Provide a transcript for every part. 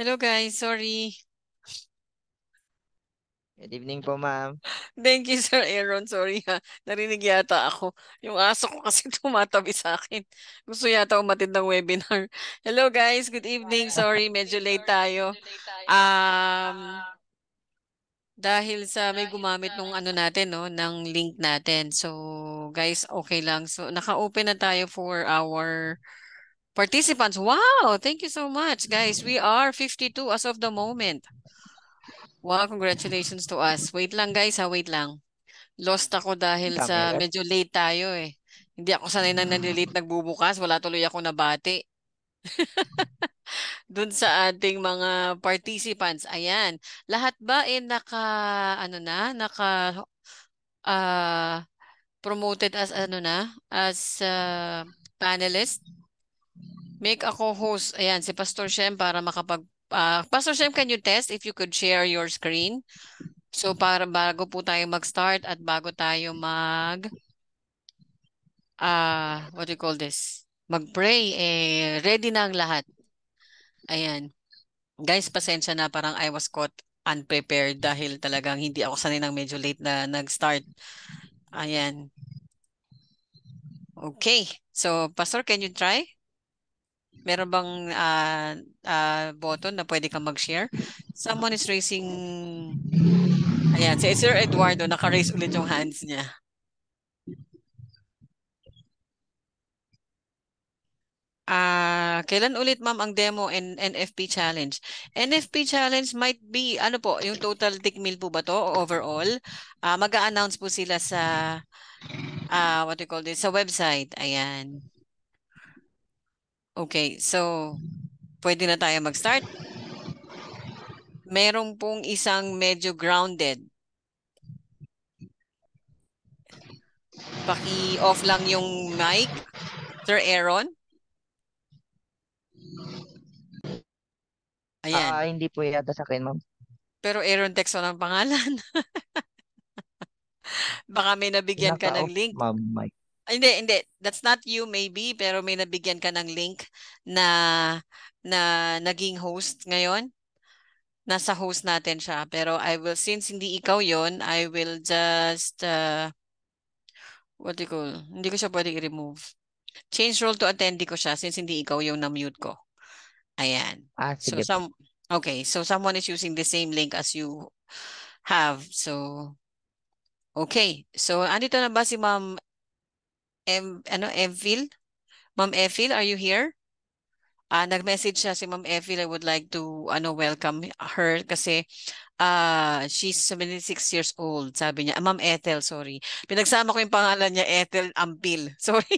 Hello guys, sorry. Good evening po, ma'am. Thank you, Sir Aaron. Sorry ha. Narinig yata ako. Yung aso ko kasi tumatabi sa akin. Gusto yata umatid ng webinar. Hello guys, good evening. Sorry, medyo late tayo. Um, dahil sa may gumamit nung ano natin, no, ng link natin. So, guys, okay lang. So, naka-open na tayo for our participants. Wow, thank you so much, guys. We are 52 as of the moment. Wow, congratulations to us. Wait lang, guys, ha, wait lang. Lost ako dahil sa medyo late tayo eh. Hindi ako sanay nang nalilate nagbubukas. Wala tuloy ako nabati. Doon sa ating mga participants. Ayan. Lahat ba eh naka, ano na, naka, uh, promoted as ano na, as uh, panelist? Make a co-host. Ayan, si Pastor Shem para makapag... Uh, Pastor Shem, can you test if you could share your screen? So para bago po tayo mag-start at bago tayo mag... Uh, what do you call this? Mag-pray. Eh, ready na ang lahat. Ayan. Guys, pasensya na parang I was caught unprepared dahil talagang hindi ako sanay ng medyo late na nag-start. Ayan. Okay. So, Pastor, can you try? Meron bang uh, ah, uh, ah, button na pwede kang mag-share? Someone is raising... Ayan, si Sir Eduardo, naka-raise ulit yung hands niya. Uh, kailan ulit ma'am ang demo and NFP challenge? NFP challenge might be, ano po, yung total tickmill po ba to overall? Uh, Mag-a-announce po sila sa, uh, what do you call this, sa website. Ayan. Okay, so pwede na tayo mag-start. Meron pong isang medyo grounded. Paki-off lang yung mic, Sir Aaron. Ayan. Ah, hindi po yata sa akin, ma'am. Pero Aaron Texon ang pangalan. Baka may nabigyan ka ng link. Ma'am, mic. Ah, hindi, hindi. That's not you maybe, pero may nabigyan ka ng link na na naging host ngayon. Nasa host natin siya. Pero I will, since hindi ikaw yon I will just, uh, what do you call, hindi ko siya pwedeng i-remove. Change role to attendee ko siya since hindi ikaw yung na-mute ko. Ayan. Ah, So, some, okay, so someone is using the same link as you have. So, okay. So, andito na ba si Ma'am M, ano, Evil? Ma'am Evil, are you here? Uh, nag-message siya si Ma'am Evil. I would like to ano welcome her kasi uh, she's 76 years old, sabi niya. Ah, Ma'am Ethel, sorry. Pinagsama ko yung pangalan niya, Ethel Ampil. Sorry.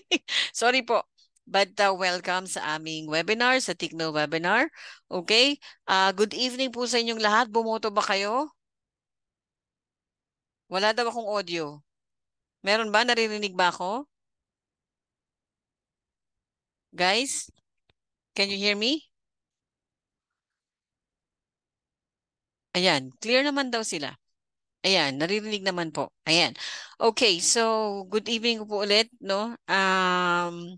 sorry po. But uh, welcome sa aming webinar, sa Tigno webinar. Okay? Uh, good evening po sa inyong lahat. Bumoto ba kayo? Wala daw akong audio. Meron ba? Naririnig ba ako? Guys, can you hear me? Ayan, clear naman daw sila. Ayan, naririnig naman po. Ayan. Okay, so good evening po ulit, no? Um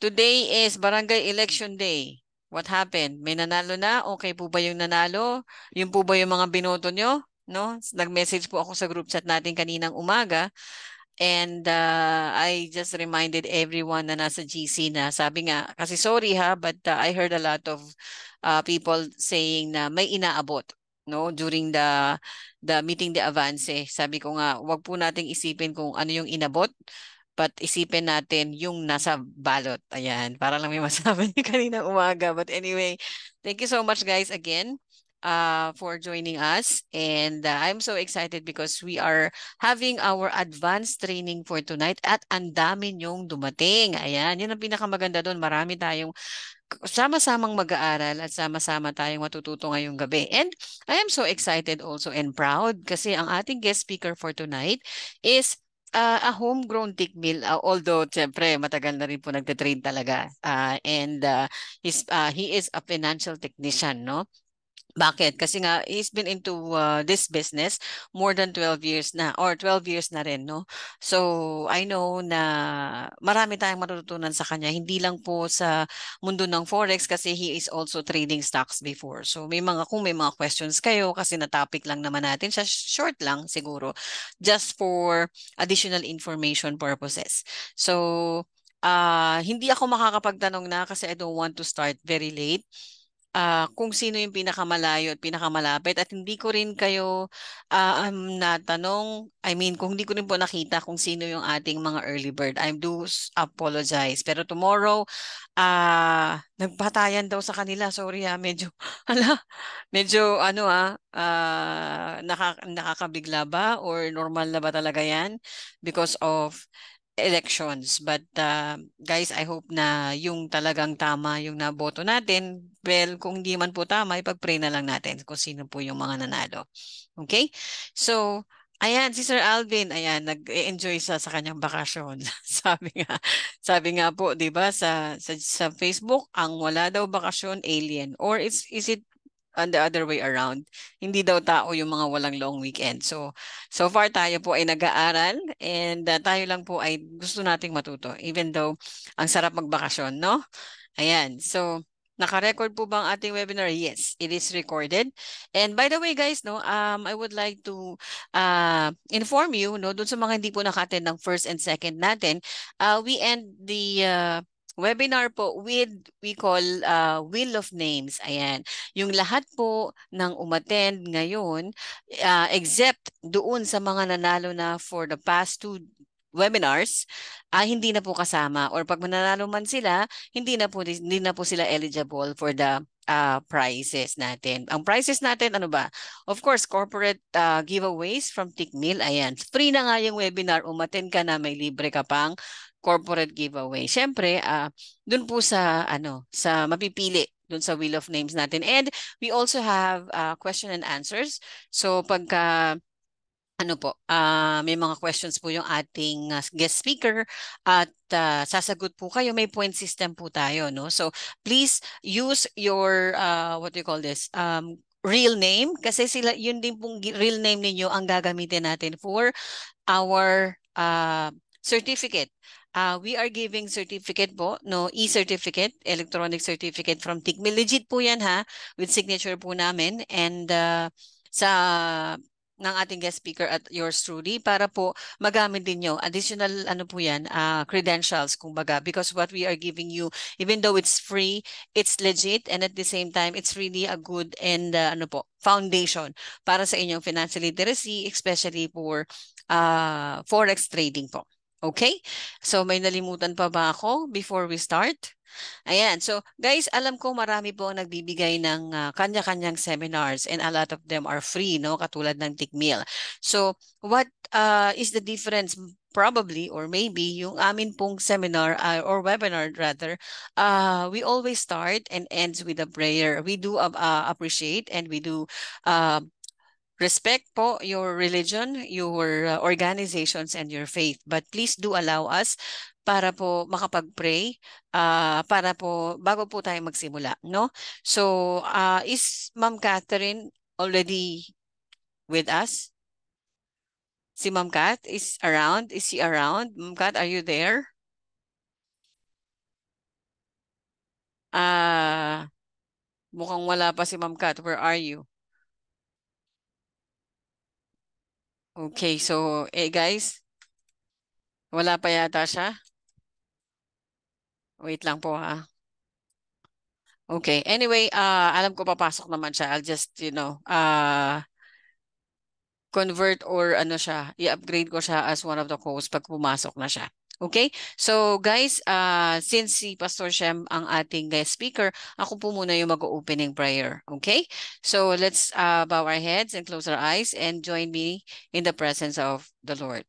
today is Barangay Election Day. What happened? May nanalo na? Okay po ba yung nanalo? Yung po ba yung mga binoto nyo? No? Nag-message po ako sa group chat natin kaninang umaga And uh, I just reminded everyone na nasa GC na, sabi nga, kasi sorry ha, but uh, I heard a lot of uh, people saying na may inaabot no during the the meeting de avance. Sabi ko nga, wag po nating isipin kung ano yung inabot but isipin natin yung nasa ballot Ayan, para lang may masabi kanina umaga. But anyway, thank you so much guys again uh, for joining us. And uh, I'm so excited because we are having our advanced training for tonight at ang dami niyong dumating. Ayan, yun ang pinakamaganda doon. Marami tayong sama-samang mag-aaral at sama-sama tayong matututo ngayong gabi. And I am so excited also and proud kasi ang ating guest speaker for tonight is uh, a homegrown tick mill uh, although siyempre matagal na rin po nagte-train talaga uh, and uh, he's uh, he is a financial technician no bakit? Kasi nga, he's been into uh, this business more than 12 years na or 12 years na rin, no? So, I know na marami tayong matututunan sa kanya. Hindi lang po sa mundo ng Forex kasi he is also trading stocks before. So, may mga, kung may mga questions kayo kasi na topic lang naman natin siya, short lang siguro, just for additional information purposes. So, uh, hindi ako makakapagtanong na kasi I don't want to start very late uh, kung sino yung pinakamalayo at pinakamalapit at hindi ko rin kayo uh, um, natanong, I mean, kung hindi ko rin po nakita kung sino yung ating mga early bird. I do apologize. Pero tomorrow, uh, nagpatayan daw sa kanila. Sorry ha, medyo, ala, medyo ano ha, uh, nakaka- nakakabigla ba or normal na ba talaga yan because of elections. But uh, guys, I hope na yung talagang tama yung naboto natin. Well, kung hindi man po tama, ipag-pray na lang natin kung sino po yung mga nanalo. Okay? So, ayan, si Sir Alvin, ayan, nag-enjoy sa, sa kanyang bakasyon. sabi nga, sabi nga po, di ba, sa, sa, sa Facebook, ang wala daw bakasyon, alien. Or is, is it on the other way around. Hindi daw tao yung mga walang long weekend. So, so far tayo po ay nag-aaral and uh, tayo lang po ay gusto nating matuto even though ang sarap magbakasyon, no? Ayan. So, Naka-record po bang ating webinar? Yes, it is recorded. And by the way guys, no, um, I would like to uh, inform you, no, doon sa mga hindi po naka-attend ng first and second natin, uh, we end the uh, Webinar po with we call uh, Wheel of Names. Ayan. Yung lahat po ng umattend ngayon uh, except doon sa mga nanalo na for the past two webinars ah, hindi na po kasama or pag mananalo man sila hindi na po hindi na po sila eligible for the uh, prizes natin. Ang prizes natin ano ba? Of course, corporate uh, giveaways from Tickmill. Ayan, free na nga yung webinar. Umaten ka na may libre ka pang corporate giveaway. Siyempre, uh, dun po sa ano, sa mapipili dun sa Wheel of Names natin. And we also have uh, question and answers. So pagka ano po, uh, may mga questions po yung ating uh, guest speaker at uh, sasagot po kayo. May point system po tayo, no? So please use your uh, what do you call this? Um, real name kasi sila yun din pong real name ninyo ang gagamitin natin for our uh, certificate Uh, we are giving certificate po, no, e-certificate, electronic certificate from TIGMI. Legit po yan ha, with signature po namin. And uh, sa ng ating guest speaker at yours truly para po magamit din nyo. Additional ano po yan, uh, credentials kumbaga because what we are giving you, even though it's free, it's legit and at the same time, it's really a good and uh, ano po, foundation para sa inyong financial literacy, especially for uh, forex trading po. Okay? So may nalimutan pa ba ako before we start? Ayan. So guys, alam ko marami po ang nagbibigay ng uh, kanya-kanyang seminars and a lot of them are free, no? Katulad ng Tikmil. So what uh, is the difference probably or maybe yung amin pong seminar uh, or webinar rather, uh, we always start and ends with a prayer. We do uh, appreciate and we do uh, Respect po your religion, your uh, organizations, and your faith. But please do allow us para po makapag-pray, uh, para po bago po tayo magsimula. no So, uh, is Ma'am Catherine already with us? Si Ma'am Kat is around? Is she around? Ma'am Kat, are you there? Ah, uh, mukhang wala pa si Ma'am Kat. Where are you? Okay, so eh guys, wala pa yata siya. Wait lang po ha. Okay, anyway, uh, alam ko papasok naman siya. I'll just, you know, uh, convert or ano siya, i-upgrade ko siya as one of the hosts pag pumasok na siya. Okay? So guys, uh, since si Pastor Shem ang ating guest speaker, ako po muna yung mag-opening prayer. Okay? So let's uh, bow our heads and close our eyes and join me in the presence of the Lord.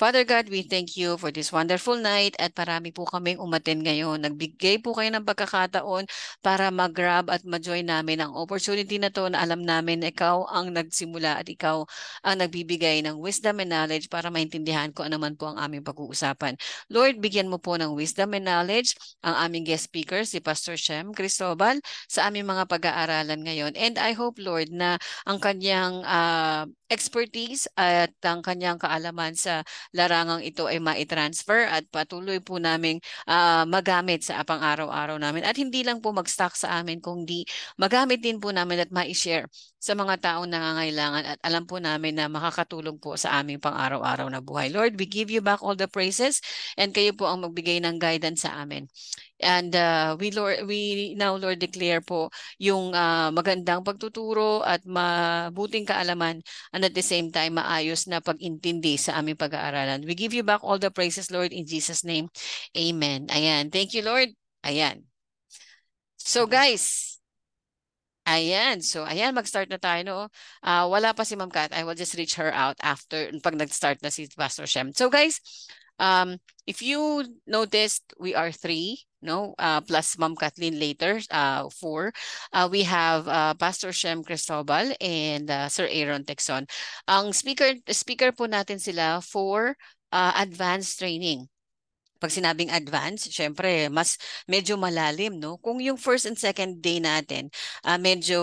Father God, we thank you for this wonderful night at parami po kaming umatin ngayon. Nagbigay po kayo ng pagkakataon para mag-grab at ma-join namin ang opportunity na to na alam namin ikaw ang nagsimula at ikaw ang nagbibigay ng wisdom and knowledge para maintindihan ko anuman po ang aming pag-uusapan. Lord, bigyan mo po ng wisdom and knowledge ang aming guest speaker, si Pastor Shem Cristobal, sa aming mga pag-aaralan ngayon. And I hope, Lord, na ang kanyang uh, expertise at ang kanyang kaalaman sa larangang ito ay maitransfer at patuloy po naming uh, magamit sa apang araw-araw namin. At hindi lang po mag-stock sa amin kundi di magamit din po namin at ma-share sa mga taong nangangailangan at alam po namin na makakatulong po sa aming pang-araw-araw na buhay. Lord, we give you back all the praises and kayo po ang magbigay ng guidance sa amin. And uh, we Lord, we now Lord declare po yung uh, magandang pagtuturo at mabuting kaalaman and at the same time maayos na pagintindi sa aming pag-aaralan. We give you back all the praises Lord in Jesus name. Amen. Ayan. Thank you Lord. Ayan. So guys, Ayan. So, ayan, mag-start na tayo. No? Uh, wala pa si Ma'am Kat. I will just reach her out after, pag nag-start na si Pastor Shem. So, guys, um, if you noticed, we are three no, uh, plus Mom Kathleen later, uh, four. Uh, we have uh, Pastor Shem Cristobal and uh, Sir Aaron Texon. Ang speaker, speaker po natin sila for uh, advanced training. Pag sinabing advance, syempre mas medyo malalim, no? Kung yung first and second day natin, uh, medyo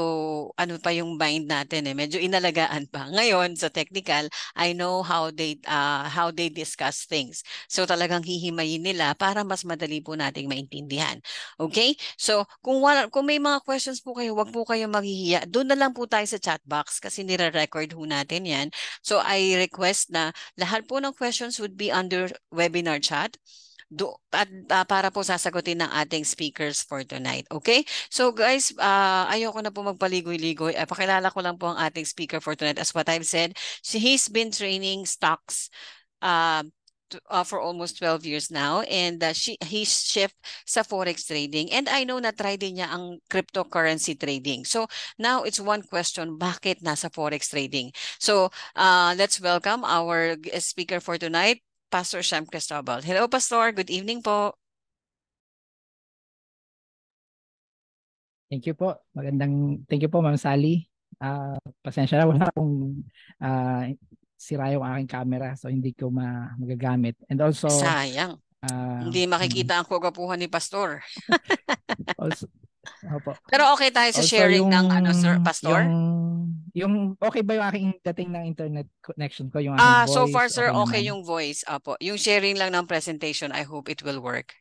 ano pa yung mind natin eh, medyo inalagaan pa. Ngayon sa technical, I know how they uh, how they discuss things. So talagang hihimayin nila para mas madali po nating maintindihan. Okay? So kung wala, kung may mga questions po kayo, wag po kayo maghihiya. Doon na lang po tayo sa chat box kasi nire-record ho natin 'yan. So I request na lahat po ng questions would be under webinar chat do, at uh, para po sasagutin ng ating speakers for tonight. Okay? So guys, uh, ayoko na po magpaligoy-ligoy. Uh, pakilala ko lang po ang ating speaker for tonight. As what I've said, so he's been training stocks uh, uh, for almost 12 years now and uh, she his shift sa forex trading and I know na try din niya ang cryptocurrency trading. So now it's one question bakit nasa forex trading. So uh, let's welcome our speaker for tonight Pastor Sham Cristobal. Hello, Pastor. Good evening po. Thank you po. Magandang, thank you po, Ma'am Sally. Uh, pasensya na, wala akong uh, sira yung aking camera so hindi ko ma- magagamit. And also... Sayang. Uh, hindi makikita um, ang kagapuhan ni Pastor. also, Opo. Pero okay tayo sa also, sharing yung, ng ano sir pastor? Yung, yung okay ba yung aking dating ng internet connection ko yung Ah, voice, so far sir okay, okay yung voice. Apo. Yung sharing lang ng presentation, I hope it will work.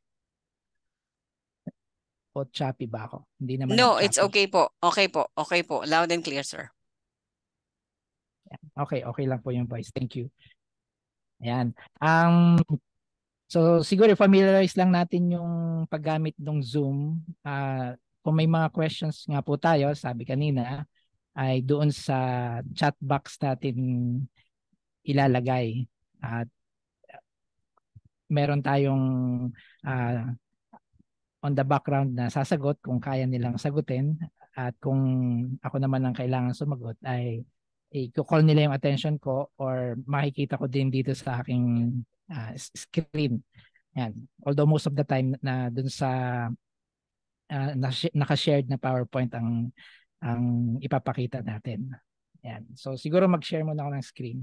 O choppy ba ako? Hindi naman. No, it's okay po. Okay po. Okay po. Loud and clear sir. Okay, okay lang po yung voice. Thank you. Ayan. Um, so siguro familiarize lang natin yung paggamit ng Zoom. Uh, kung may mga questions nga po tayo, sabi kanina, ay doon sa chat box natin ilalagay. At uh, meron tayong uh, on the background na sasagot kung kaya nilang sagutin at kung ako naman ang kailangan sumagot ay i-call nila yung attention ko or makikita ko din dito sa aking uh, screen. Yan. Although most of the time na dun sa uh, naka-shared na PowerPoint ang ang ipapakita natin. Yan. So siguro mag-share muna ako ng screen.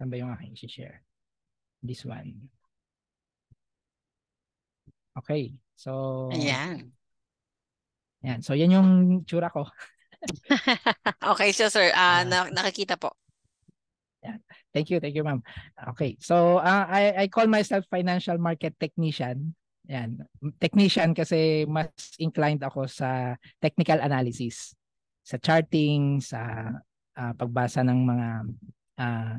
Saan ba yung aking isi-share? This one. Okay. So, Ayan. Yan. So, yan yung tsura ko. okay, so sir, uh, uh, nakikita po. Thank you, thank you, ma'am. Okay. So, uh, I I call myself financial market technician. Yan. Technician kasi mas inclined ako sa technical analysis, sa charting, sa uh, pagbasa ng mga uh,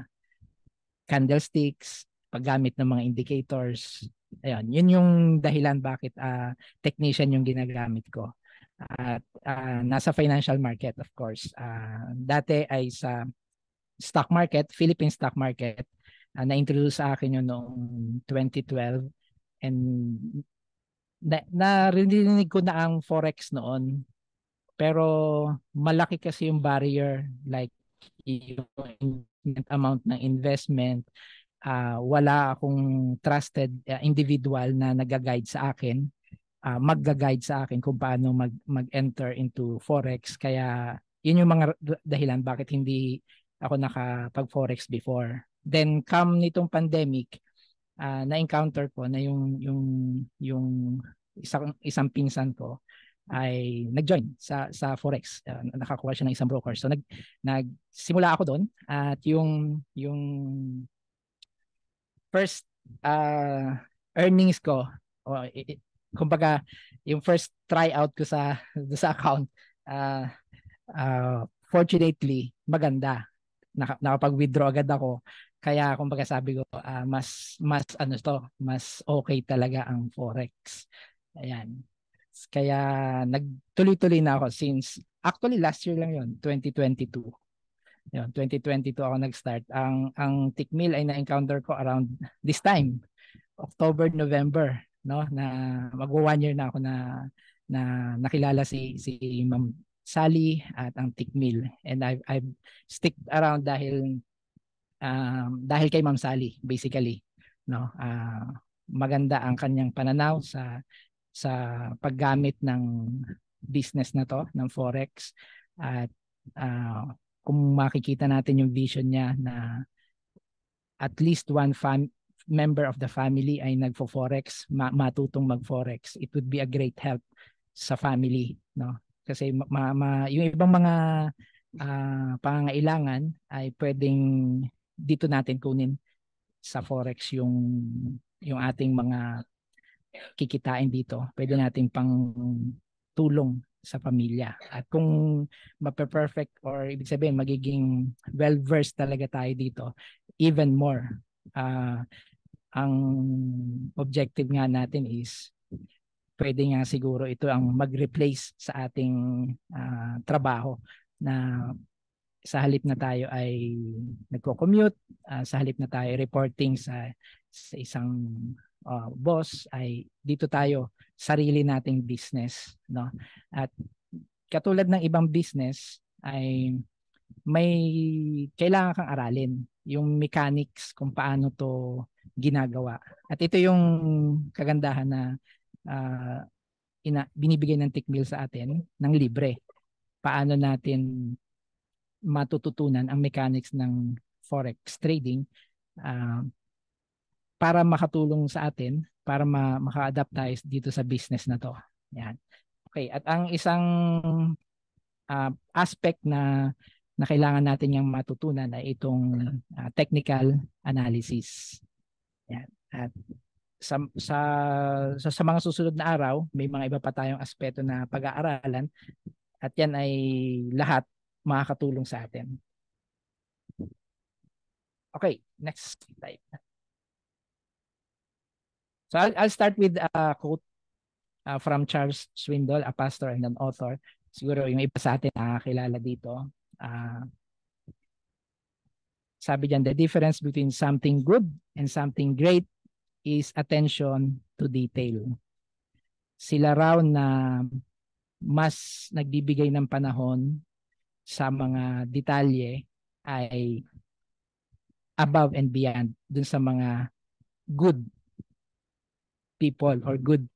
candlesticks, paggamit ng mga indicators. Ayun, yun yung dahilan bakit uh, technician yung ginagamit ko. At uh, nasa financial market of course. Uh, dati ay sa stock market, Philippine stock market. Uh, na-introduce sa akin yun noong 2012 and na, narinig ko na ang forex noon. Pero malaki kasi yung barrier like yung amount ng investment uh, wala akong trusted uh, individual na nag sa akin, uh, magga-guide sa akin kung paano mag mag-enter into forex kaya yun yung mga dahilan bakit hindi ako nakapag-forex before. Then come nitong pandemic, uh, na-encounter ko na yung yung yung isang isang pinsan ko ay nag-join sa sa forex. Uh, nakakuha siya ng isang broker. So nag nagsimula ako doon at yung yung first uh, earnings ko o it, kumbaga yung first try out ko sa sa account uh, uh, fortunately maganda nakapag-withdraw agad ako. Kaya kumbaga sabi ko, uh, mas mas ano to, mas okay talaga ang forex. Ayan. Kaya nagtuloy-tuloy na ako since actually last year lang yon, 2022. Yon, 2022 ako nag-start. Ang ang Tikmil ay na-encounter ko around this time, October, November, no, na mag one year na ako na na nakilala si si Ma'am Sally at ang Tikmil. And I've, I've stick around dahil um, dahil kay Ma'am Sally basically. No? Uh, maganda ang kanyang pananaw sa sa paggamit ng business na to ng forex at uh, kung makikita natin yung vision niya na at least one fam- member of the family ay nagfo-forex, ma- matutong mag-forex, it would be a great help sa family, no? Kasi ma, ma, yung ibang mga uh, pangangailangan ay pwedeng dito natin kunin sa forex yung yung ating mga kikitain dito. Pwede nating pang tulong sa pamilya. At kung mape-perfect or ibig sabihin magiging well-versed talaga tayo dito, even more. Uh, ang objective nga natin is pwede nga siguro ito ang mag-replace sa ating uh, trabaho na sa halip na tayo ay nagko-commute, uh, sa halip na tayo reporting sa sa isang uh, boss ay dito tayo sarili nating business, no? At katulad ng ibang business ay may kailangan kang aralin yung mechanics kung paano to ginagawa. At ito yung kagandahan na uh, ina, binibigay ng tikmil sa atin ng libre. Paano natin matututunan ang mechanics ng forex trading uh, para makatulong sa atin para ma- maka-adapt tayo dito sa business na to. Yan. Okay, at ang isang uh, aspect na na kailangan natin yung matutunan ay itong uh, technical analysis. Yan. At sa, sa, sa, sa mga susunod na araw, may mga iba pa tayong aspeto na pag-aaralan at yan ay lahat makakatulong sa atin. Okay, next slide. So I'll, I'll start with a quote uh, from Charles Swindoll, a pastor and an author. Siguro yung iba sa atin nakakilala uh, dito. Uh, sabi diyan, the difference between something good and something great is attention to detail. Sila raw na mas nagbibigay ng panahon sa mga detalye ay above and beyond dun sa mga good people or good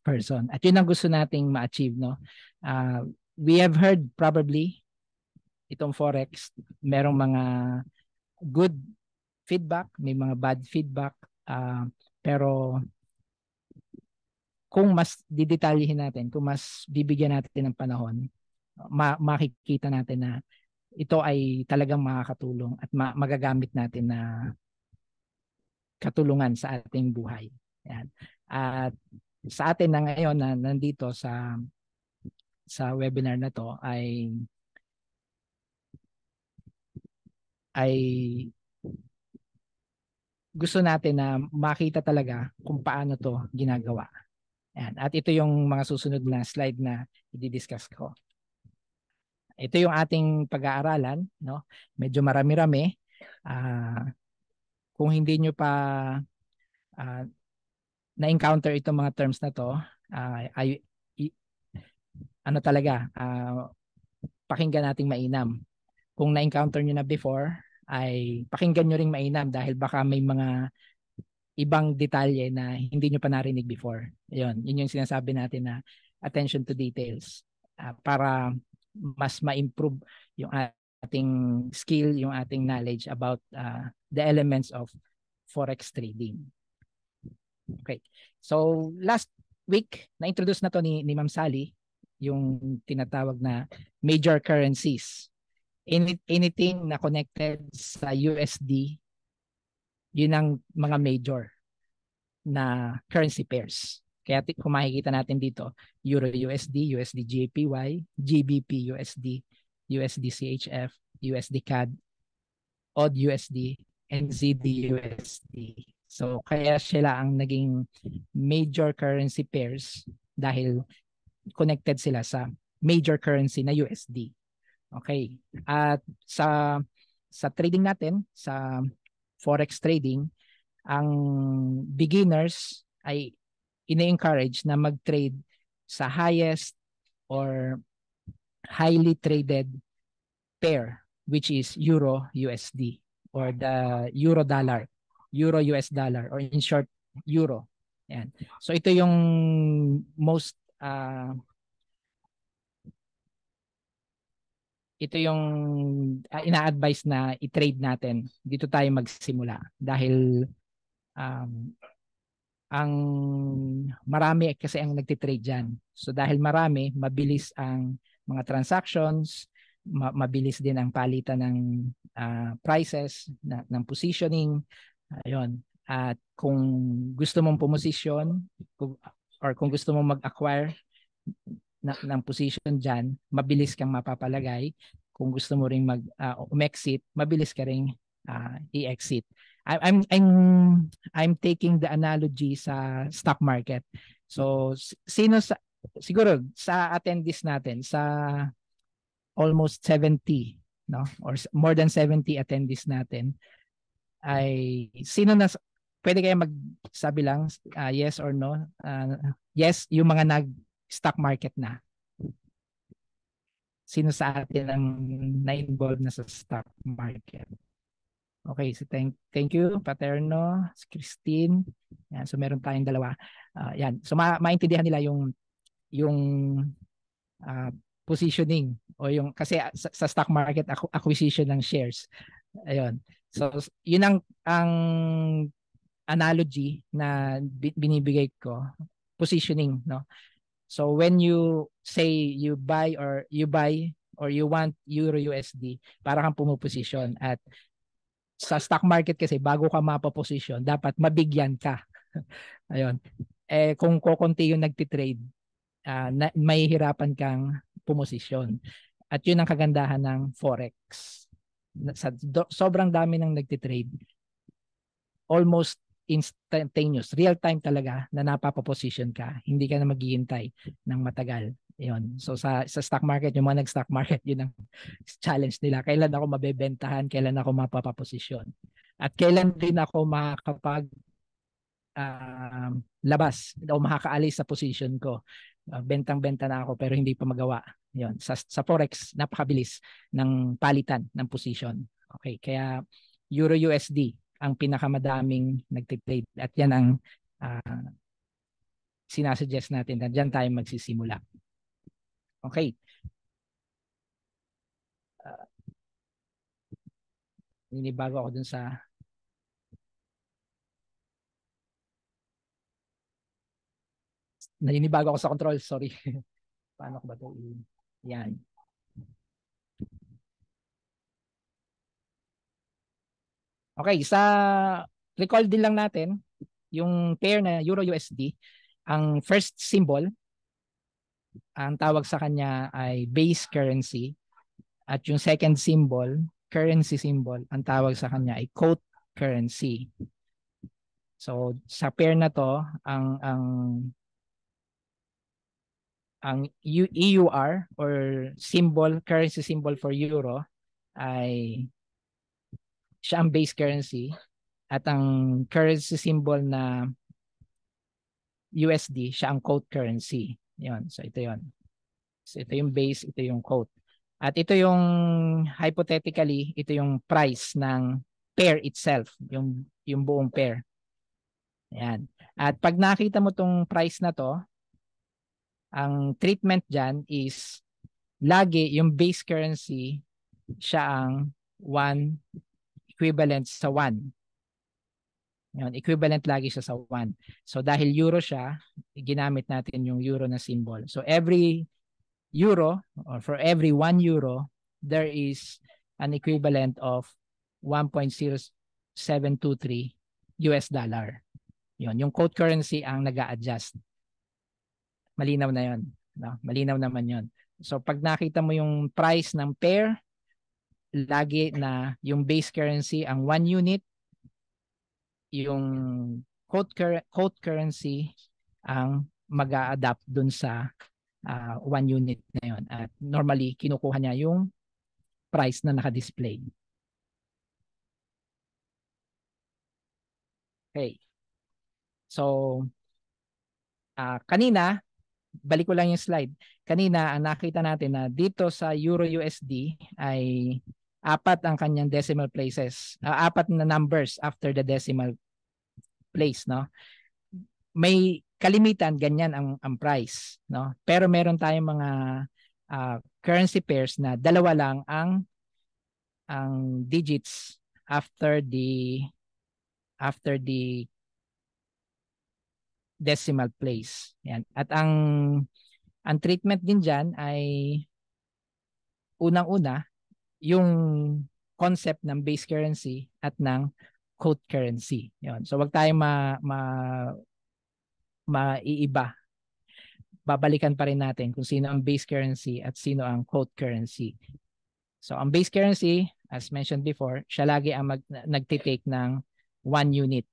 person. At yun ang gusto nating ma-achieve. No? Uh, we have heard probably itong Forex, merong mga good feedback, may mga bad feedback, Uh, pero kung mas didetalyehin natin, kung mas bibigyan natin ng panahon, ma- makikita natin na ito ay talagang makakatulong at ma- magagamit natin na katulungan sa ating buhay. Yan. At sa atin na ngayon na nandito sa sa webinar na to ay ay gusto natin na makita talaga kung paano to ginagawa. Ayan. At ito yung mga susunod na slide na i-discuss ko. Ito yung ating pag-aaralan. No? Medyo marami-rami. Uh, kung hindi nyo pa uh, na-encounter itong mga terms na to, uh, ay, i, ano talaga, uh, pakinggan nating mainam. Kung na-encounter nyo na before, ay pakinggan nyo ring mainam dahil baka may mga ibang detalye na hindi nyo pa narinig before. Yun, yun yung sinasabi natin na attention to details uh, para mas ma-improve yung ating skill, yung ating knowledge about uh, the elements of forex trading. Okay. So last week, na-introduce na to ni, ni Ma'am Sally yung tinatawag na major currencies any, anything na connected sa USD, yun ang mga major na currency pairs. Kaya kung makikita natin dito, Euro USD, USD JPY, GBP USD, USD CHF, USD CAD, OD USD, and ZD USD. So kaya sila ang naging major currency pairs dahil connected sila sa major currency na USD. Okay. At sa sa trading natin, sa forex trading, ang beginners ay ini-encourage na mag-trade sa highest or highly traded pair which is euro USD or the euro dollar, euro US dollar or in short euro. Yan. So ito yung most uh, ito yung uh, ina-advise na i-trade natin. Dito tayo magsimula dahil um, ang marami kasi ang nagtitrade diyan. So dahil marami, mabilis ang mga transactions, ma- mabilis din ang palitan ng uh, prices, na, ng positioning. Ayun. At kung gusto mong pumosisyon or kung gusto mong mag-acquire na, ng position dyan, mabilis kang mapapalagay. Kung gusto mo ring mag uh, um mabilis ka ring uh, i-exit. I, I'm I'm I'm taking the analogy sa stock market. So sino sa siguro sa attendees natin sa almost 70 no or more than 70 attendees natin ay sino na pwede kayo magsabi lang uh, yes or no uh, yes yung mga nag stock market na. Sino sa atin ang na-involve na sa stock market? Okay, so thank, thank you, Paterno, si Christine. Yan, so meron tayong dalawa. Uh, yan. So ma maintindihan nila yung yung uh, positioning o yung kasi sa, sa stock market acquisition ng shares. Ayun. So yun ang ang analogy na binibigay ko, positioning, no? So when you say you buy or you buy or you want Euro USD, para kang pumoposisyon. At sa stock market kasi, bago ka mapaposisyon, dapat mabigyan ka. Ayun. Eh, kung kokonti yung nagtitrade, uh, na, may hirapan kang pumosisyon. At yun ang kagandahan ng Forex. Sa do, sobrang dami ng nagtitrade. Almost instantaneous, real time talaga na napapaposition ka. Hindi ka na maghihintay ng matagal. Yun. So sa, sa stock market, yung mga nag-stock market, yun ang challenge nila. Kailan ako mabebentahan, kailan ako mapapaposisyon. At kailan din ako makakapag uh, labas o makakaalis sa position ko. Uh, bentang-benta na ako pero hindi pa magawa. Yun. Sa, sa Forex, napakabilis ng palitan ng position. Okay, kaya Euro USD, ang pinakamadaming nagtitrade at yan ang uh, sinasuggest natin na dyan tayo magsisimula. Okay. Uh, ah, ninibago ako dun sa naninibago ako sa control, sorry. Paano ko ba ito? Yan. Okay, sa recall din lang natin yung pair na Euro USD, ang first symbol ang tawag sa kanya ay base currency at yung second symbol, currency symbol, ang tawag sa kanya ay quote currency. So sa pair na to, ang ang ang EUR or symbol currency symbol for euro ay siya ang base currency at ang currency symbol na USD, siya ang quote currency. 'Yon. So ito 'yon. So ito yung base, ito yung quote. At ito yung hypothetically, ito yung price ng pair itself, yung yung buong pair. Ayan. At pag nakita mo tong price na to, ang treatment diyan is lagi yung base currency siya ang 1 equivalent sa 1. Yun, equivalent lagi siya sa 1. So dahil euro siya, ginamit natin yung euro na symbol. So every euro or for every 1 euro, there is an equivalent of 1.0723 US dollar. Yun, yung quote currency ang nag adjust Malinaw na yun. No? Malinaw naman yun. So pag nakita mo yung price ng pair, lagi na yung base currency ang 1 unit, yung quote, cur- quote currency ang mag adapt dun sa uh, ah, 1 unit na yun. At normally, kinukuha niya yung price na nakadisplay. Okay. So, uh, kanina, balik ko lang yung slide. Kanina, ang nakita natin na dito sa Euro USD ay apat ang kanyang decimal places. Uh, apat na numbers after the decimal place, no? May kalimitan ganyan ang ang price, no? Pero meron tayong mga uh, currency pairs na dalawa lang ang ang digits after the after the decimal place. Yan. At ang ang treatment din diyan ay unang-una yung concept ng base currency at ng quote currency. Yun. So wag tayong ma, ma maiiba. Babalikan pa rin natin kung sino ang base currency at sino ang quote currency. So ang base currency, as mentioned before, siya lagi ang mag, nagtitake ng one unit.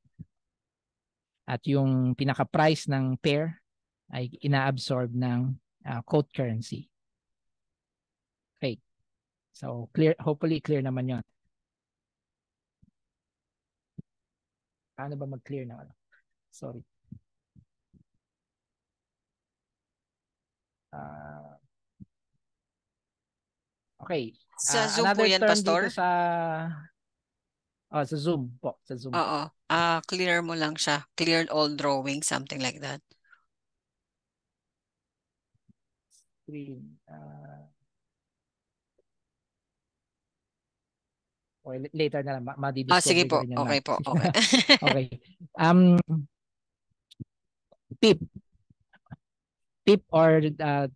At yung pinaka-price ng pair ay inaabsorb ng uh, quote currency. So clear, hopefully clear naman yon. Paano ba mag-clear ng ano? Sorry. Uh, okay. Sa uh, Zoom po yan, Pastor? Sa... Oh, sa Zoom po. Sa Zoom. Oo. Uh, clear mo lang siya. Clear all drawing, something like that. Screen. Uh, or later na lang ma-discuss. Ah, sige po. Okay po. Okay. okay. Um, tip. Tip or uh,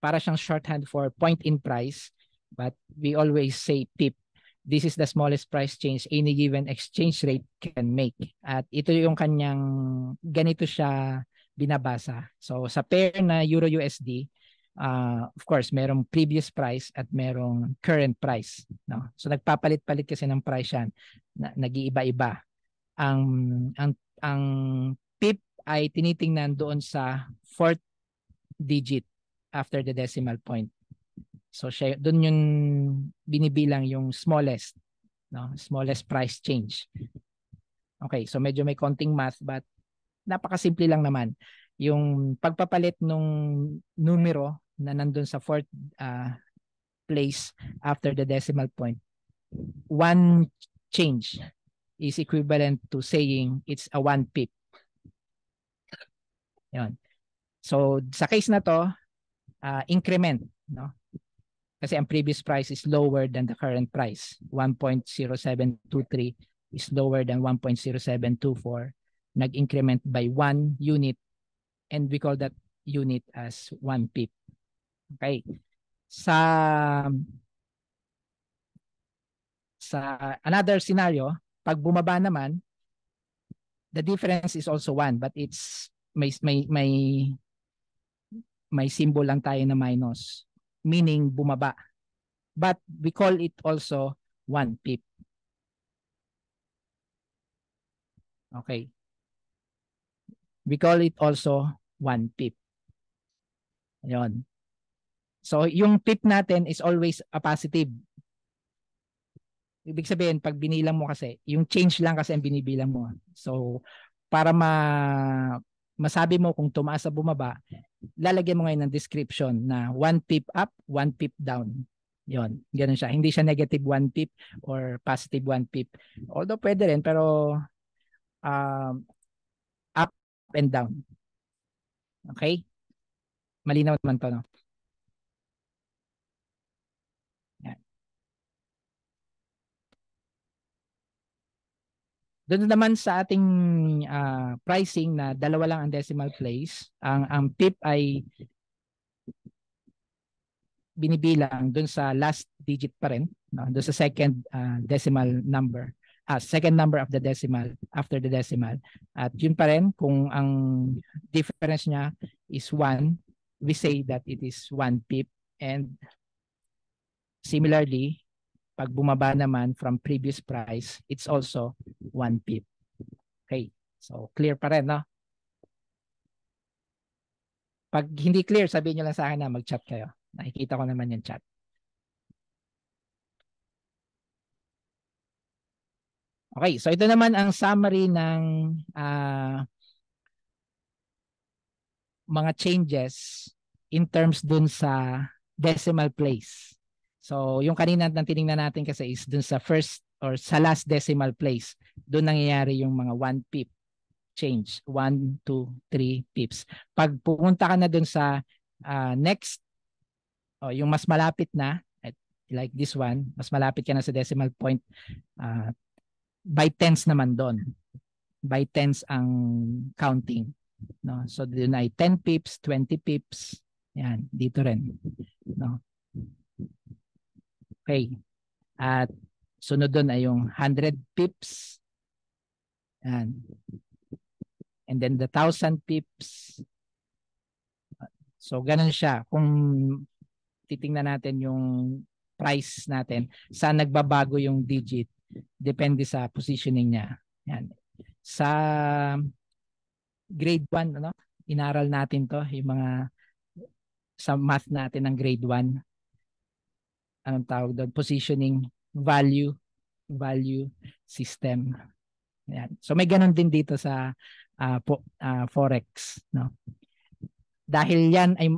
para siyang shorthand for point in price but we always say tip. This is the smallest price change any given exchange rate can make. At ito yung kanyang, ganito siya binabasa. So sa pair na Euro-USD, uh, of course, merong previous price at merong current price. No? So nagpapalit-palit kasi ng price yan. nag-iiba-iba. Ang, ang, ang PIP ay tinitingnan doon sa fourth digit after the decimal point. So siya, doon yung binibilang yung smallest, no? smallest price change. Okay, so medyo may konting math but napakasimple lang naman yung pagpapalit nung numero na nandun sa fourth uh, place after the decimal point, one change is equivalent to saying it's a one pip. Yun. So sa case na to, uh, increment, no? Kasi ang previous price is lower than the current price. 1.0723 is lower than 1.0724. Nag-increment by one unit and we call that unit as one pip. Okay. Sa sa another scenario, pag bumaba naman, the difference is also 1 but it's may may may may symbol lang tayo na minus meaning bumaba. But we call it also 1 pip. Okay. We call it also 1 pip. Ayun. So yung tip natin is always a positive. Ibig sabihin, pag binilang mo kasi, yung change lang kasi ang binibilang mo. So para ma masabi mo kung tumaas o bumaba, lalagyan mo ngayon ng description na one pip up, one pip down. Yon, ganun siya. Hindi siya negative one pip or positive one pip. Although pwede rin, pero um, up and down. Okay? Malinaw naman to, no? Doon naman sa ating uh, pricing na dalawa lang ang decimal place, ang ang tip ay binibilang doon sa last digit pa rin, no? doon sa second uh, decimal number, uh, second number of the decimal after the decimal. At yun pa rin kung ang difference niya is 1, we say that it is 1 pip and similarly pag bumaba naman from previous price, it's also 1 pip. Okay, so clear pa rin, no? Pag hindi clear, sabihin nyo lang sa akin na mag-chat kayo. Nakikita ko naman yung chat. Okay, so ito naman ang summary ng uh, mga changes in terms dun sa decimal place. So, yung kanina nang tiningnan natin kasi is dun sa first or sa last decimal place. Doon nangyayari yung mga 1 pip change. 1, 2, 3 pips. Pag pupunta ka na dun sa uh, next, o oh, yung mas malapit na, like this one, mas malapit ka na sa decimal point, uh, by tens naman doon. By tens ang counting. No? So, doon ay 10 pips, 20 pips, yan, dito rin. No? Okay. At sunod doon ay yung 100 pips. Yan. And then the 1,000 pips. So, ganun siya. Kung titingnan natin yung price natin, saan nagbabago yung digit, depende sa positioning niya. Yan. Sa grade 1, ano, inaral natin to, yung mga sa math natin ng grade 1 anong tawag doon, positioning, value, value system. Ayan. So may ganun din dito sa uh, po, uh, forex, no? Dahil 'yan ay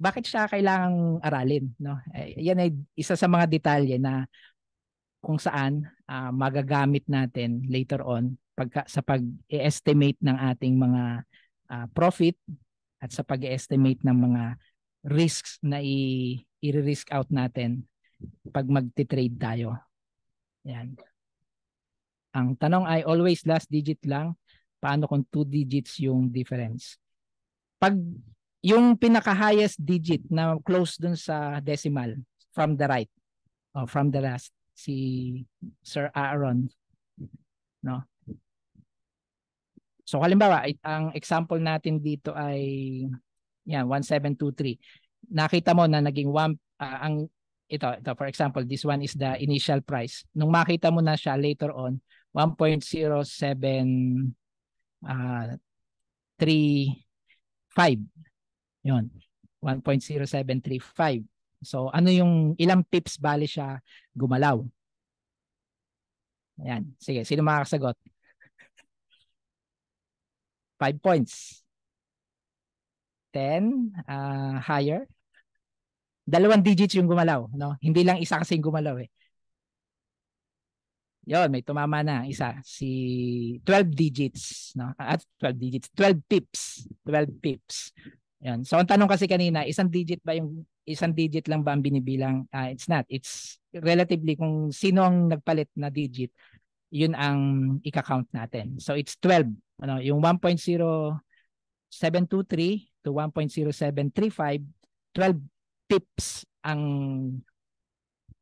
bakit siya kailangang aralin, no? Eh, 'Yan ay isa sa mga detalye na kung saan uh, magagamit natin later on pagka, sa pag-estimate ng ating mga uh, profit at sa pag-estimate ng mga risks na i i-risk out natin pag magti-trade tayo. Yan. Ang tanong ay always last digit lang. Paano kung two digits yung difference? Pag yung pinaka-highest digit na close dun sa decimal from the right or from the last si Sir Aaron no So halimbawa, ang example natin dito ay yan 1723 nakita mo na naging one uh, ang ito ito for example this one is the initial price nung makita mo na siya later on 1.07 uh 35 yon 1.0735 so ano yung ilang pips bali siya gumalaw Ayan. Sige, sino makakasagot? 5 points. 10 uh, ah, higher. Dalawang digits yung gumalaw, no? Hindi lang isa kasing gumalaw eh. Yon, may tumama na isa si 12 digits, no? At ah, 12 digits, 12 pips, 12 pips. Yan. So ang tanong kasi kanina, isang digit ba yung isang digit lang ba ang binibilang? Uh, it's not. It's relatively kung sino ang nagpalit na digit, yun ang ika-count natin. So it's 12. Ano, yung 1.0 723 to 1.0735, 12 pips ang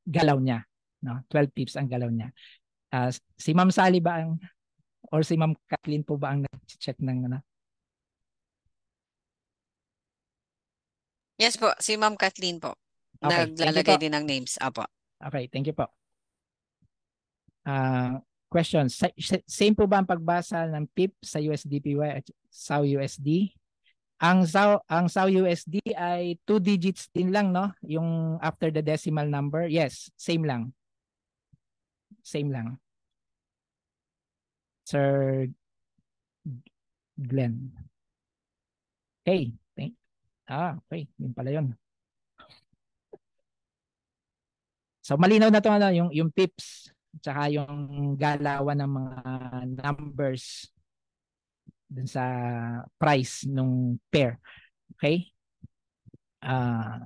galaw niya. No? 12 pips ang galaw niya. Uh, si Ma'am Sally ba ang, or si Ma'am Kathleen po ba ang nag-check ng, ano? Yes po, si Ma'am Kathleen po. Okay, Naglalagay din ng names. Apo. Okay, thank you po. Uh, ah, question. same po ba ang pagbasa ng PIP sa USDPY at sa USD? Ang SAO, ang SAO USD ay two digits din lang, no? Yung after the decimal number. Yes, same lang. Same lang. Sir Glenn. Okay. Thank ah, okay. Yun pala yun. So malinaw na to ano, yung, yung tips tsaka yung galawan ng mga numbers dun sa price nung pair. Okay? Uh,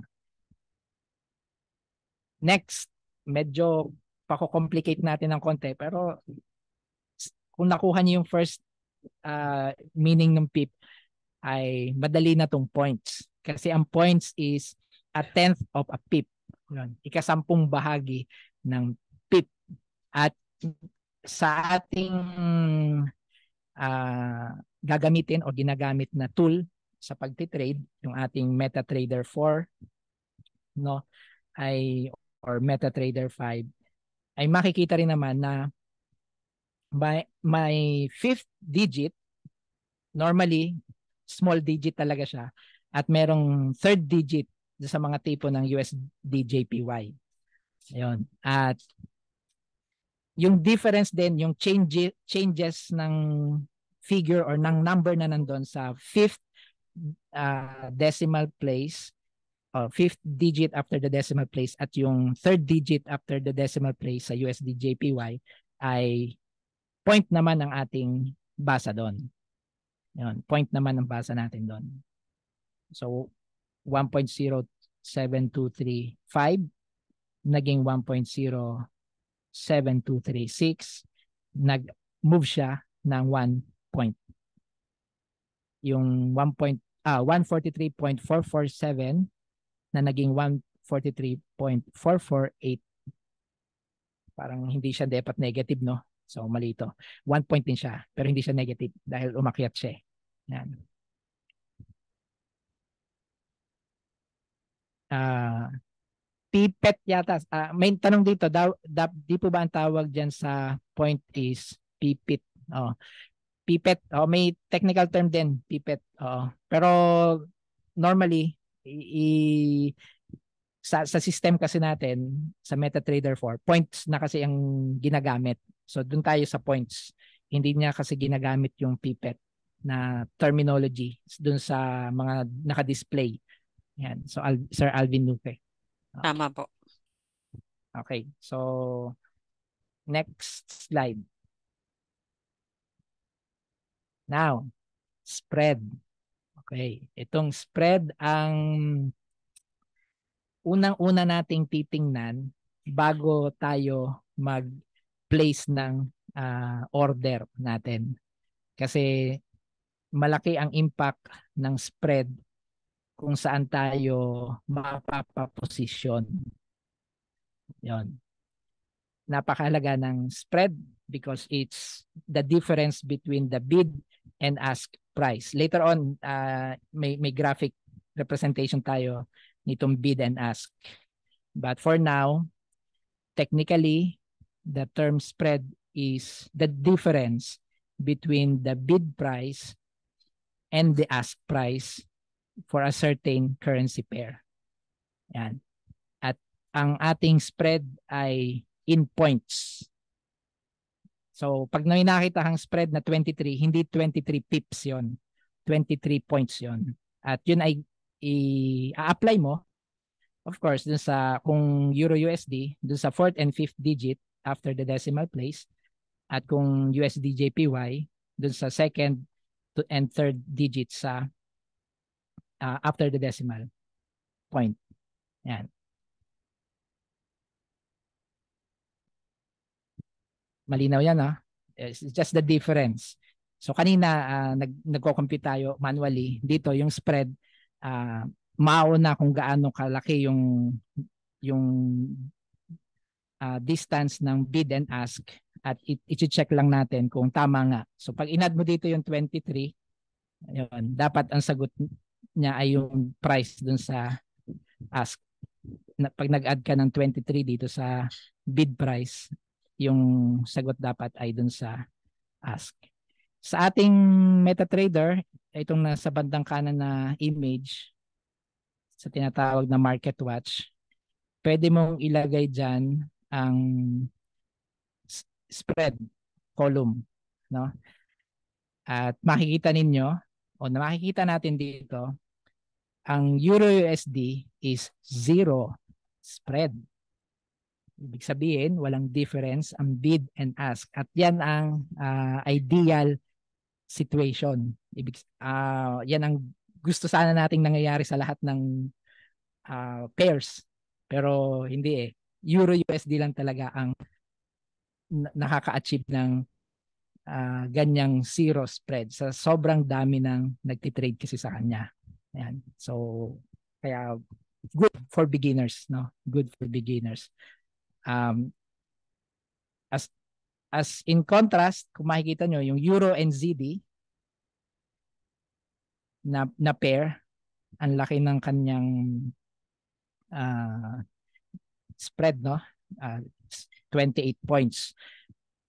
next, medyo pako-complicate natin ng konti pero kung nakuha niyo yung first uh, meaning ng PIP ay madali na tong points. Kasi ang points is a tenth of a PIP. Yun, ikasampung bahagi ng PIP. At sa ating uh, gagamitin o ginagamit na tool sa pagtitrade, yung ating MetaTrader 4 no ay or MetaTrader 5 ay makikita rin naman na by my fifth digit normally small digit talaga siya at merong third digit sa mga tipo ng USDJPY. Ayun. At yung difference din, yung change, changes ng figure or ng number na nandun sa fifth uh, decimal place or fifth digit after the decimal place at yung third digit after the decimal place sa USDJPY ay point naman ang ating basa doon. Yun, point naman ang basa natin doon. So 1.07235 naging 1.07236 nag-move siya ng 1 point. Yung 1 point, ah, 143.447 na naging 143.448. Parang hindi siya dapat negative, no? So, mali ito. 1 point din siya, pero hindi siya negative dahil umakyat siya. Eh. Yan. Ah, uh, pipet yata. Uh, may tanong dito, da, da, di po ba ang tawag dyan sa point is pipit? Oh pipet. Oh, may technical term din, pipet. Oh. Pero normally i, i sa, sa system kasi natin sa MetaTrader 4, points na kasi ang ginagamit. So doon tayo sa points. Hindi niya kasi ginagamit yung pipet na terminology doon sa mga naka-display. Yan. So Al- Sir Alvin Nuke. Okay. Tama po. Okay. So next slide. Now, spread. Okay, itong spread ang unang-una nating titingnan bago tayo mag-place ng uh, order natin. Kasi malaki ang impact ng spread kung saan tayo mapapaposisyon. Yon. Napakahalaga ng spread because it's the difference between the bid and ask price. Later on, uh, may, may graphic representation tayo nitong bid and ask. But for now, technically, the term spread is the difference between the bid price and the ask price for a certain currency pair. Yan. At ang ating spread ay in points. So pag may nakita kang spread na 23, hindi 23 pips yon 23 points yon At yun ay i-apply mo, of course, dun sa, kung Euro USD, dun sa fourth and fifth digit after the decimal place, at kung USD JPY, dun sa second to, and third digit sa uh, after the decimal point. Yan. Malinaw yan ha. Ah. It's just the difference. So kanina uh, nag nagko-compute tayo manually. Dito yung spread uh, ah, mao na kung gaano kalaki yung yung uh, distance ng bid and ask at i-check lang natin kung tama nga. So pag inad mo dito yung 23, yun, dapat ang sagot niya ay yung price dun sa ask. Na, pag nag-add ka ng 23 dito sa bid price, yung sagot dapat ay dun sa ask. Sa ating MetaTrader, itong nasa bandang kanan na image sa tinatawag na market watch, pwede mong ilagay dyan ang spread column. No? At makikita ninyo, o na makikita natin dito, ang Euro USD is zero spread. Ibig sabihin, walang difference ang bid and ask. At yan ang uh, ideal situation. Ibig, uh, yan ang gusto sana nating nangyayari sa lahat ng uh, pairs. Pero hindi eh. Euro-USD lang talaga ang nakaka-achieve ng uh, ganyang zero spread sa sobrang dami ng nagtitrade kasi sa kanya. Ayan. So, kaya good for beginners, no? Good for beginners. Um, as, as in contrast, kung makikita nyo, yung Euro and ZD na, na pair, ang laki ng kanyang uh, spread, no? Uh, ah, 28 points.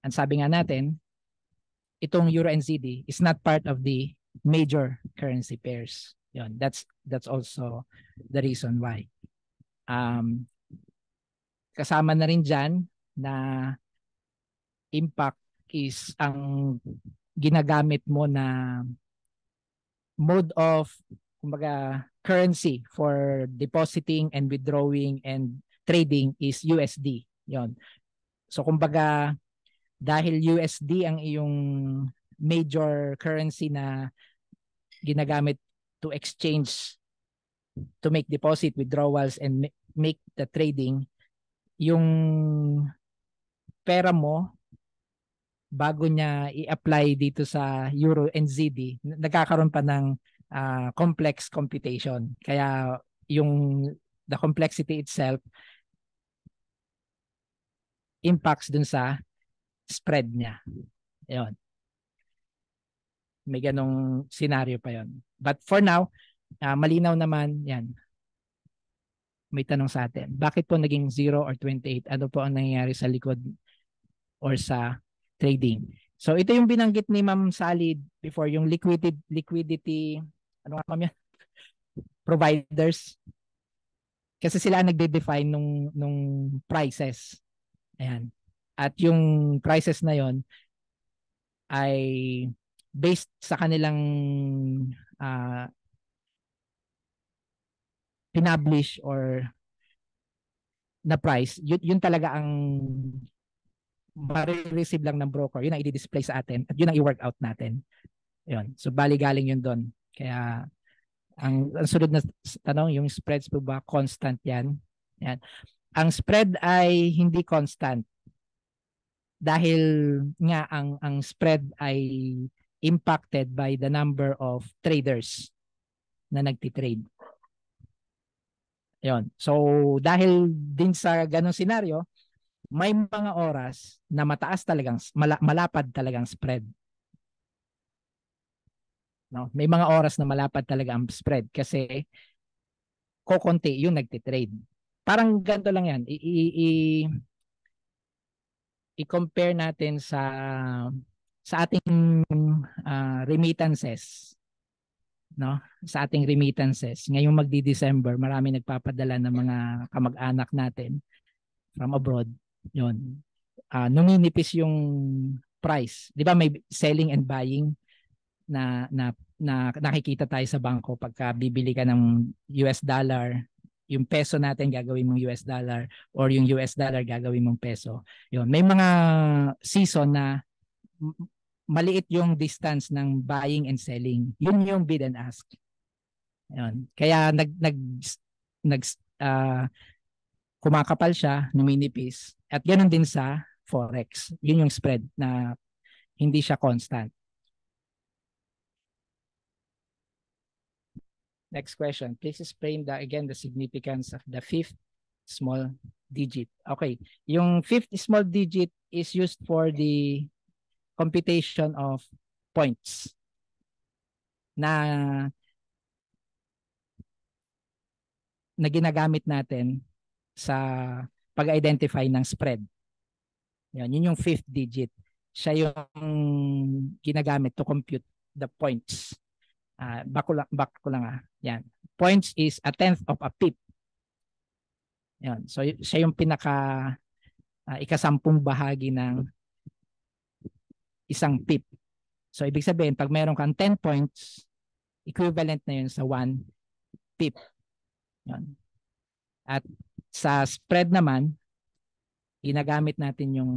Ang sabi nga natin, itong Euro and ZD is not part of the major currency pairs. yon that's that's also the reason why. Um, kasama na rin dyan na impact is ang ginagamit mo na mode of kumbaga currency for depositing and withdrawing and trading is USD. Yon. So kumbaga dahil USD ang iyong major currency na ginagamit to exchange to make deposit withdrawals and make the trading yung pera mo bago niya i-apply dito sa euro and ZD, nagkakaroon pa ng uh, complex computation. Kaya yung the complexity itself impacts dun sa spread niya. Ayun. May ganong scenario pa yon. But for now, uh, malinaw naman yan may tanong sa atin. Bakit po naging 0 or 28? Ano po ang nangyayari sa likod or sa trading? So ito yung binanggit ni Ma'am Sally before, yung liquidity, liquidity ano nga ma'am yan? Providers. Kasi sila ang nagde-define nung, nung prices. Ayan. At yung prices na yon ay based sa kanilang uh, pinablish or na price, yun, yun talaga ang marireceive lang ng broker. Yun ang i-display sa atin at yun ang i work out natin. Yun. So bali galing yun doon. Kaya ang, ang sunod na tanong, yung spreads po ba constant yan? Yan. Ang spread ay hindi constant dahil nga ang ang spread ay impacted by the number of traders na nagtitrade. Yon. So dahil din sa ganong scenario, may mga oras na mataas talagang malapad talagang spread. No, may mga oras na malapad talaga ang spread kasi kokonti yung nagte-trade. Parang ganto lang yan. I, i, i, i-compare natin sa sa ating uh, remittances no sa ating remittances. Ngayong magdi-December, marami nagpapadala ng mga kamag-anak natin from abroad. 'Yon. Uh, ah, numinipis yung price. 'Di ba may selling and buying na na na nakikita tayo sa bangko pagka bibili ka ng US dollar, yung peso natin gagawin mong US dollar or yung US dollar gagawin mong peso. yon may mga season na maliit yung distance ng buying and selling. Yun yung bid and ask. Ayun. Kaya nag nag nag uh, kumakapal siya, numinipis. At ganoon din sa forex. Yun yung spread na hindi siya constant. Next question. Please explain the, again the significance of the fifth small digit. Okay. Yung fifth small digit is used for the computation of points na na ginagamit natin sa pag-identify ng spread. Yan, yun yung fifth digit. Siya yung ginagamit to compute the points. Uh, back, ko lang, back ko lang ah. Yan. Points is a tenth of a pip. Yan. So siya yung pinaka uh, ikasampung bahagi ng isang pip. So ibig sabihin, pag meron kang 10 points, equivalent na yun sa 1 pip. Yun. At sa spread naman, ginagamit natin yung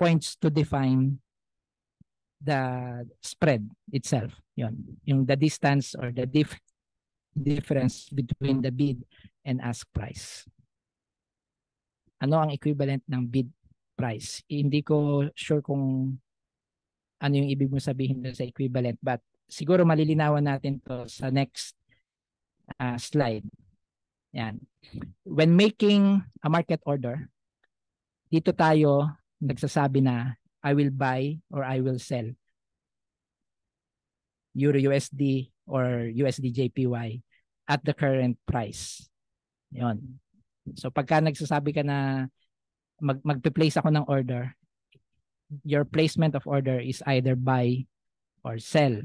points to define the spread itself. Yun. Yung the distance or the diff difference between the bid and ask price. Ano ang equivalent ng bid price? Hindi ko sure kung ano yung ibig mong sabihin doon sa equivalent. But siguro malilinawan natin to sa next uh, slide. Yan. When making a market order, dito tayo nagsasabi na I will buy or I will sell Euro USD or USD JPY at the current price. Yon. So pagka nagsasabi ka na mag magpe-place ako ng order, your placement of order is either buy or sell.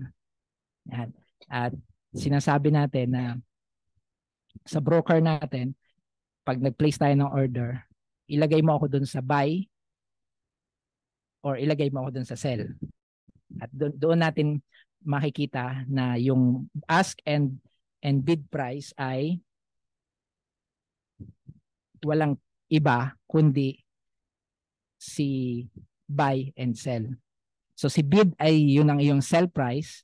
Yan. At sinasabi natin na sa broker natin, pag nag-place tayo ng order, ilagay mo ako dun sa buy or ilagay mo ako dun sa sell. At do- doon natin makikita na yung ask and and bid price ay walang iba kundi si buy and sell. So si bid ay yun ang iyong sell price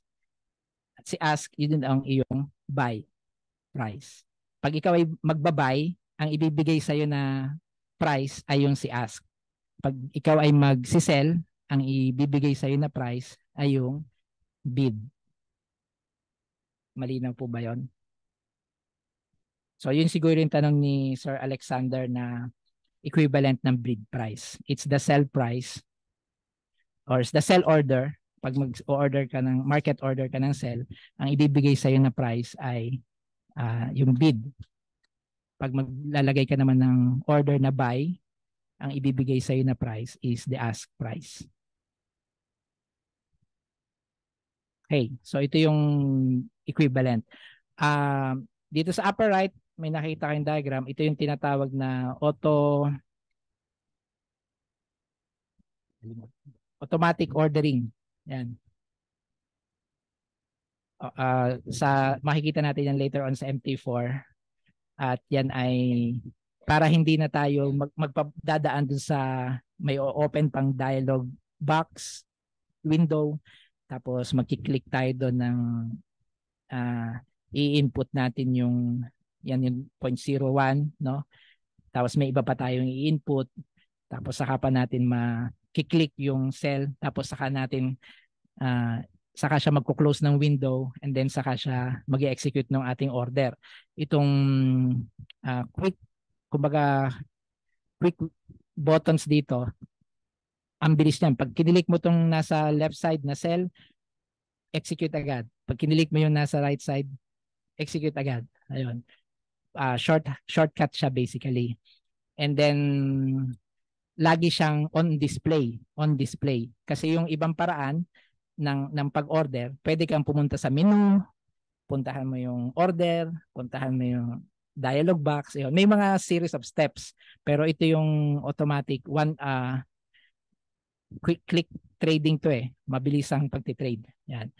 at si ask yun ang iyong buy price. Pag ikaw ay magbabay, ang ibibigay sa iyo na price ay yung si ask. Pag ikaw ay magsisell, ang ibibigay sa iyo na price ay yung bid. Malinaw po ba yon? So yun siguro yung tanong ni Sir Alexander na equivalent ng bid price. It's the sell price or the sell order, pag mag-order ka ng market order ka ng sell, ang ibibigay sa iyo na price ay uh, yung bid. Pag maglalagay ka naman ng order na buy, ang ibibigay sa iyo na price is the ask price. Okay, so ito yung equivalent. Uh, dito sa upper right, may nakita kayong diagram. Ito yung tinatawag na auto Automatic ordering. Yan. Uh, sa makikita natin yan later on sa MT4 at yan ay para hindi na tayo mag, magpadadaan dun sa may open pang dialog box window tapos magki-click tayo doon ng uh, i-input natin yung yan yung 0.01 no tapos may iba pa tayong i-input tapos saka pa natin ma kiklik yung cell tapos saka natin uh, saka siya magko-close ng window and then saka siya mag-execute ng ating order. Itong uh, quick kumbaga quick buttons dito ang bilis niyan. Pag kinilik mo tong nasa left side na cell, execute agad. Pag kinilik mo yung nasa right side, execute agad. Ayun. Uh, short shortcut siya basically. And then lagi siyang on display, on display. Kasi yung ibang paraan ng ng pag-order, pwede kang pumunta sa menu, puntahan mo yung order, puntahan mo yung dialog box, yun. May mga series of steps, pero ito yung automatic one uh quick click trading to eh. Mabilis ang pagti-trade. Yan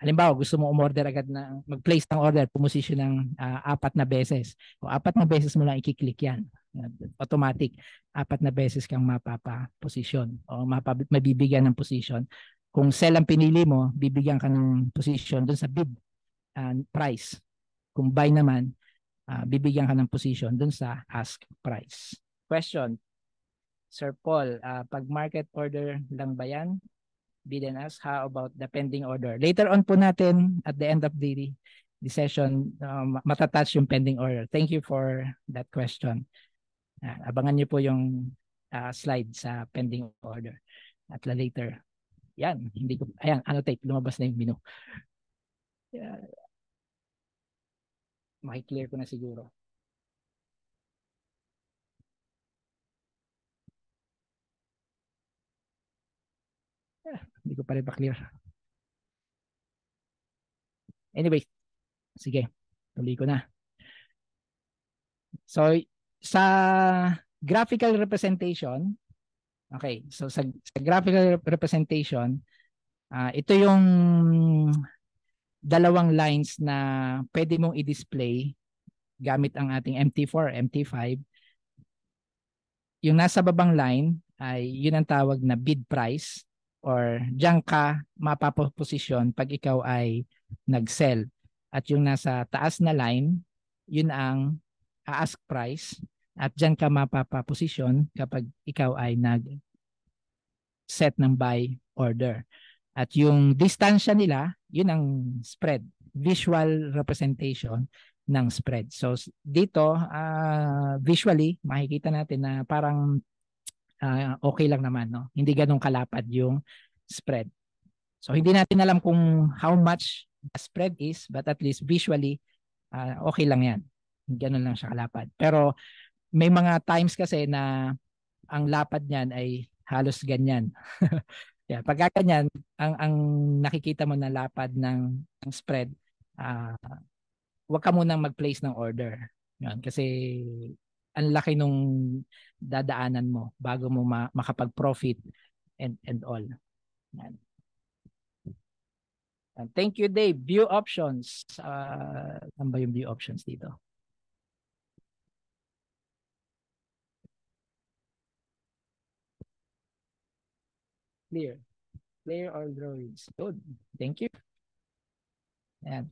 halimbawa gusto mo umorder agad na mag-place ng order, pumosition ng uh, apat na beses. O apat na beses mo lang i-click 'yan. Automatic apat na beses kang mapapa-position o mapab- mabibigyan ng position. Kung sell ang pinili mo, bibigyan ka ng position doon sa bid and ah, price. Kung buy naman, uh, bibigyan ka ng position doon sa ask price. Question, Sir Paul, uh, pag market order lang ba yan? bidden us. How about the pending order? Later on po natin at the end of the, the session, um, matatouch yung pending order. Thank you for that question. Uh, abangan niyo po yung uh, slide sa pending order at la later. Yan, hindi ko, ayan, annotate, lumabas na yung menu. Uh, makiklear ko na siguro. Hindi ko pa rin pa-clear. Anyway, sige, tuloy ko na. So, sa graphical representation, okay, so sa, sa graphical representation, uh, ito yung dalawang lines na pwede mong i-display gamit ang ating MT4, MT5. Yung nasa babang line ay yun ang tawag na bid price or diyan ka mapaposisyon pag ikaw ay nag-sell. At yung nasa taas na line, yun ang ask price at diyan ka mapapaposisyon kapag ikaw ay nag-set ng buy order. At yung distansya nila, yun ang spread, visual representation ng spread. So dito, uh, visually, makikita natin na parang uh, okay lang naman. No? Hindi ganun kalapad yung spread. So hindi natin alam kung how much the spread is, but at least visually, uh, okay lang yan. Ganun lang siya kalapad. Pero may mga times kasi na ang lapad niyan ay halos ganyan. yeah, pagka ganyan, ang, ang nakikita mo na lapad ng, ng spread, uh, ah, wag ka munang mag-place ng order. yan, kasi ang laki nung dadaanan mo bago mo ma- makapag-profit and and all. Yan. And thank you Dave. View options. Uh, ano ba yung view options dito? Clear. Clear all drawings. Good. Thank you. Yan.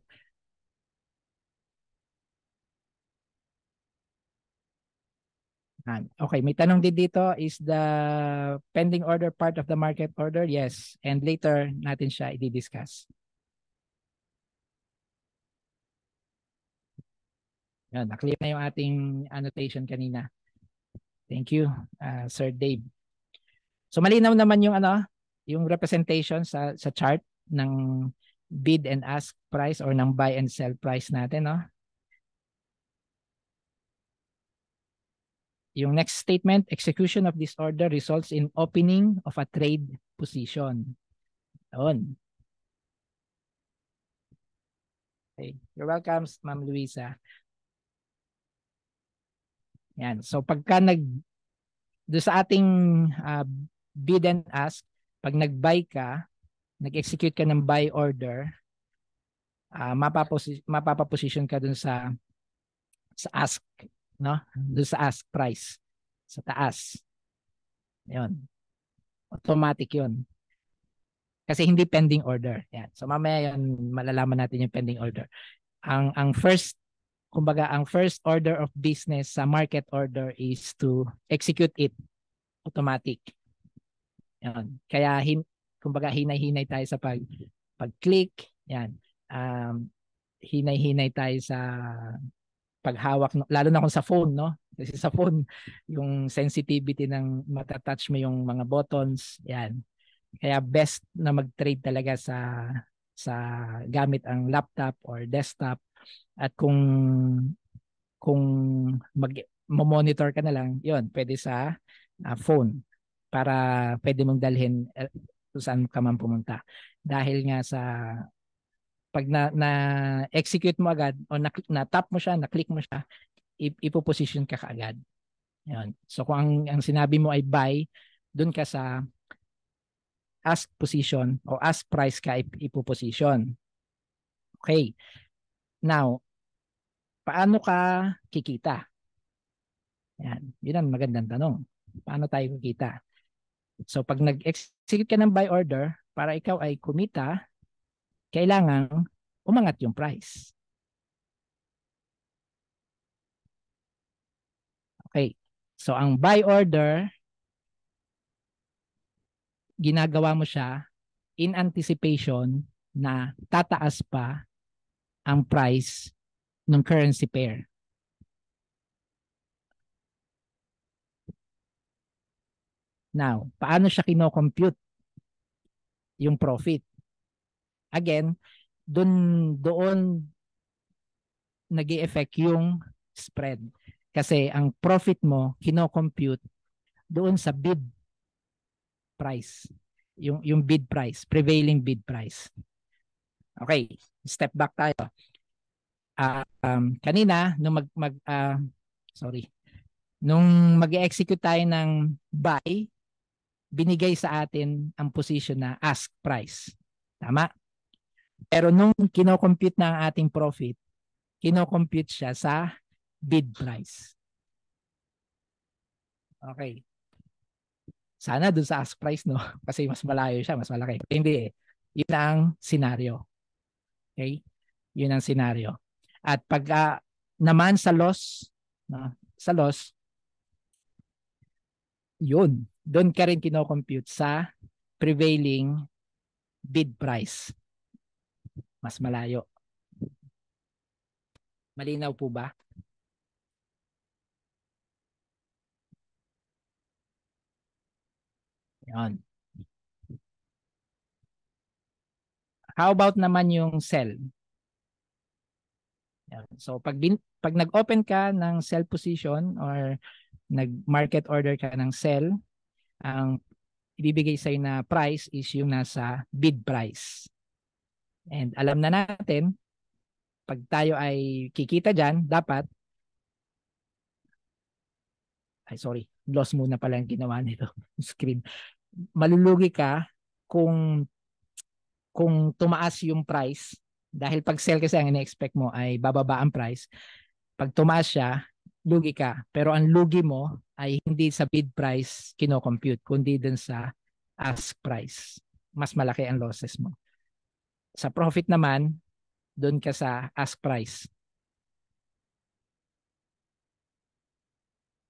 Um, okay, may tanong din dito, is the pending order part of the market order? Yes. And later natin siya i-discuss. Yan, na-clear na yung ating annotation kanina. Thank you, uh, Sir Dave. So malinaw naman yung ano, yung representation sa sa chart ng bid and ask price or ng buy and sell price natin, no? Yung next statement, execution of this order results in opening of a trade position. Yun. Okay. You're welcome, Ma'am Luisa. Yan. So pagka nag do sa ating uh, bid and ask, pag nag-buy ka, nag-execute ka ng buy order, uh, mapaposi- mapapaposition ka doon sa sa ask no? Doon sa ask price. Sa taas. Ayun. Automatic yun. Kasi hindi pending order. Yan. So mamaya 'yon malalaman natin yung pending order. Ang ang first kumbaga ang first order of business sa market order is to execute it automatic. Yan. Kaya hin, kumbaga hinay-hinay tayo sa pag pag-click, yan. Um, hinay-hinay tayo sa paghawak, lalo na kung sa phone, no? Kasi sa phone, yung sensitivity ng matatouch mo yung mga buttons, yan. Kaya best na mag-trade talaga sa sa gamit ang laptop or desktop at kung kung mag monitor ka na lang, yon pwede sa uh, phone para pwede mong dalhin eh, kung saan ka man pumunta. Dahil nga sa pag na, na execute mo agad o na, na tap mo siya, na click mo siya, ipo-position ka kaagad. Yan. So kung ang, ang sinabi mo ay buy, doon ka sa ask position o ask price ka ipo-position. Okay. Now, paano ka kikita? Yan. Yun ang magandang tanong. Paano tayo kikita? So pag nag-execute ka ng buy order, para ikaw ay kumita, kailangan umangat yung price. Okay. So ang buy order, ginagawa mo siya in anticipation na tataas pa ang price ng currency pair. Now, paano siya kinocompute yung profit? again, doon doon nag effect yung spread. Kasi ang profit mo, kinocompute doon sa bid price. Yung, yung bid price, prevailing bid price. Okay, step back tayo. Uh, um, kanina, nung mag, mag uh, sorry, nung mag-execute tayo ng buy, binigay sa atin ang position na ask price. Tama? Pero nung kinocompute na ang ating profit, kinocompute siya sa bid price. Okay. Sana doon sa ask price, no? Kasi mas malayo siya, mas malaki. Hindi eh. Yun ang senaryo. Okay? Yun ang scenario. At pag uh, naman sa loss, no? sa loss, yun. Doon ka rin kinocompute sa prevailing bid price mas malayo. Malinaw po ba? Yan. How about naman yung cell? Yan. So pag, bin, pag nag-open ka ng cell position or nag-market order ka ng cell, ang ibibigay sa'yo na price is yung nasa bid price. And alam na natin, pag tayo ay kikita dyan, dapat, ay sorry, loss muna pala yung ginawa nito, screen. Malulugi ka kung kung tumaas yung price dahil pag sell kasi ang ini-expect mo ay bababa ang price. Pag tumaas siya, lugi ka. Pero ang lugi mo ay hindi sa bid price kino-compute, kundi dun sa ask price. Mas malaki ang losses mo. Sa profit naman, doon ka sa ask price.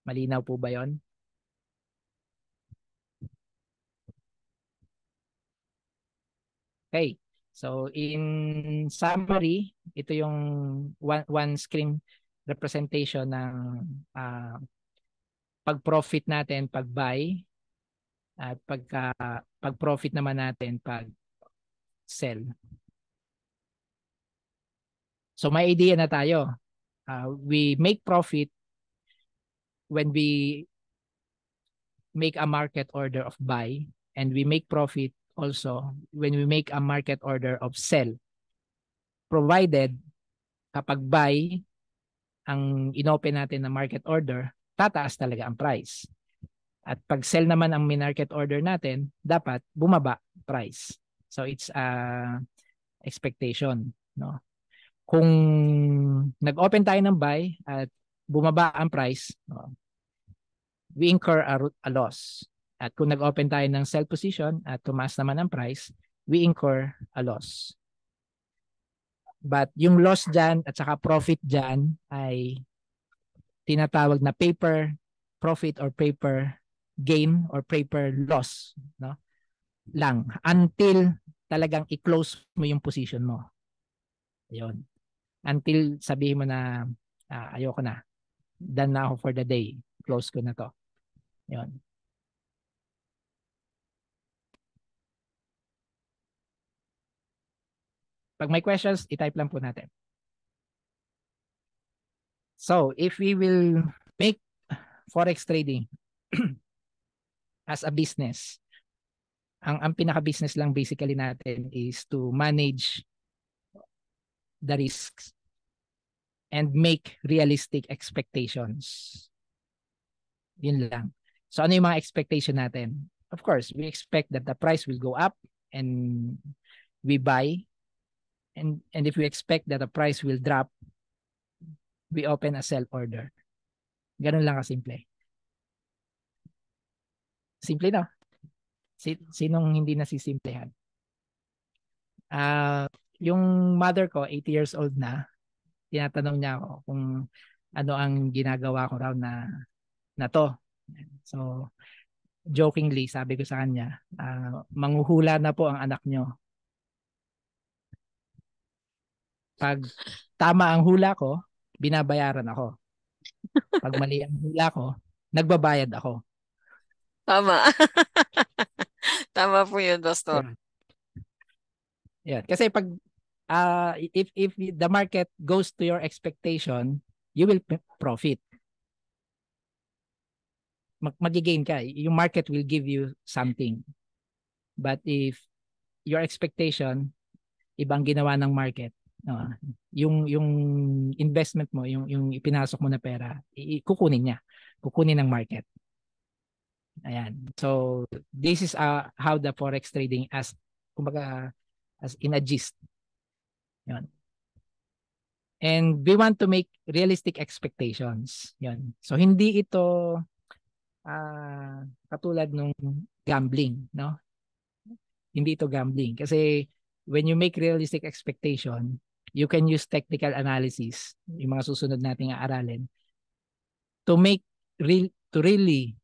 Malinaw po ba yon? Okay. So in summary, ito yung one, one screen representation ng uh, pag-profit natin pag buy at pagka pag-profit naman natin pag sell. So may idea na tayo. Uh, we make profit when we make a market order of buy and we make profit also when we make a market order of sell. Provided kapag buy ang inopen natin na market order, tataas talaga ang price. At pag sell naman ang market order natin, dapat bumaba price. So it's uh, expectation, no? Kung nag-open tayo ng buy at bumaba ang price, no? we incur a, a loss. At kung nag-open tayo ng sell position at tumaas naman ang price, we incur a loss. But yung loss dyan at saka profit dyan ay tinatawag na paper profit or paper gain or paper loss. No? lang until talagang i-close mo yung position mo. Ayun. Until sabihin mo na uh, ayoko na. Done na ako for the day. Close ko na to. Ayun. Pag may questions, i-type lang po natin. So, if we will make forex trading as a business, ang ang pinaka-business lang basically natin is to manage the risks and make realistic expectations. Yun lang. So ano yung mga expectation natin? Of course, we expect that the price will go up and we buy. And and if we expect that the price will drop, we open a sell order. Ganun lang kasimple. Simple na. No? sinong hindi nasisimplehan? Uh, ah, yung mother ko, 80 years old na, tinatanong niya ako kung ano ang ginagawa ko raw na na to. So jokingly sabi ko sa kanya, uh, manghuhula na po ang anak nyo. Pag tama ang hula ko, binabayaran ako. Pag mali ang hula ko, nagbabayad ako. Tama. Tama po yun, Pastor. Yeah. Yan. Kasi pag uh, if if the market goes to your expectation, you will profit. Mag magigain ka. Yung market will give you something. But if your expectation ibang ginawa ng market, no? Yung yung investment mo, yung yung ipinasok mo na pera, kukunin niya. Kukunin ng market. Ayan. So, this is uh, how the forex trading as, kumbaga, as in a gist. Yun. And we want to make realistic expectations. Yun. So, hindi ito uh, katulad nung gambling, no? Hindi ito gambling. Kasi when you make realistic expectation, you can use technical analysis, yung mga susunod nating aaralin, to make real, to really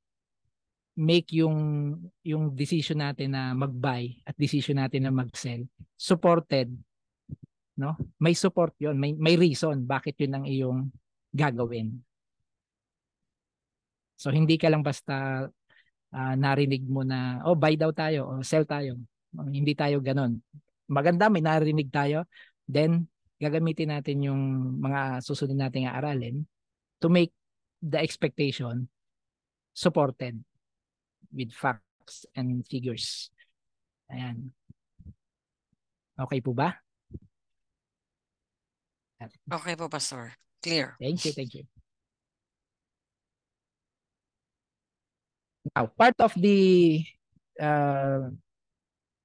make yung yung decision natin na mag-buy at decision natin na mag-sell supported no may support yon may may reason bakit yun ang iyong gagawin so hindi ka lang basta uh, narinig mo na oh buy daw tayo o oh, sell tayo hindi tayo ganun maganda may narinig tayo then gagamitin natin yung mga susunod nating aaralin to make the expectation supported with facts and figures. Ayan. Okay po ba? Okay po, Pastor. Clear. Thank you, thank you. Now, part of the uh,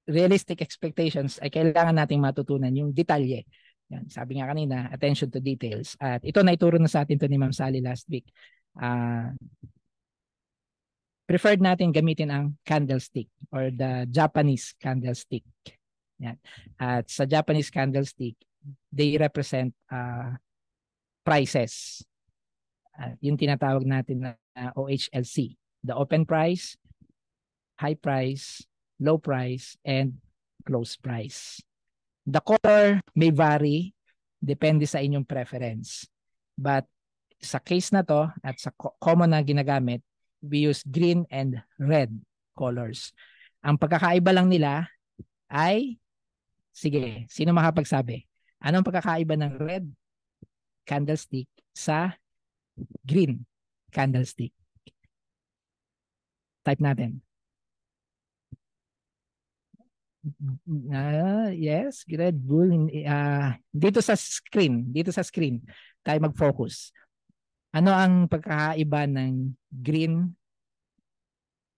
realistic expectations ay kailangan nating matutunan yung detalye. Yan, sabi nga kanina, attention to details. At ito na ituro na sa atin to ni Ma'am Sally last week. Uh, preferred natin gamitin ang candlestick or the Japanese candlestick. Yan. At sa Japanese candlestick, they represent uh, prices. Uh, yung tinatawag natin na uh, OHLC. The open price, high price, low price, and close price. The color may vary depende sa inyong preference. But sa case na to at sa common na ginagamit, we use green and red colors. Ang pagkakaiba lang nila ay, sige, sino makapagsabi? Anong pagkakaiba ng red candlestick sa green candlestick? Type natin. Uh, yes, Red Bull. Uh, dito sa screen, dito sa screen, tayo mag-focus. Ano ang pagkakaiba ng green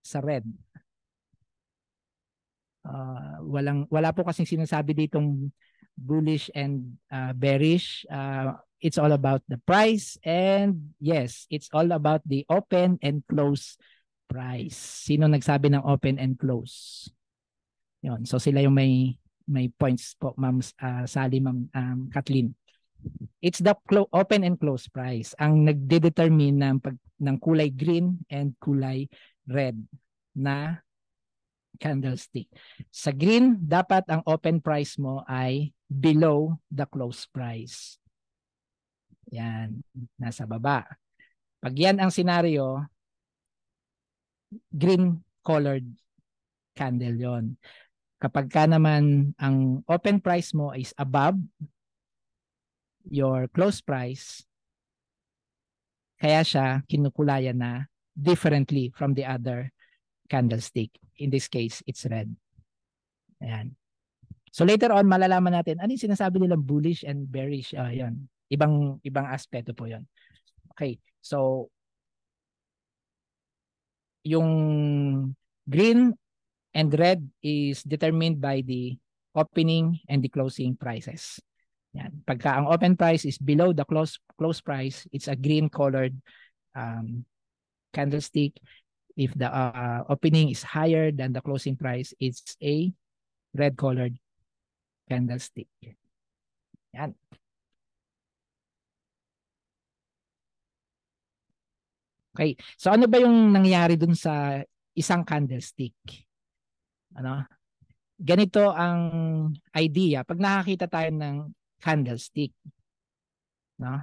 sa red? Uh, walang wala po kasi sinasabi ditong bullish and uh, bearish. Uh, it's all about the price and yes, it's all about the open and close price. Sino nagsabi ng open and close? Yon. So sila yung may may points po Ma'am uh, Sally, Ma'am um, Kathleen. It's the open and close price ang nagdedetermine ng, pag, ng kulay green and kulay red na candlestick. Sa green, dapat ang open price mo ay below the close price. Yan, nasa baba. Pag yan ang senaryo, green colored candle yon. Kapag ka naman ang open price mo is above your close price, kaya siya kinukulayan na differently from the other candlestick. In this case, it's red. Ayan. So later on, malalaman natin ano yung sinasabi nilang bullish and bearish. Uh, yun. Ibang, ibang aspeto po yon. Okay. So, yung green and red is determined by the opening and the closing prices. Yan. Pagka ang open price is below the close close price, it's a green colored um, candlestick. If the uh, opening is higher than the closing price, it's a red colored candlestick. Yan. Okay. So ano ba yung nangyari dun sa isang candlestick? Ano? Ganito ang idea. Pag nakakita tayo ng candlestick. No?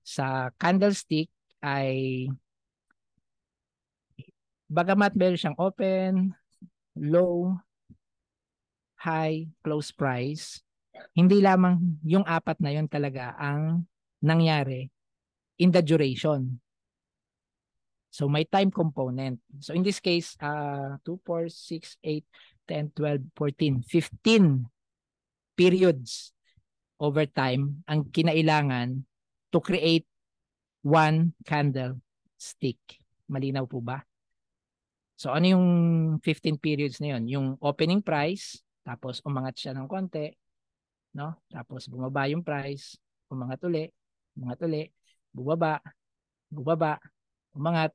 Sa candlestick ay bagamat meron siyang open, low, high, close price, hindi lamang yung apat na yon talaga ang nangyari in the duration. So may time component. So in this case, uh, 2, 4, 6, 8, 10, 12, 14, 15 periods over time ang kinailangan to create one candle stick. Malinaw po ba? So ano yung 15 periods na yun? Yung opening price, tapos umangat siya ng konti, no? Tapos bumaba yung price, umangat uli, umangat uli, bubaba, bubaba, umangat,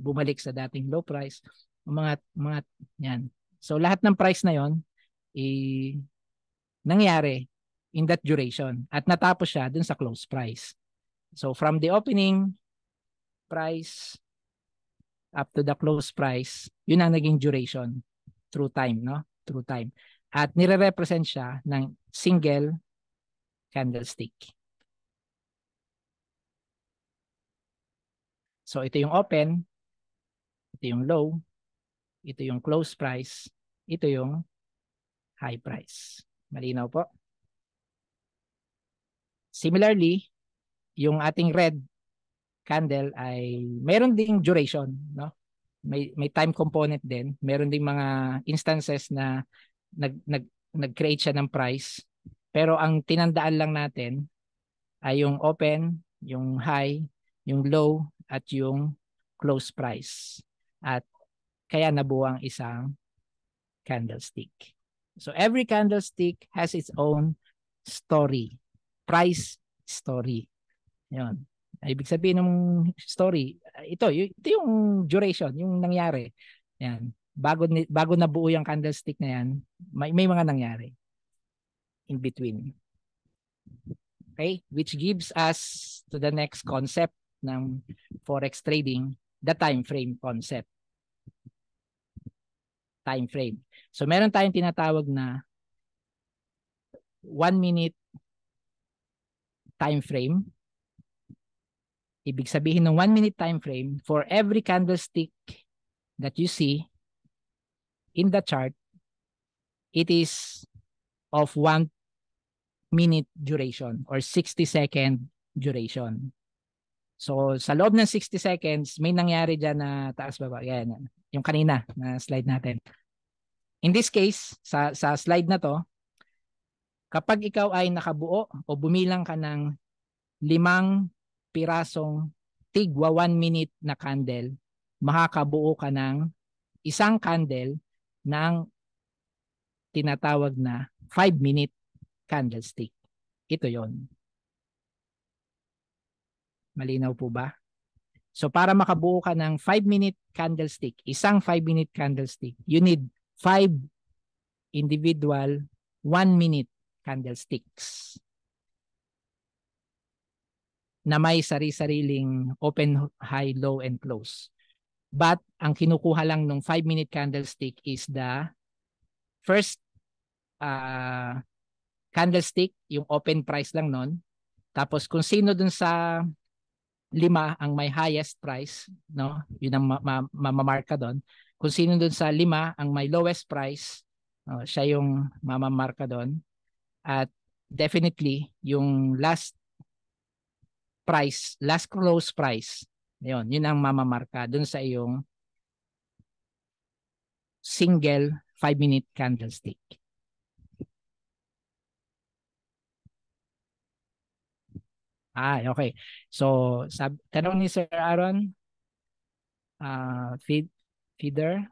bumalik sa dating low price, umangat, umangat, yan. So lahat ng price na yon eh, nangyari in that duration. At natapos siya dun sa close price. So from the opening price up to the close price, yun ang naging duration through time, no? Through time. At nire-represent siya ng single candlestick. So ito yung open, ito yung low, ito yung close price, ito yung high price. Malinaw po? Similarly, yung ating red candle ay meron ding duration, no? May may time component din. Meron ding mga instances na nag nag nag-create siya ng price. Pero ang tinandaan lang natin ay yung open, yung high, yung low at yung close price. At kaya nabuo ang isang candlestick. So every candlestick has its own story price story. Yun. Ibig sabihin ng story, ito, ito yung duration, yung nangyari. Yan. Bago, bago nabuo yung candlestick na yan, may, may mga nangyari in between. Okay? Which gives us to the next concept ng forex trading, the time frame concept. Time frame. So meron tayong tinatawag na 1 minute time frame. Ibig sabihin ng 1 minute time frame, for every candlestick that you see in the chart, it is of 1 minute duration or 60 second duration. So sa loob ng 60 seconds, may nangyari dyan na taas baba. Yan, yung kanina na slide natin. In this case, sa, sa slide na to, Kapag ikaw ay nakabuo o bumilang ka ng limang pirasong tigwa 1 minute na candle, makakabuo ka ng isang candle ng tinatawag na 5 minute candlestick. Ito yon. Malinaw po ba? So para makabuo ka ng 5 minute candlestick, isang 5 minute candlestick, you need 5 individual 1 minute candlesticks na may sari-sariling open, high, low, and close. But ang kinukuha lang ng 5-minute candlestick is the first uh, candlestick, yung open price lang nun. Tapos kung sino dun sa lima ang may highest price, no? yun ang mamamarka ma- doon. Kung sino dun sa lima ang may lowest price, no? siya yung mamamarka doon. At definitely, yung last price, last close price, yun, yun ang mamamarka dun sa iyong single 5-minute candlestick. Ah, okay. So, sab tanong ni Sir Aaron, uh, feed, feeder,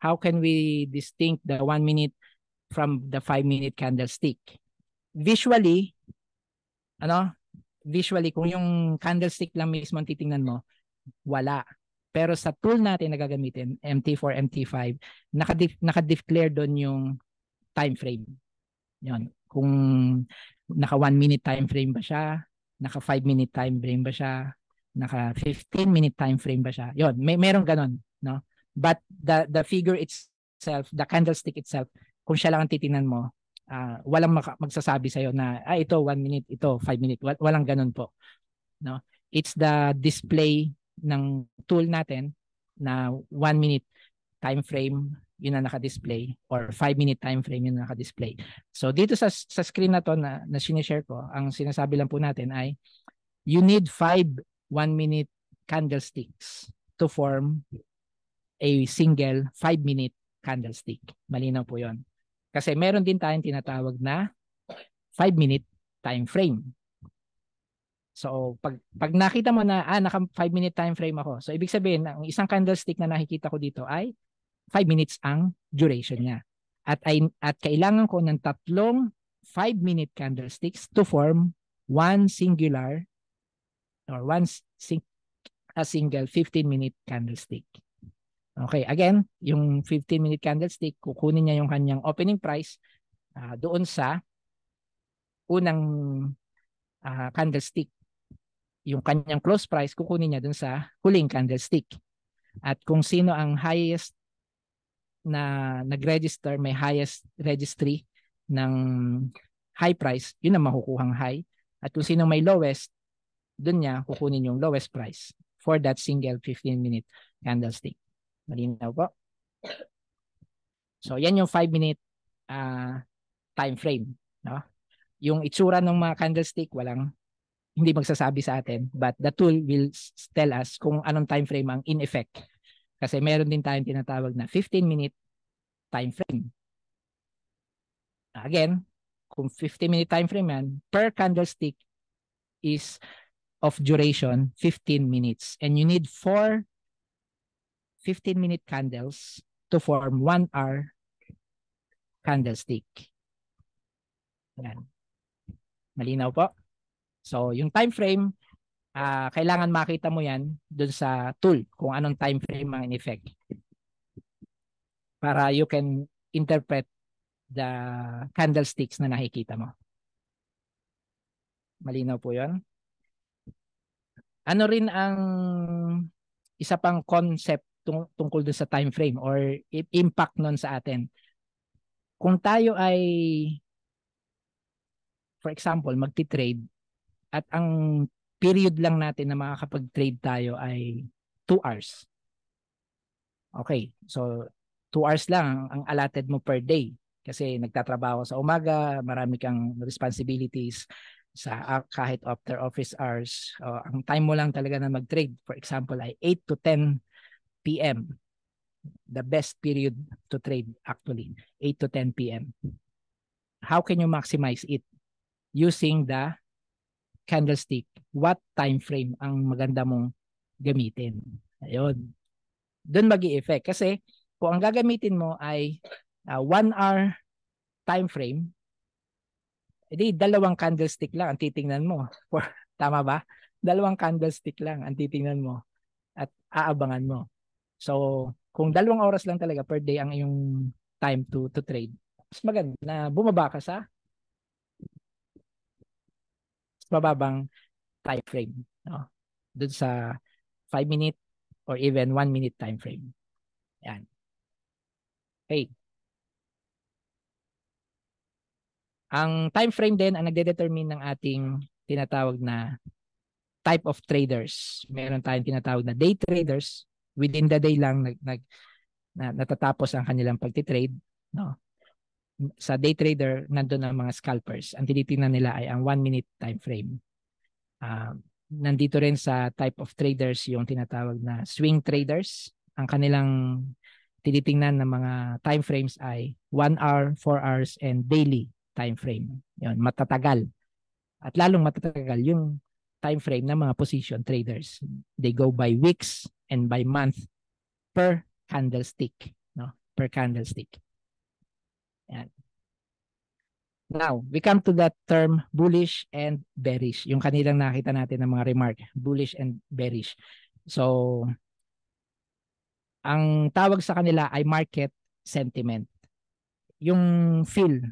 how can we distinct the 1 minute from the 5 minute candlestick? visually, ano, visually, kung yung candlestick lang mismo ang titingnan mo, wala. Pero sa tool natin na gagamitin, MT4, MT5, naka-de- naka-declare doon yung time frame. Yun. Kung naka 1 minute time frame ba siya, naka 5 minute time frame ba siya, naka 15 minute time frame ba siya. Yun, may merong ganun, no? But the the figure itself, the candlestick itself, kung siya lang ang titingnan mo, uh, walang magsasabi sa iyo na ah ito 1 minute, ito 5 minute. Wal- walang ganun po. No? It's the display ng tool natin na 1 minute time frame yun na naka-display or 5 minute time frame yun na naka-display. So dito sa sa screen na to na, na sinishare ko, ang sinasabi lang po natin ay you need 5 1 minute candlesticks to form a single 5 minute candlestick. Malinaw po 'yon. Kasi meron din tayong tinatawag na 5-minute time frame. So, pag, pag nakita mo na, ah, naka 5-minute time frame ako. So, ibig sabihin, ang isang candlestick na nakikita ko dito ay 5 minutes ang duration niya. At, ay, at kailangan ko ng tatlong 5-minute candlesticks to form one singular or one sing, a single 15-minute candlestick. Okay, again, yung 15-minute candlestick, kukunin niya yung kanyang opening price uh, doon sa unang uh, candlestick. Yung kanyang close price, kukunin niya doon sa huling candlestick. At kung sino ang highest na nag-register, may highest registry ng high price, yun ang makukuhang high. At kung sino may lowest, doon niya kukunin yung lowest price for that single 15-minute candlestick. Malinaw po? So, yan yung 5-minute uh, ah, time frame. No? Yung itsura ng mga candlestick, walang hindi magsasabi sa atin but the tool will tell us kung anong time frame ang in effect kasi meron din tayong tinatawag na 15 minute time frame again kung 15 minute time frame yan per candlestick is of duration 15 minutes and you need 4 15 minute candles to form 1 hour candlestick. Yan. Malinaw po? So, yung time frame, uh, kailangan makita mo yan doon sa tool kung anong time frame ang in effect. Para you can interpret the candlesticks na nakikita mo. Malinaw po yon Ano rin ang isa pang concept tungkol dun sa time frame or impact nun sa atin. Kung tayo ay for example, magti-trade at ang period lang natin na makakapag-trade tayo ay 2 hours. Okay, so 2 hours lang ang allotted mo per day kasi nagtatrabaho sa umaga, marami kang responsibilities sa uh, kahit after office hours. Uh, ang time mo lang talaga na mag-trade, for example, ay 8 to 10 p.m. The best period to trade actually, 8 to 10 p.m. How can you maximize it? Using the candlestick. What time frame ang maganda mong gamitin? Ayun. Doon mag effect Kasi kung ang gagamitin mo ay uh, one hour time frame, edi dalawang candlestick lang ang titingnan mo. For, tama ba? Dalawang candlestick lang ang titingnan mo at aabangan mo. So, kung dalawang oras lang talaga per day ang iyong time to to trade, mas maganda na bumaba ka sa mababang time frame. No? Doon sa 5 minute or even 1 minute time frame. Yan. Okay. Ang time frame din ang nagdedetermine ng ating tinatawag na type of traders. Meron tayong tinatawag na day traders within the day lang nag, nag na, natatapos ang kanilang pagtitrade, no? Sa day trader, nandoon ang mga scalpers. Ang tinitingnan nila ay ang 1 minute time frame. Uh, nandito rin sa type of traders yung tinatawag na swing traders. Ang kanilang tinitingnan ng mga time frames ay 1 hour, 4 hours, and daily time frame. Yun, matatagal. At lalong matatagal yung time frame ng mga position traders. They go by weeks and by month per candlestick, no? Per candlestick. Yan. Now, we come to that term bullish and bearish. Yung kanilang nakita natin ng mga remark, bullish and bearish. So, ang tawag sa kanila ay market sentiment. Yung feel,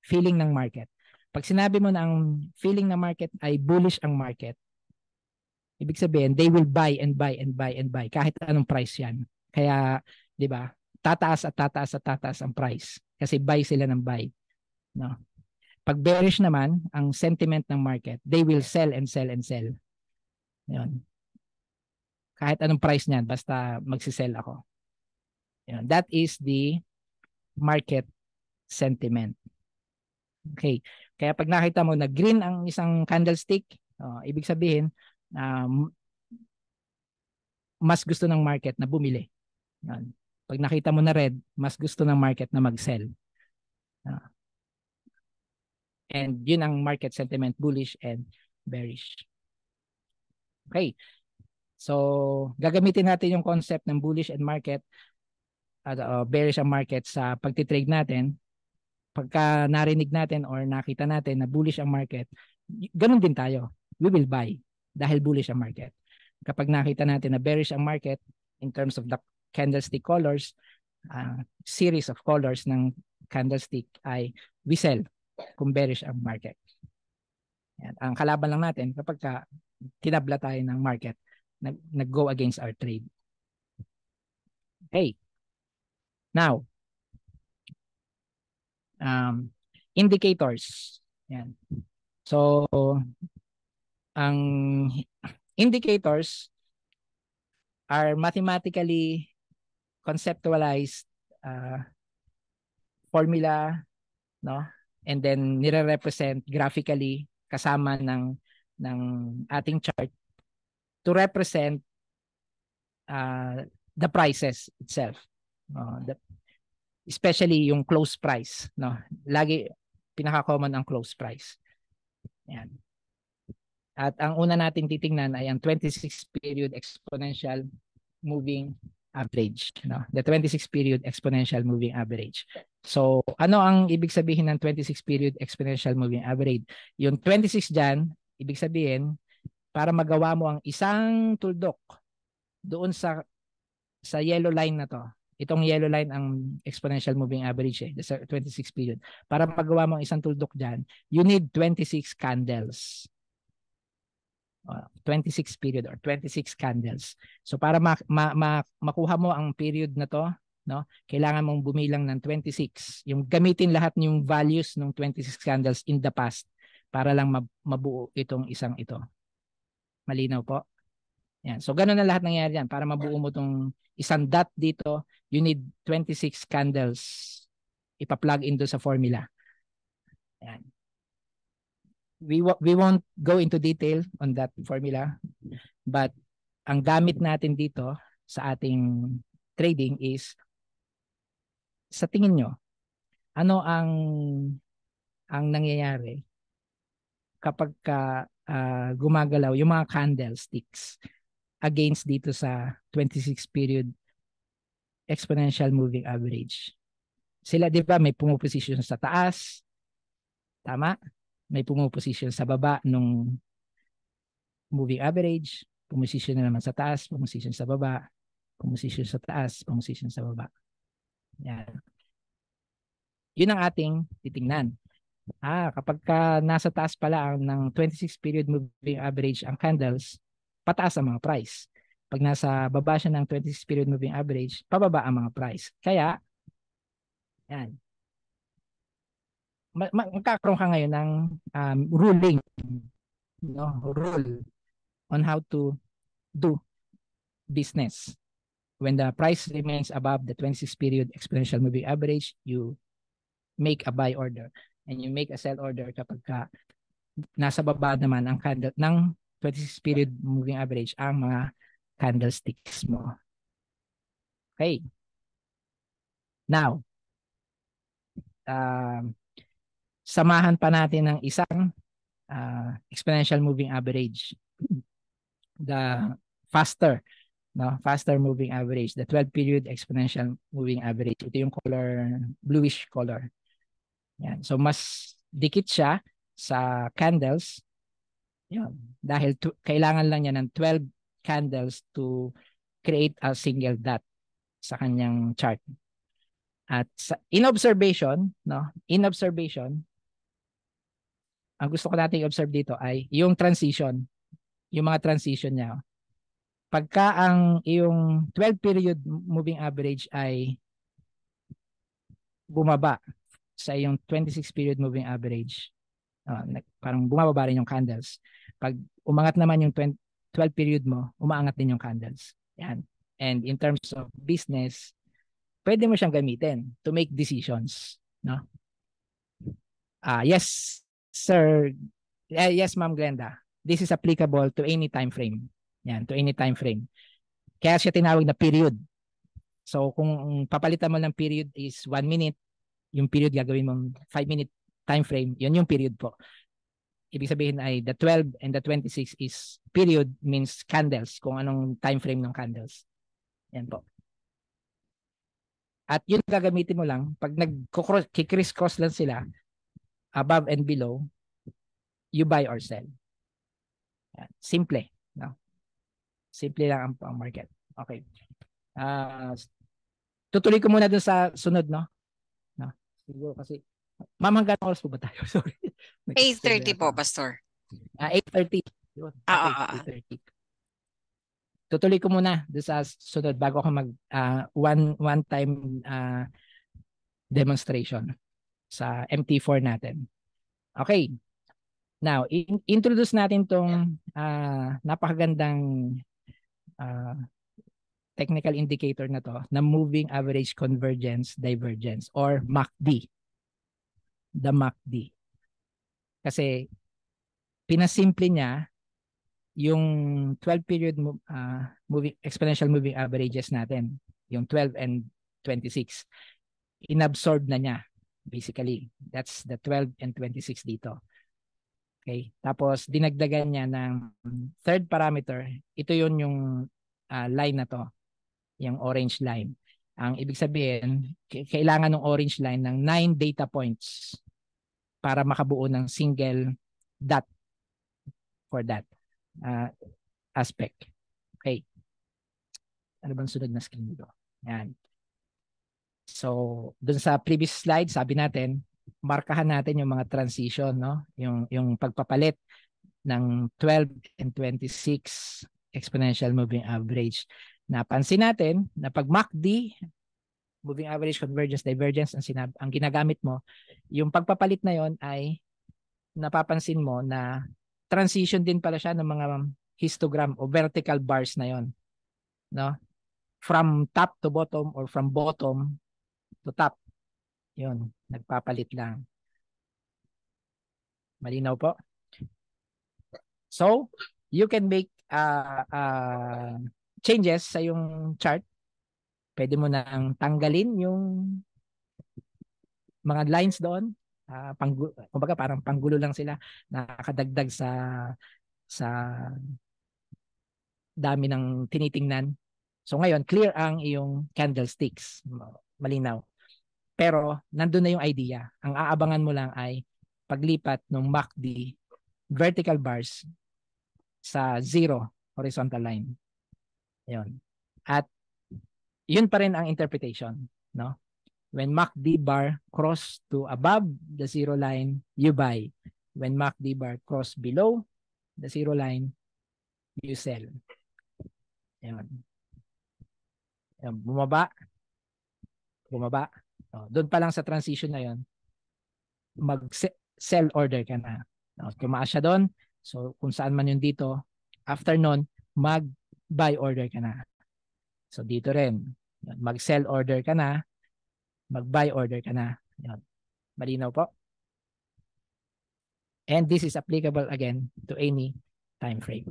feeling ng market. Pag sinabi mo na ang feeling ng market ay bullish ang market, ibig sabihin, they will buy and buy and buy and buy kahit anong price yan. Kaya, di ba, tataas at tataas at tataas ang price kasi buy sila ng buy. No? Pag bearish naman, ang sentiment ng market, they will sell and sell and sell. Yun. Kahit anong price niyan, basta magsisell ako. Yun. That is the market sentiment. Okay. Kaya pag nakita mo na green ang isang candlestick, oh, ibig sabihin, um, mas gusto ng market na bumili. Yan. Pag nakita mo na red, mas gusto ng market na mag-sell. Uh, and yun ang market sentiment, bullish and bearish. Okay. So, gagamitin natin yung concept ng bullish and market, uh, uh, bearish and market sa pagtitrade natin pagka narinig natin or nakita natin na bullish ang market, ganun din tayo. We will buy dahil bullish ang market. Kapag nakita natin na bearish ang market in terms of the candlestick colors, uh, series of colors ng candlestick ay we sell kung bearish ang market. Yan. Ang kalaban lang natin kapag ka tinabla tayo ng market, nag-go against our trade. Okay. Now, um, indicators. Yan. So, ang indicators are mathematically conceptualized uh, formula, no? And then nire-represent graphically kasama ng ng ating chart to represent uh, the prices itself. Uh, the, especially yung close price, no? Lagi pinaka-common ang close price. Ayan. At ang una natin titingnan ay ang 26 period exponential moving average, no? The 26 period exponential moving average. So, ano ang ibig sabihin ng 26 period exponential moving average? Yung 26 diyan, ibig sabihin para magawa mo ang isang tuldok doon sa sa yellow line na to, Itong yellow line ang exponential moving average eh, sa 26 period. Para mm. magawa mo isang tuldok dyan, you need 26 candles. 26 period or 26 candles. So para ma ma ma makuha mo ang period na to, no? Kailangan mong bumilang ng 26. Yung gamitin lahat ng values ng 26 candles in the past para lang mabuo itong isang ito. Malinaw po? Yan. So ganun na lahat nangyayari diyan Para mabuo mo tong isang dot dito, you need 26 candles. Ipa-plug in sa formula. Yan. We, we won't go into detail on that formula. But ang gamit natin dito sa ating trading is sa tingin nyo, ano ang ang nangyayari kapag ka, uh, gumagalaw yung mga candlesticks against dito sa 26 period exponential moving average. Sila 'di ba may pumoposisyon sa taas. Tama? May pumoposisyon sa baba nung moving average, pumoposisyon na naman sa taas, pumoposisyon sa baba, pumoposisyon sa taas, pumoposisyon sa baba. Yan. Yun ang ating titingnan. Ah, kapag ka nasa taas pala ang ng 26 period moving average ang candles, pataas ang mga price. Pag nasa baba siya ng 26 period moving average, pababa ang mga price. Kaya, yan. Magkakaroon ka ngayon ng um, ruling, no, rule on how to do business. When the price remains above the 26 period exponential moving average, you make a buy order and you make a sell order kapag ka nasa baba naman ang candle ng 26 period moving average ang mga candlesticks mo. Okay. Now, uh, samahan pa natin ng isang uh, exponential moving average. The faster, no? Faster moving average, the 12 period exponential moving average. Ito yung color, bluish color. Yan. So mas dikit siya sa candles yun. Dahil to, kailangan lang niya ng 12 candles to create a single dot sa kanyang chart. At sa, in observation, no? In observation, ang gusto ko nating observe dito ay yung transition, yung mga transition niya. Pagka ang iyong 12 period moving average ay bumaba sa yung 26 period moving average, Uh, parang bumababa rin yung candles. Pag umangat naman yung 20, 12 period mo, umaangat din yung candles. Yan. And in terms of business, pwede mo siyang gamitin to make decisions. No? Uh, yes, sir. Uh, yes, Ma'am Glenda. This is applicable to any time frame. Yan, to any time frame. Kaya siya tinawag na period. So kung papalitan mo ng period is 1 minute, yung period gagawin mong 5 minute time frame, yun yung period po. Ibig sabihin ay the 12 and the 26 is period means candles, kung anong time frame ng candles. Yan po. At yun gagamitin mo lang, pag nag-criss-cross lang sila, above and below, you buy or sell. Yan. Simple. No? Simple lang ang, ang market. Okay. Uh, tutuloy ko muna dun sa sunod, no? no? Siguro kasi Ma'am, hanggang oras po ba tayo? Sorry. 8.30 po, Pastor. Uh, ah, 8.30. Yun. Ah, ah, ah, ah. Tutuloy ko muna doon sa sunod bago ako mag uh, one one time uh, demonstration sa MT4 natin. Okay. Now, in- introduce natin tong uh, napakagandang uh, technical indicator na to na moving average convergence divergence or MACD the MACD. Kasi pinasimple niya yung 12 period uh, ah, moving exponential moving averages natin, yung 12 and 26. Inabsorb na niya basically. That's the 12 and 26 dito. Okay? Tapos dinagdagan niya ng third parameter. Ito 'yon yung uh, line na to, yung orange line. Ang ibig sabihin, kailangan ng orange line ng 9 data points para makabuo ng single dot for that uh, aspect. Okay. Ano bang sunod na screen dito? Yan. So, dun sa previous slide, sabi natin, markahan natin yung mga transition, no? Yung, yung pagpapalit ng 12 and 26 exponential moving average napansin natin na pag MACD, moving average convergence divergence ang sinab ang ginagamit mo, yung pagpapalit na yon ay napapansin mo na transition din pala siya ng mga histogram o vertical bars na yon. No? From top to bottom or from bottom to top. Yon, nagpapalit lang. Malinaw po? So, you can make uh, uh, changes sa yung chart, pwede mo nang tanggalin yung mga lines doon. Uh, ah, pang, kumbaga parang panggulo lang sila nakakadagdag sa sa dami ng tinitingnan. So ngayon, clear ang iyong candlesticks. Malinaw. Pero nandun na yung idea. Ang aabangan mo lang ay paglipat ng MACD vertical bars sa zero horizontal line. Yun. At yun pa rin ang interpretation, no? When MACD bar cross to above the zero line, you buy. When MACD bar cross below the zero line, you sell. Ayan. Ayan, bumaba. Bumaba. O, oh, doon pa lang sa transition na yon mag-sell order ka na. O, oh, tumaas siya doon. So, kung saan man yun dito, after nun, mag buy order ka na. So dito rin, mag-sell order ka na, mag-buy order ka na. Yun. Malinaw po? And this is applicable again to any time frame.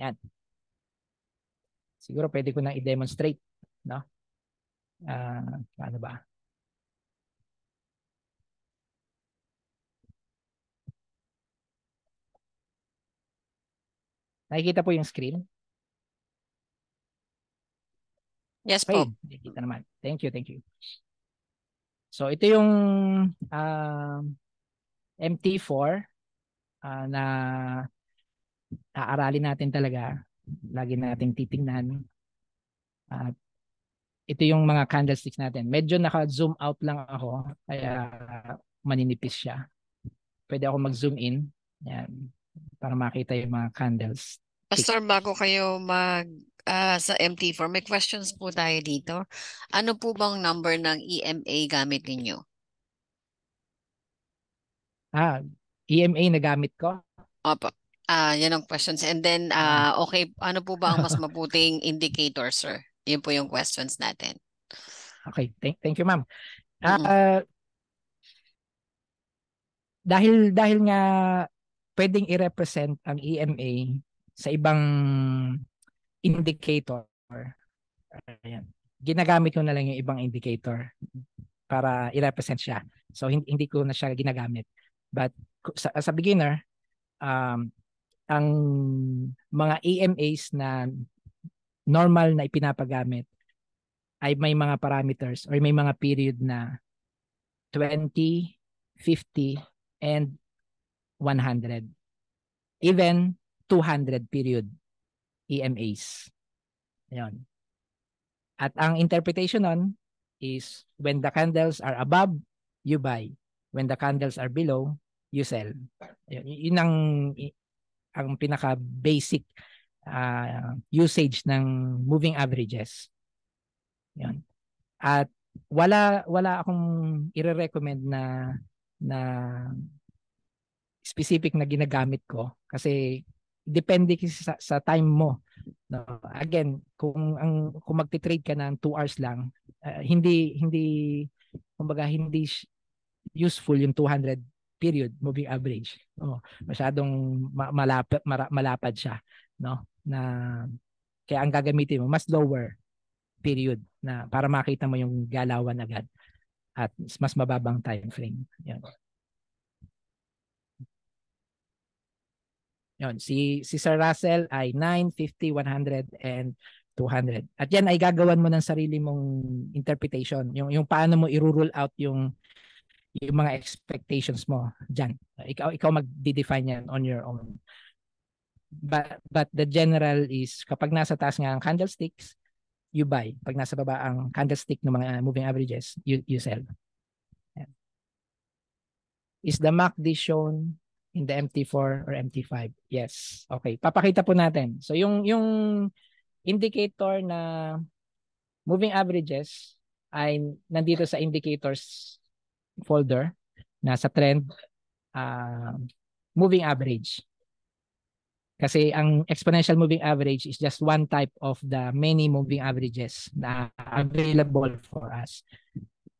Yan. Siguro pwede ko nang i-demonstrate, no? Uh, ano ba? Nakikita po yung screen? Yes okay. po. Nakikita naman. Thank you, thank you. So ito yung uh, MT4 uh, na aaralin natin talaga. Lagi nating titingnan. At uh, ito yung mga candlesticks natin. Medyo naka-zoom out lang ako kaya maninipis siya. Pwede ako mag-zoom in. Yan para makita yung mga candles. Pastor, bago kayo mag uh, sa MT4, may questions po tayo dito. Ano po bang number ng EMA gamit ninyo? Ah, EMA na gamit ko? Opo. Ah, uh, yan ang questions. And then, uh, okay, ano po ba ang mas maputing indicator, sir? Yun po yung questions natin. Okay, thank, thank you, ma'am. Uh, mm uh, dahil dahil nga pwedeng i-represent ang EMA sa ibang indicator. Ayan. Ginagamit ko na lang yung ibang indicator para i-represent siya. So hindi ko na siya ginagamit. But as a beginner, um, ang mga EMAs na normal na ipinapagamit ay may mga parameters or may mga period na 20, 50, and 100. Even 200 period EMAs. Ayan. At ang interpretation nun is when the candles are above, you buy. When the candles are below, you sell. Ayan. Yun ang, ang pinaka-basic uh, usage ng moving averages. Ayan. At wala wala akong ire recommend na na specific na ginagamit ko kasi depende kasi sa, sa time mo. No? Again, kung ang kung magte-trade ka ng 2 hours lang, uh, hindi hindi kumbaga hindi useful yung 200 period moving average. Oh, masyadong ma- malapad mara- malapad siya, no? Na kaya ang gagamitin mo mas lower period na para makita mo yung galawan agad at mas mababang time frame. Yan. Yun, si, si Sir Russell ay 9, 50, 100, and 200. At yan ay gagawan mo ng sarili mong interpretation. Yung, yung paano mo i-rule out yung, yung mga expectations mo dyan. Ikaw, ikaw mag-define yan on your own. But, but the general is kapag nasa taas nga ang candlesticks, you buy. Pag nasa baba ang candlestick ng mga moving averages, you, you sell. Yan. Is the MACD shown in the MT4 or MT5. Yes. Okay, papakita po natin. So yung yung indicator na moving averages ay nandito sa indicators folder nasa trend uh, moving average. Kasi ang exponential moving average is just one type of the many moving averages na available for us.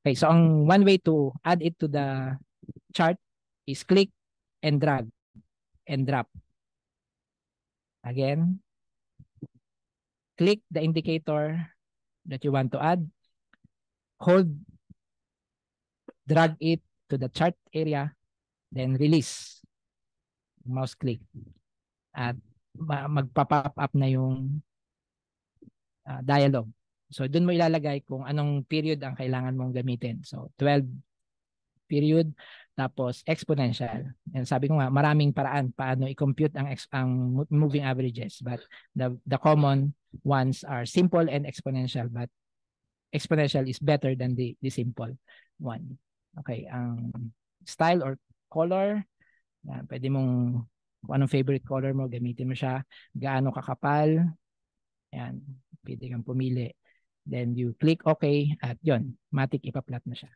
Okay, so ang one way to add it to the chart is click and drag and drop. Again, click the indicator that you want to add. Hold, drag it to the chart area, then release. Mouse click. At magpa-pop up na yung uh, ah, dialog. So doon mo ilalagay kung anong period ang kailangan mong gamitin. So 12 period tapos exponential. And sabi ko nga, maraming paraan paano i-compute ang, ang moving averages. But the, the common ones are simple and exponential. But exponential is better than the, the simple one. Okay, ang um, style or color, yan, pwede mong kung anong favorite color mo, gamitin mo siya. Gaano kakapal, yan, pwede kang pumili. Then you click OK at yon matik ipa na siya.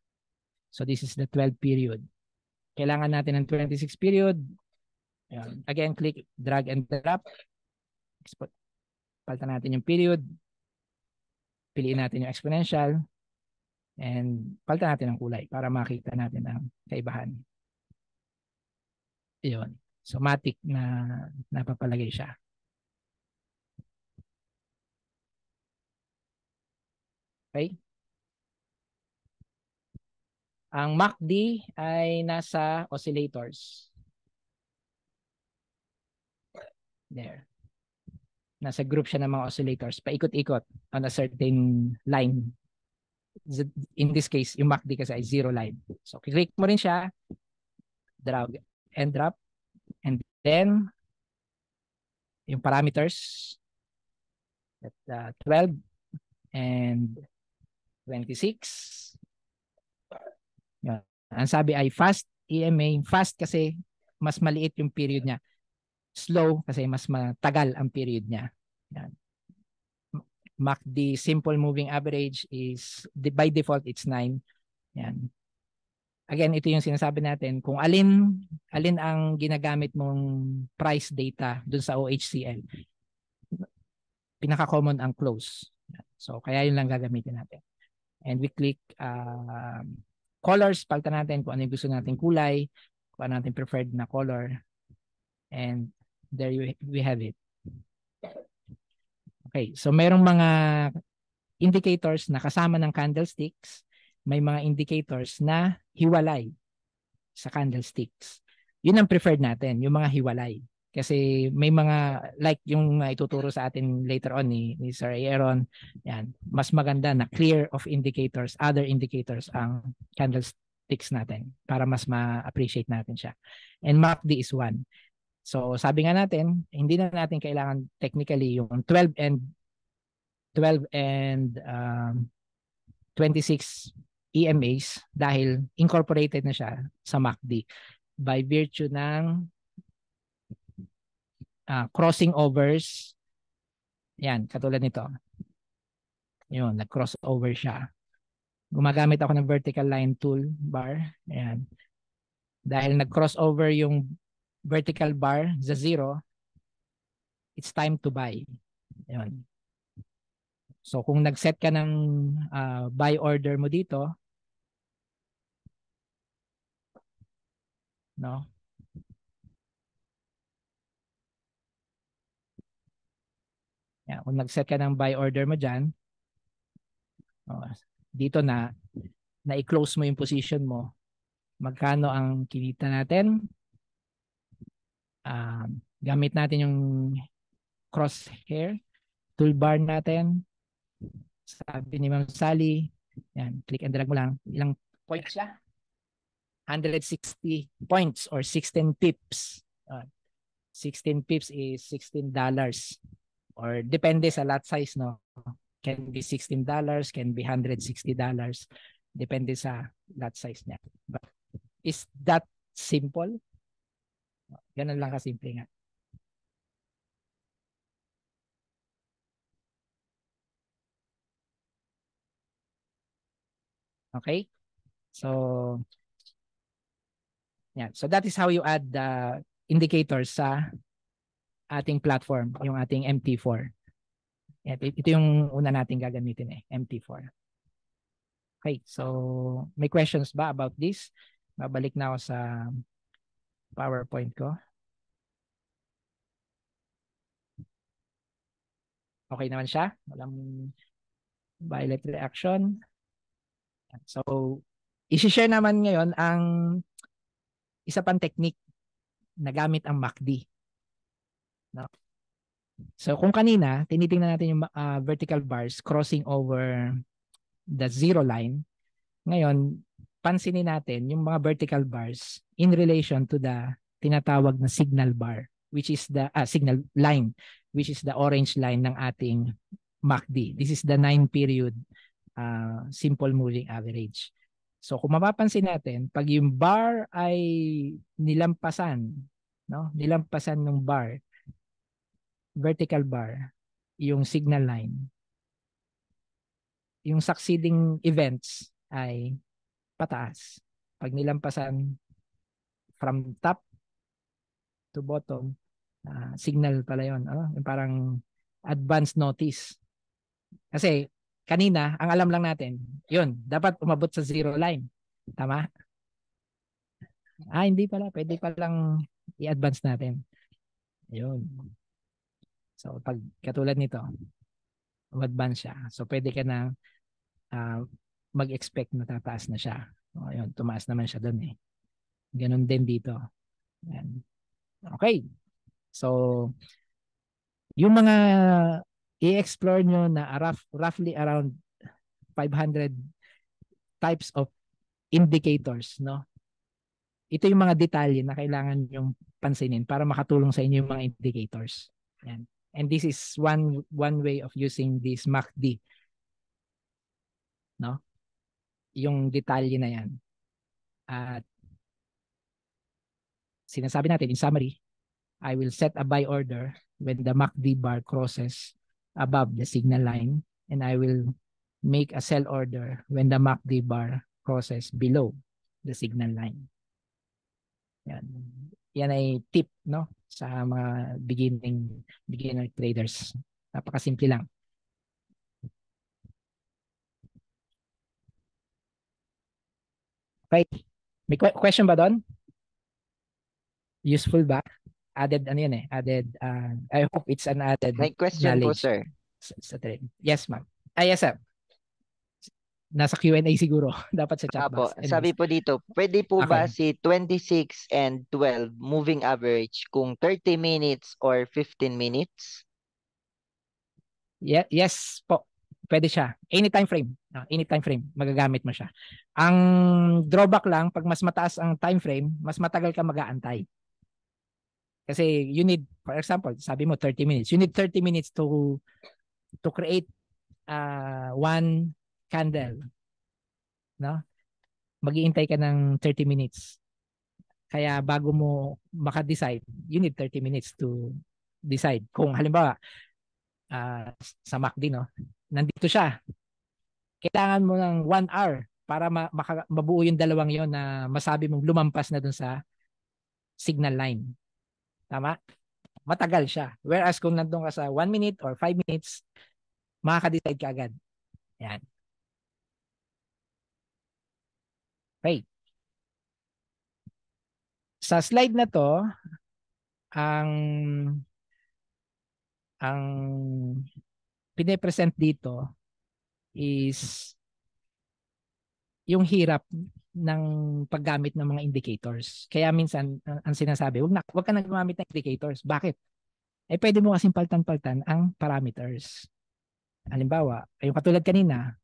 So this is the 12 period. Kailangan natin ng 26 period. Ayan. Again, click, drag and drop. Export. Palta natin yung period. Piliin natin yung exponential. And palta natin ang kulay para makita natin ang kaibahan. Iyon. Somatic na napapalagay siya. Okay? Ang MACD ay nasa oscillators. There. Nasa group siya ng mga oscillators. Paikot-ikot on a certain line. In this case, yung MACD kasi ay zero line. So, click mo rin siya. Drag and drop. And then, yung parameters at uh, 12 and 26 yan. Ang sabi ay fast EMA. Fast kasi mas maliit yung period niya. Slow kasi mas matagal ang period niya. Yan. MACD simple moving average is by default it's 9. Yan. Again, ito yung sinasabi natin kung alin alin ang ginagamit mong price data dun sa OHCL. Pinaka-common ang close. So kaya yun lang gagamitin natin. And we click uh, colors, palitan natin kung ano yung gusto nating kulay, kung ano natin preferred na color. And there you, we have it. Okay, so merong mga indicators na kasama ng candlesticks. May mga indicators na hiwalay sa candlesticks. Yun ang preferred natin, yung mga hiwalay. Kasi may mga, like yung ituturo sa atin later on ni, ni Sir Aaron, yan, mas maganda na clear of indicators, other indicators ang candlesticks natin para mas ma-appreciate natin siya. And MACD is one. So sabi nga natin, hindi na natin kailangan technically yung 12 and 12 and um, 26 EMAs dahil incorporated na siya sa MACD by virtue ng uh, crossing overs. Yan, katulad nito. Yun, nag-cross over siya. Gumagamit ako ng vertical line tool bar. Ayan. Dahil nag-cross over yung vertical bar sa zero, it's time to buy. Ayan. So kung nag-set ka ng uh, buy order mo dito, no? Yan, kung nag-set ka ng buy order mo dyan, oh, dito na, na-close mo yung position mo, magkano ang kinita natin? Um, gamit natin yung crosshair, toolbar natin. Sabi ni Ma'am Sally, yan, click and drag mo lang. Ilang points siya? 160 points or 16 pips. Uh, 16 pips is $16 or depende sa lot size no can be 16 dollars can be 160 dollars depende sa lot size niya but is that simple ganun lang kasimple nga okay so yeah so that is how you add the indicators sa ating platform, yung ating MT4. Ito yung una natin gagamitin eh, MT4. Okay, so may questions ba about this? Babalik na ako sa PowerPoint ko. Okay naman siya. Walang violet reaction. So, isi-share naman ngayon ang isa pang technique na gamit ang MACD. No? So kung kanina, tinitingnan natin yung uh, vertical bars crossing over the zero line. Ngayon, pansinin natin yung mga vertical bars in relation to the tinatawag na signal bar which is the ah, signal line which is the orange line ng ating MACD. This is the 9 period uh, simple moving average. So kung mapapansin natin, pag yung bar ay nilampasan, no? Nilampasan ng bar, vertical bar, yung signal line, yung succeeding events ay pataas. Pag nilampasan from top to bottom, uh, signal pala yun. Ano? parang advance notice. Kasi kanina, ang alam lang natin, yun, dapat umabot sa zero line. Tama? Ah, hindi pala. Pwede palang i-advance natin. Ayun. So pag katulad nito, advance siya. So pwede ka na uh, mag-expect na tataas na siya. O, yun, tumaas naman siya doon eh. Ganun din dito. Yan. Okay. So, yung mga i-explore nyo na rough, roughly around 500 types of indicators, no? Ito yung mga detalye na kailangan yung pansinin para makatulong sa inyo yung mga indicators. Yan. And this is one one way of using this MACD. No? Yung detalye na yan. At sinasabi natin in summary, I will set a buy order when the MACD bar crosses above the signal line and I will make a sell order when the MACD bar crosses below the signal line. Yan yan ay tip no sa mga beginning beginner traders. Napakasimple lang. Okay. May question ba doon? Useful ba? Added ano yun eh? Added, uh, I hope it's an added May question knowledge. po, sir. Sa, sa trade. Yes, ma'am. Ah, yes, sir nasa Q&A siguro dapat sa chat box. Sabi po dito, pwede po okay. ba si 26 and 12 moving average kung 30 minutes or 15 minutes? Yeah, yes po. Pwede siya. Any time frame. any time frame magagamit mo siya. Ang drawback lang pag mas mataas ang time frame, mas matagal ka mag-aantay. Kasi you need for example, sabi mo 30 minutes. You need 30 minutes to to create uh, one candle. No? Maghihintay ka ng 30 minutes. Kaya bago mo maka-decide, you need 30 minutes to decide. Kung halimbawa, uh, sa MACD, no? nandito siya. Kailangan mo ng one hour para ma- maka- mabuo yung dalawang yon na masabi mong lumampas na dun sa signal line. Tama? Matagal siya. Whereas kung nandun ka sa 1 minute or 5 minutes, makaka-decide ka agad. Yan. Okay. Sa slide na to, ang ang pine dito is yung hirap ng paggamit ng mga indicators. Kaya minsan ang sinasabi, wag na, wag ka na gumamit ng indicators. Bakit? Eh pwede mo kasi paltan-paltan ang parameters. Halimbawa, yung katulad kanina,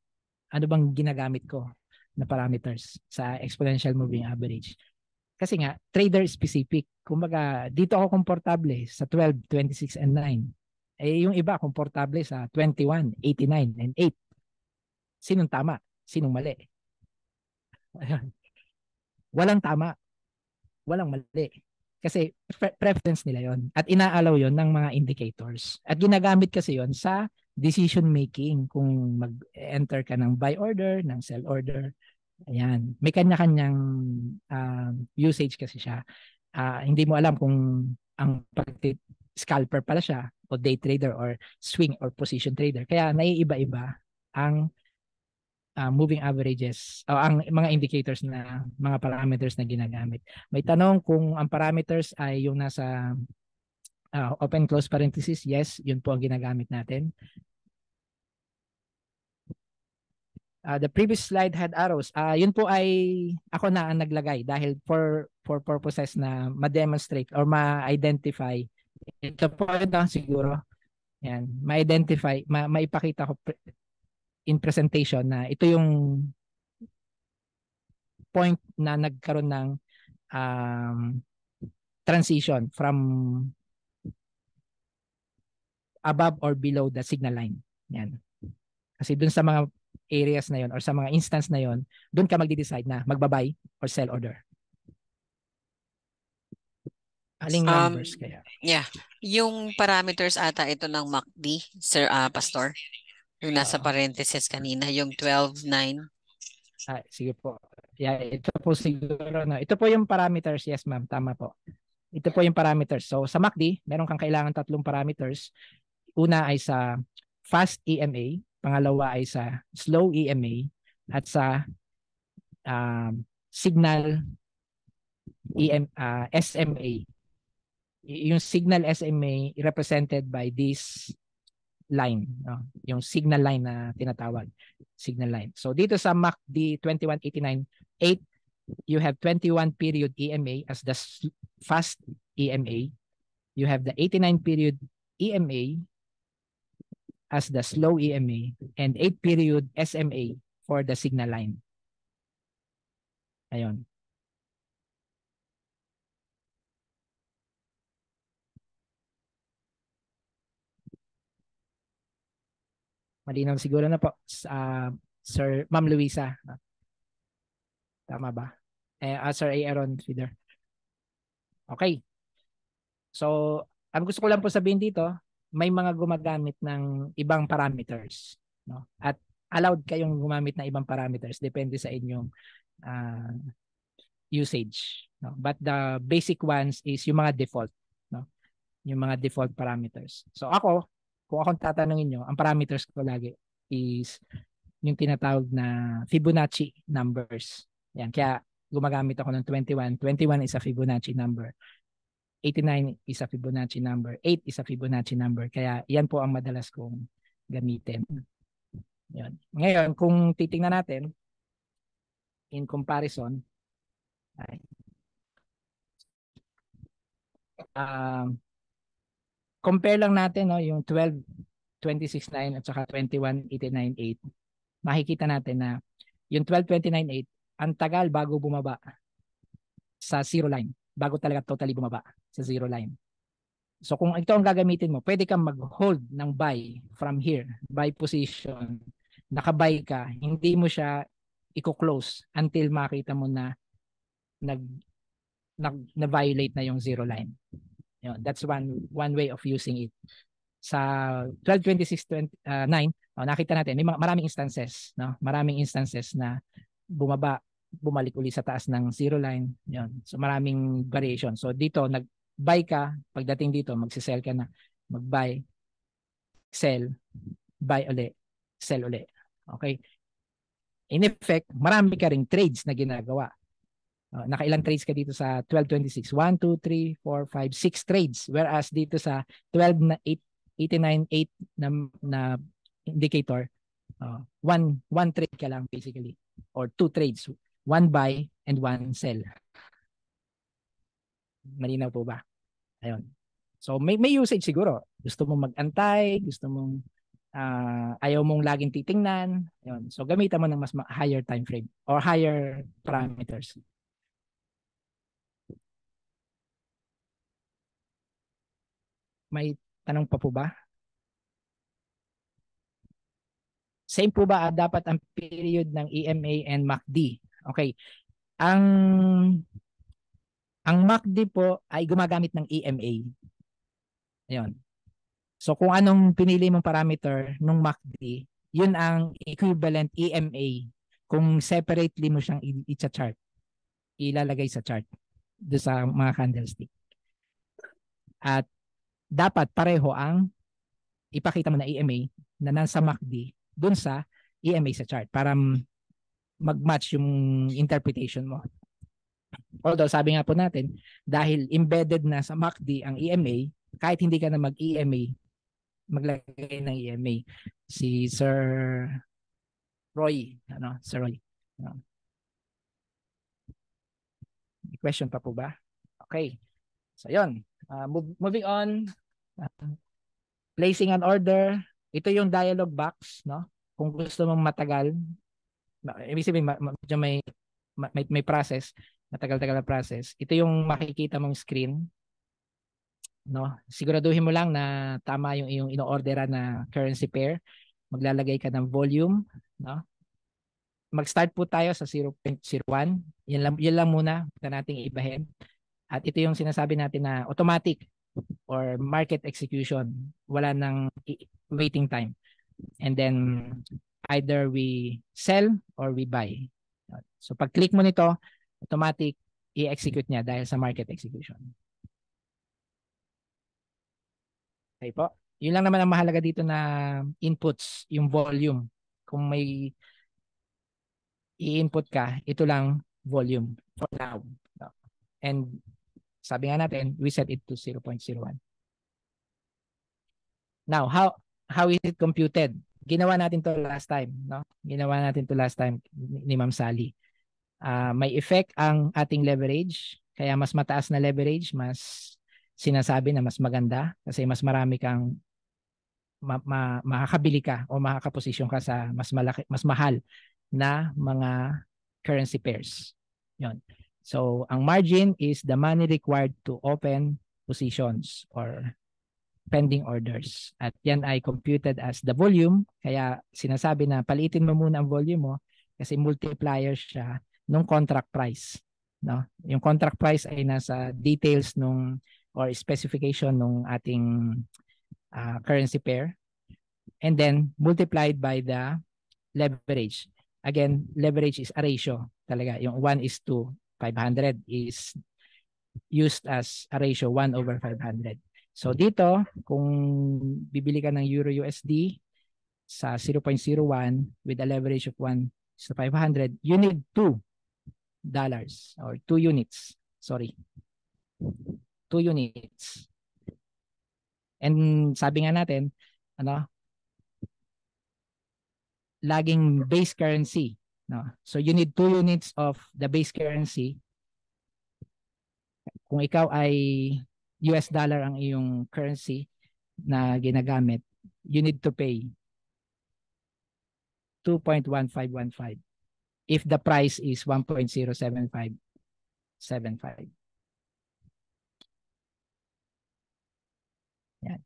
ano bang ginagamit ko? na parameters sa exponential moving average. Kasi nga, trader specific. Kumbaga, dito ako komportable sa 12, 26, and 9. Eh, yung iba, komportable sa 21, 89, and 8. Sinong tama? Sinong mali? Ayun. Walang tama. Walang mali. Kasi pre- preference nila yon At inaalaw yon ng mga indicators. At ginagamit kasi yon sa decision making kung mag-enter ka ng buy order, ng sell order, Ayan. May kanya-kanyang uh, usage kasi siya. Uh, hindi mo alam kung ang pag- scalper pala siya o day trader or swing or position trader. Kaya naiiba-iba ang uh, moving averages o ang mga indicators na mga parameters na ginagamit. May tanong kung ang parameters ay yung nasa uh, open close parenthesis, yes, yun po ang ginagamit natin. Uh, the previous slide had arrows. Uh, yun po ay ako na ang naglagay dahil for for purposes na ma-demonstrate or ma-identify. Ito po ito siguro. Yan, ma-identify, ma maipakita ko pre in presentation na ito yung point na nagkaroon ng um, transition from above or below the signal line. Yan. Kasi dun sa mga areas na yon or sa mga instance na yon, doon ka magde-decide na magbabay or sell order. Aling um, numbers um, kaya? Yeah. Yung parameters ata ito ng MACD, Sir uh, Pastor. Yung nasa uh, parenthesis kanina, yung 12.9. Ah, sige po. Yeah, ito po siguro na. Ito po yung parameters. Yes, ma'am. Tama po. Ito po yung parameters. So sa MACD, meron kang kailangan tatlong parameters. Una ay sa fast EMA, Pangalawa ay sa slow EMA at sa um, signal EM, uh, SMA. Yung signal SMA represented by this line, no? yung signal line na tinatawag, signal line. So dito sa MACD 2189-8, you have 21 period EMA as the fast EMA. You have the 89 period EMA as the slow EMA and 8-period SMA for the signal line. Ayun. Malinaw siguro na po, uh, Sir Ma'am Luisa. Tama ba? Eh, uh, Sir Aaron Feeder. Okay. So, ang gusto ko lang po sabihin dito, may mga gumagamit ng ibang parameters, no? At allowed kayong gumamit ng ibang parameters depende sa inyong uh, usage, no? But the basic ones is yung mga default, no? Yung mga default parameters. So ako, kung akong tatanungin niyo ang parameters ko lagi is yung tinatawag na Fibonacci numbers. Yan, kaya gumagamit ako ng 21. 21 is a Fibonacci number. 89 is a Fibonacci number, 8 is a Fibonacci number. Kaya yan po ang madalas kong gamitin. Yan. Ngayon, kung titingnan natin, in comparison, ay, uh, compare lang natin no, yung 12269 at saka 21.89.8. Makikita natin na yung 12.29.8, ang tagal bago bumaba sa zero line, bago talaga totally bumaba sa zero line. So kung ito ang gagamitin mo, pwede kang mag-hold ng buy from here, buy position. nakabuy ka, hindi mo siya i-close until makita mo na nag na-violate na, yung zero line. Yun, that's one one way of using it. Sa 122629, uh, ah, oh, nakita natin, may maraming instances. No? Maraming instances na bumaba, bumalik uli sa taas ng zero line. Yun. So maraming variation. So dito, nag, buy ka, pagdating dito, magsisell ka na, mag-buy, sell, buy uli, sell uli. Okay? In effect, marami ka ring trades na ginagawa. Uh, nakailang trades ka dito sa 1226? 1, 2, 3, 4, 5, 6 trades. Whereas dito sa 12 na 8, 89.8 na, na indicator, uh, one, one trade ka lang basically. Or two trades. One buy and one sell. Malinaw po ba? Ayun. So may may usage siguro. Gusto mong mag-antay, gusto mong uh, ayaw mong laging titingnan. Ayun. So gamitan mo ng mas higher time frame or higher parameters. May tanong pa po ba? Same po ba ah, dapat ang period ng EMA and MACD? Okay. Ang ang MACD po ay gumagamit ng EMA. Ayun. So kung anong pinili mong parameter ng MACD, yun ang equivalent EMA kung separately mo siyang i-chart. Ilalagay sa chart do sa mga candlestick. At dapat pareho ang ipakita mo na EMA na nasa MACD dun sa EMA sa chart para mag-match yung interpretation mo. Although sabi nga po natin, dahil embedded na sa MACD ang EMA, kahit hindi ka na mag-EMA, maglagay ng EMA. Si Sir Roy, ano, Sir Roy. Ano. May question pa po ba? Okay. So yun, uh, ah, move, moving on, uh, placing an order. Ito yung dialog box, no? Kung gusto mong matagal, ibig sabihin, medyo may, may, may process matagal-tagal na process, ito yung makikita mong screen. No? Siguraduhin mo lang na tama yung iyong ino-ordera na currency pair. Maglalagay ka ng volume, no? Mag-start po tayo sa 0.01. Yan lang, yan lang muna na nating ibahin. At ito yung sinasabi natin na automatic or market execution. Wala nang waiting time. And then either we sell or we buy. So pag-click mo nito, automatic i-execute niya dahil sa market execution. Okay po. Yun lang naman ang mahalaga dito na inputs, yung volume. Kung may i-input ka, ito lang volume for now. And sabi nga natin, we set it to 0.01. Now, how how is it computed? Ginawa natin to last time, no? Ginawa natin to last time ni Ma'am Sally uh, may effect ang ating leverage. Kaya mas mataas na leverage, mas sinasabi na mas maganda kasi mas marami kang ma- ma- makakabili ka o makakaposisyon ka sa mas malaki mas mahal na mga currency pairs. 'Yon. So, ang margin is the money required to open positions or pending orders. At yan ay computed as the volume. Kaya sinasabi na palitin mo muna ang volume mo kasi multiplier siya ng contract price. No? Yung contract price ay nasa details nung or specification nung ating uh, currency pair and then multiplied by the leverage. Again, leverage is a ratio talaga. Yung 1 is to 500 is used as a ratio 1 over 500. So dito, kung bibili ka ng Euro USD sa 0.01 with a leverage of 1 to 500, you need 2 dollars or 2 units. Sorry. 2 units. And sabi nga natin, ano? Laging base currency, no? So you need 2 units of the base currency. Kung ikaw ay US dollar ang iyong currency na ginagamit, you need to pay 2.1515 if the price is 1.07575. Yan.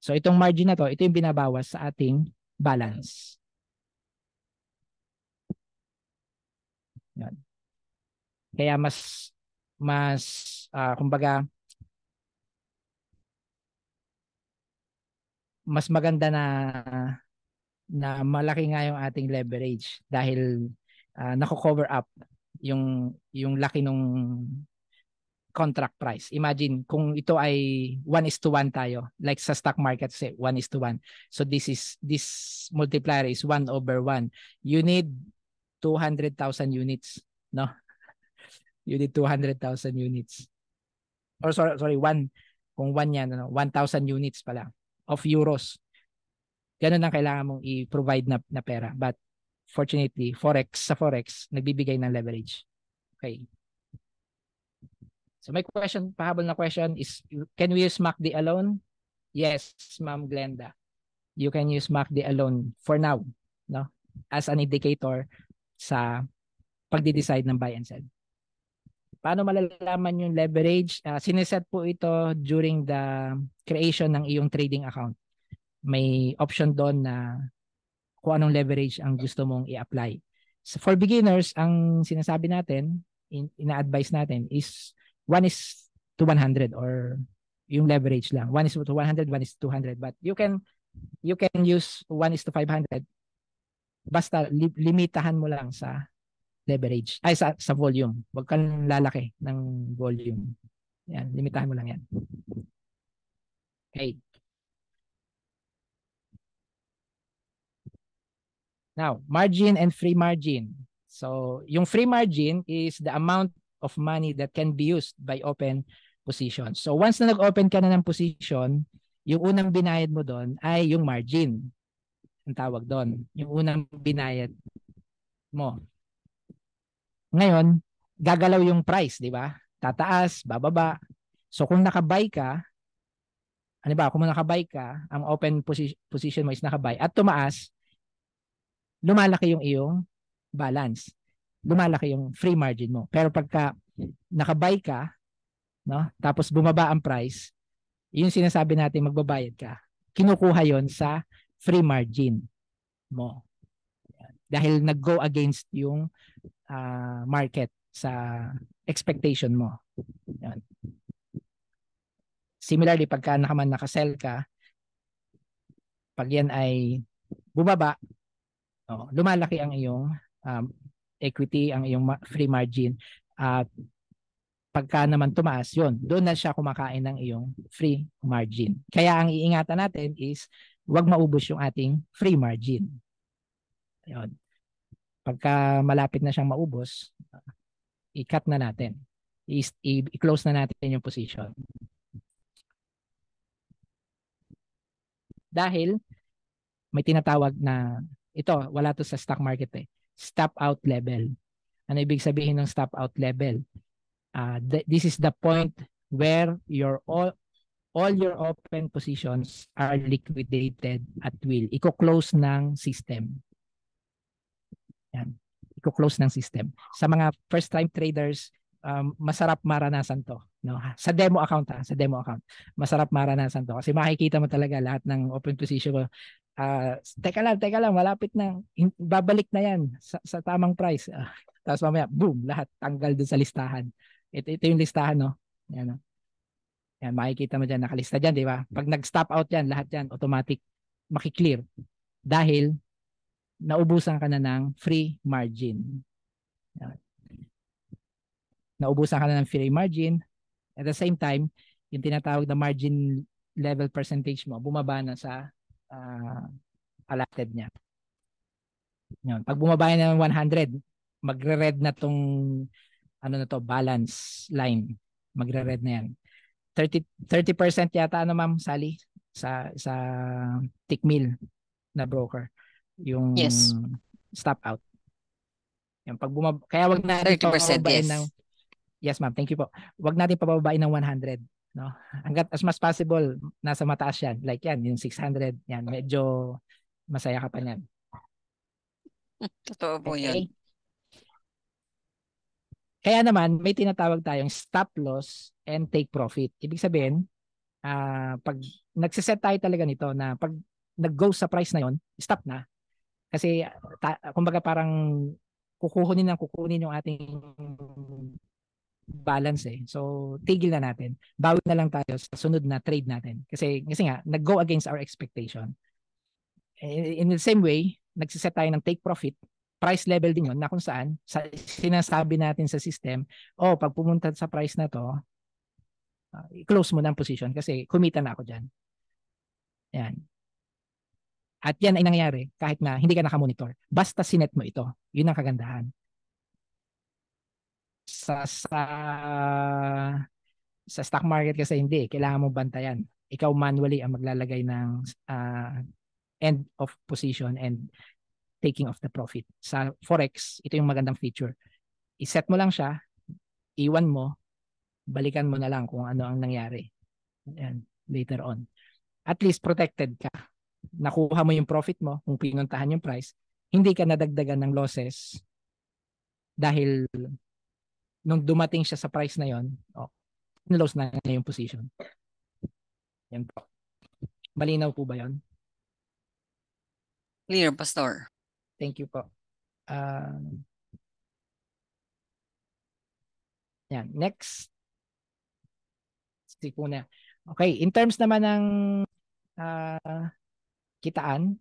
So itong margin na to, ito yung binabawas sa ating balance. Yan. Kaya mas mas uh, kumbaga mas maganda na na malaki nga yung ating leverage dahil uh, nako-cover up yung yung laki nung contract price. Imagine kung ito ay 1 is to 1 tayo. Like sa stock market say 1 is to 1. So this is this multiplier is 1 over 1. You need 200,000 units, no? You need 200,000 units. Or sorry, sorry, 1 kung 1 yan, ano, 1,000 units pa lang of euros. Ganun ang kailangan mong i-provide na, na pera. But fortunately, Forex, sa Forex, nagbibigay ng leverage. Okay. So my question, pahabol na question is, can we use MACD alone? Yes, Ma'am Glenda. You can use MACD alone for now, no? As an indicator sa pagde-decide ng buy and sell. Paano malalaman yung leverage? Uh, sineset po ito during the creation ng iyong trading account. May option doon na kung anong leverage ang gusto mong i-apply. So for beginners, ang sinasabi natin, in, ina-advise natin is 1 is to 100 or yung leverage lang. 1 is to 100, 1 is to 200. But you can you can use 1 is to 500. Basta li- limitahan mo lang sa leverage. Ay, sa, sa volume. Huwag kang lalaki ng volume. Yan, limitahan mo lang yan. Okay. Now, margin and free margin. So, yung free margin is the amount of money that can be used by open position. So, once na nag-open ka na ng position, yung unang binayad mo doon ay yung margin. Ang tawag doon. Yung unang binayad mo. Ngayon, gagalaw yung price, di ba? Tataas, bababa. So, kung nakabay ka, ano ba, kung nakabay ka, ang open position, position mo is nakabay at tumaas, lumalaki yung iyong balance. Lumalaki yung free margin mo. Pero pagka nakabuy ka, no? tapos bumaba ang price, yun sinasabi natin magbabayad ka, kinukuha yon sa free margin mo. Dahil nag-go against yung uh, market sa expectation mo. Yan. Similarly, pagka naka naka-sell ka, pag yan ay bumaba, Oh, lumalaki ang iyong um, equity, ang iyong free margin at pagka naman tumaas yon doon na siya kumakain ng iyong free margin. Kaya ang iingatan natin is huwag maubos yung ating free margin. Ayun. Pagka malapit na siyang maubos, i-cut na natin. I-close na natin yung position. Dahil may tinatawag na ito, wala to sa stock market eh. Stop out level. Ano ibig sabihin ng stop out level? Uh, ah, th- this is the point where your all, all your open positions are liquidated at will. Iko-close ng system. Yan. Iko-close ng system. Sa mga first-time traders, um, masarap maranasan to. No? Sa demo account ha, sa demo account. Masarap maranasan to kasi makikita mo talaga lahat ng open position mo uh, teka lang, teka lang, malapit na. Babalik na yan sa, sa tamang price. Uh, tapos mamaya, boom, lahat tanggal dun sa listahan. Ito, ito yung listahan, no? Yan, no? Yan, makikita mo dyan, nakalista dyan, di ba? Pag nag-stop out yan, lahat yan, automatic, makiklear. Dahil, naubusan ka na ng free margin. Yan. Naubusan ka na ng free margin. At the same time, yung tinatawag na margin level percentage mo, bumaba na sa uh, allotted niya. Yun. Pag bumaba na ng 100, magre-red na tong ano na to, balance line. Magre-red na yan. 30 30% yata ano ma'am Sally sa sa Tickmill na broker yung yes. stop out. Yung pag bumab- kaya wag natin 30% yes. Ng, yes ma'am, thank you po. Wag natin pababain ng 100 no hanggat as much possible nasa mataas yan like yan yung 600 yan medyo masaya ka pa niyan totoo po okay. yan kaya naman may tinatawag tayong stop loss and take profit ibig sabihin uh, pag nagsiset tayo talaga nito na pag nag-go sa price na yon stop na kasi ta- kumbaga parang kukuhunin ng kukunin yung ating balance eh. So, tigil na natin. Bawi na lang tayo sa sunod na trade natin. Kasi, kasi nga, nag-go against our expectation. Eh, in the same way, nagsiset tayo ng take profit, price level din yun na kung saan sa, sinasabi natin sa system, oh, pag pumunta sa price na to, uh, ah, close mo na ang position kasi kumita na ako dyan. Yan. At yan ay nangyayari kahit na hindi ka nakamonitor. Basta sinet mo ito. Yun ang kagandahan sa sa sa stock market kasi hindi, eh. kailangan mo bantayan. Ikaw manually ang maglalagay ng uh, end of position and taking of the profit. Sa forex, ito yung magandang feature. I-set mo lang siya, iwan mo, balikan mo na lang kung ano ang nangyari. Ayan, later on. At least protected ka. Nakuha mo yung profit mo kung pinuntahan yung price. Hindi ka nadagdagan ng losses dahil nung dumating siya sa price na yon, oh, close na niya yung position. Yan po. Malinaw po ba yon? Clear, Pastor. Thank you po. Uh, yan. Next. Si po na. Okay, in terms naman ng uh, kitaan,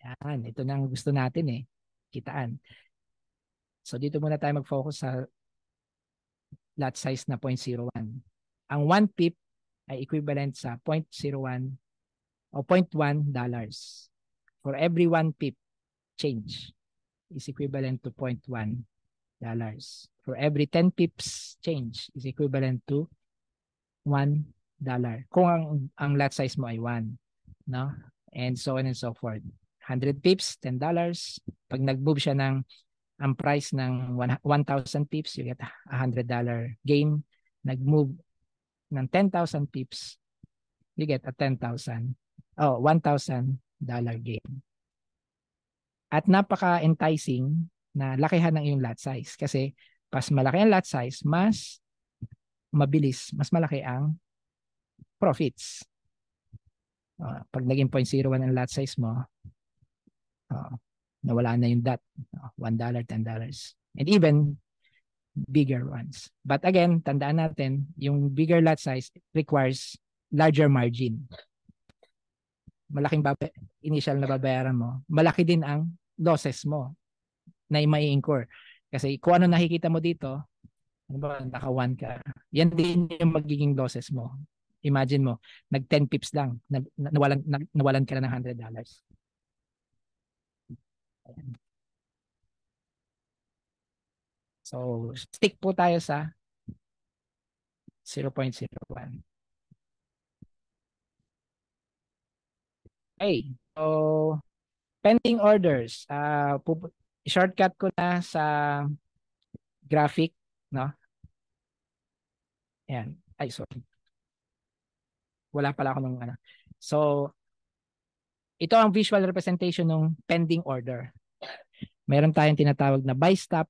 yan, ito na ang gusto natin eh, kitaan. So dito muna tayo mag-focus sa lot size na 0.01. Ang 1 pip ay equivalent sa 0.01 o 0.1 dollars. For every 1 pip change is equivalent to 0.1 dollars. For every 10 pips change is equivalent to 1 dollar. Kung ang, ang lot size mo ay 1, no? And so on and so forth. 100 pips, $10. dollars. Pag nag-move siya ng ang price ng 1,000 pips, you get a $100 gain. Nag-move ng 10,000 pips, you get a 10,000, oh, $1,000 gain. At napaka-enticing na lakihan ng iyong lot size kasi mas malaki ang lot size, mas mabilis, mas malaki ang profits. Uh, pag naging 0.01 ang lot size mo, uh, nawala na yung dot. $1, $10. And even bigger ones. But again, tandaan natin, yung bigger lot size requires larger margin. Malaking bab- initial na babayaran mo. Malaki din ang losses mo na mai-incur. Kasi kung ano nakikita mo dito, ano ba, naka one ka. Yan din yung magiging losses mo. Imagine mo, nag 10 pips lang, nawalan, nawalan ka na ng $100. So, stick po tayo sa 0.01. Okay. So, pending orders. Uh, shortcut ko na sa graphic. No? Ayan. Ay, sorry. Wala pala ako ng ano. So, ito ang visual representation ng pending order meron tayong tinatawag na buy stop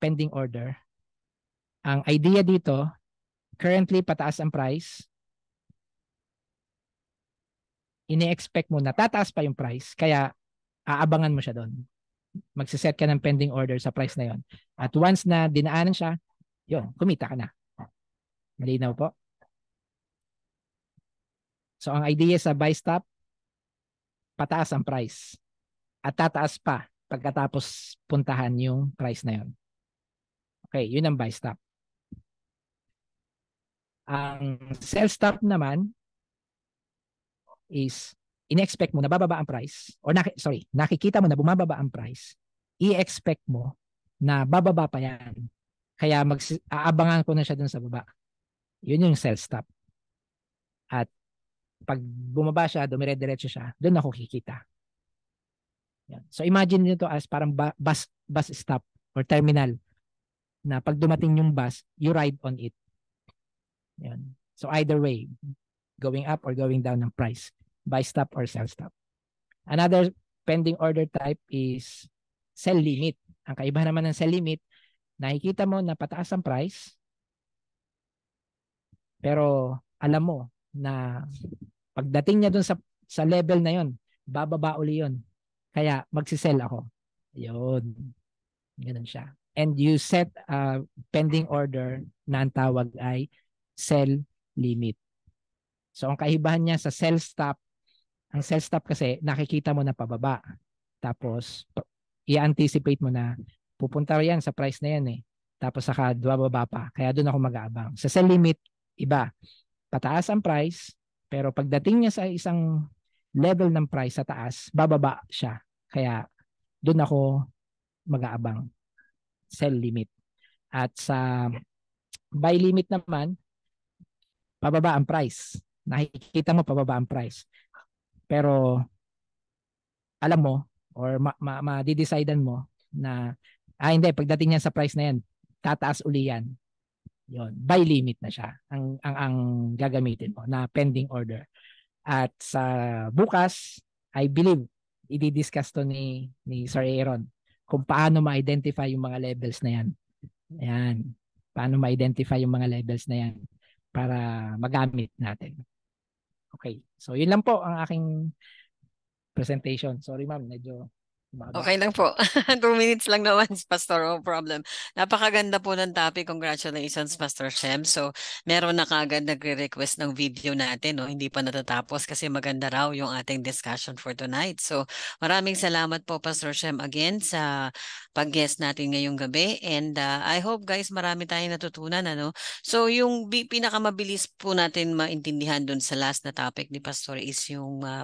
pending order. Ang idea dito, currently pataas ang price. Ini-expect mo na tataas pa yung price, kaya aabangan mo siya doon. Magsiset ka ng pending order sa price na yon. At once na dinaanan siya, yon kumita ka na. Malinaw po? So ang idea sa buy stop, pataas ang price. At tataas pa pagkatapos puntahan yung price na yun. Okay, yun ang buy stop. Ang sell stop naman is inexpect mo na bababa ang price or naki, sorry, nakikita mo na bumababa ang price, i-expect mo na bababa pa yan. Kaya mag aabangan ko na siya dun sa baba. Yun yung sell stop. At pag bumaba siya, dumire-diretso siya, doon ako kikita. Yan. So imagine nito as parang bus bus stop or terminal na pag dumating yung bus, you ride on it. Yan. So either way, going up or going down ng price, buy stop or sell stop. Another pending order type is sell limit. Ang kaiba naman ng sell limit, nakikita mo na pataas ang price, pero alam mo na pagdating niya dun sa, sa level na yon, bababa uli yon kaya magsisell ako. Yun. Ganun siya. And you set a pending order na ang tawag ay sell limit. So ang kaibahan niya sa sell stop, ang sell stop kasi nakikita mo na pababa. Tapos i-anticipate mo na pupunta yan sa price na yan eh. Tapos saka bababa pa. Kaya doon ako mag-aabang. Sa sell limit, iba. Pataas ang price, pero pagdating niya sa isang level ng price sa taas, bababa siya. Kaya doon ako mag-aabang sell limit. At sa buy limit naman, pababa ang price. Nakikita mo pababa ang price. Pero alam mo or ma-decide ma- ma- mo na ah hindi pagdating niyan sa price na yan, tataas uli yan. Yon, buy limit na siya ang ang ang gagamitin mo na pending order. At sa bukas, I believe, i-discuss to ni, ni Sir Aaron kung paano ma-identify yung mga levels na yan. Ayan. Paano ma-identify yung mga levels na yan para magamit natin. Okay. So, yun lang po ang aking presentation. Sorry ma'am, medyo Okay lang po. Two minutes lang naman, Pastor. No problem. Napakaganda po ng topic. Congratulations, Pastor Shem. So, meron na kagad nagre-request ng video natin. No? Hindi pa natatapos kasi maganda raw yung ating discussion for tonight. So, maraming salamat po, Pastor Shem, again sa pag-guest natin ngayong gabi. And uh, I hope, guys, marami tayong natutunan. Ano? So, yung pinakamabilis po natin maintindihan dun sa last na topic ni Pastor is yung uh,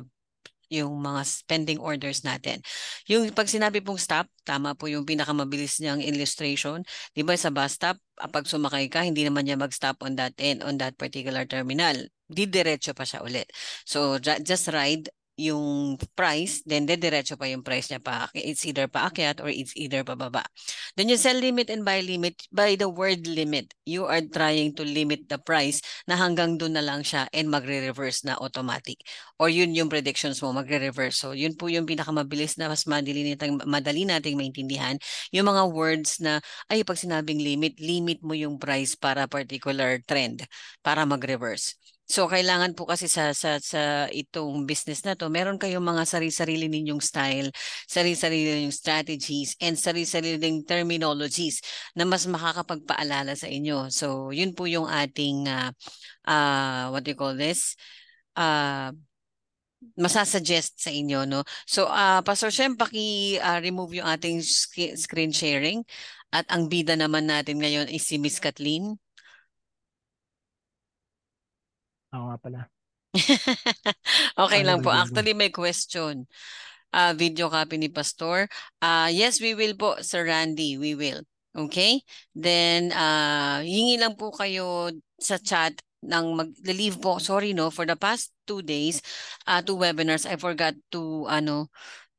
yung mga spending orders natin. Yung pag sinabi pong stop, tama po yung pinakamabilis niyang illustration. Di ba sa bus stop, ah, pag sumakay ka, hindi naman niya mag-stop on that end, on that particular terminal. Didiretso pa siya ulit. So just ride yung price, then dediretso pa yung price niya pa. It's either paakyat or it's either pababa. Then you sell limit and buy limit by the word limit. You are trying to limit the price na hanggang doon na lang siya and magre-reverse na automatic. Or yun yung predictions mo, magre-reverse. So yun po yung pinakamabilis na mas madali natin, madali nating maintindihan. Yung mga words na, ay pag sinabing limit, limit mo yung price para particular trend para mag-reverse. So kailangan po kasi sa sa sa itong business na to, meron kayong mga sari-sarili ninyong style, sari-sarili ninyong strategies and sari-sarili ding terminologies na mas makakapagpaalala sa inyo. So yun po yung ating uh, uh what do you call this? Uh, masasuggest sa inyo no. So uh, Pastor Shem, paki uh, remove yung ating screen sharing at ang bida naman natin ngayon is si Miss Kathleen. Oo nga pala. okay Ano lang po. Actually, may question. Uh, video copy ni Pastor. Uh, yes, we will po, Sir Randy. We will. Okay? Then, uh, hingi lang po kayo sa chat ng mag-leave po. Sorry, no? For the past two days, uh, two webinars, I forgot to, ano,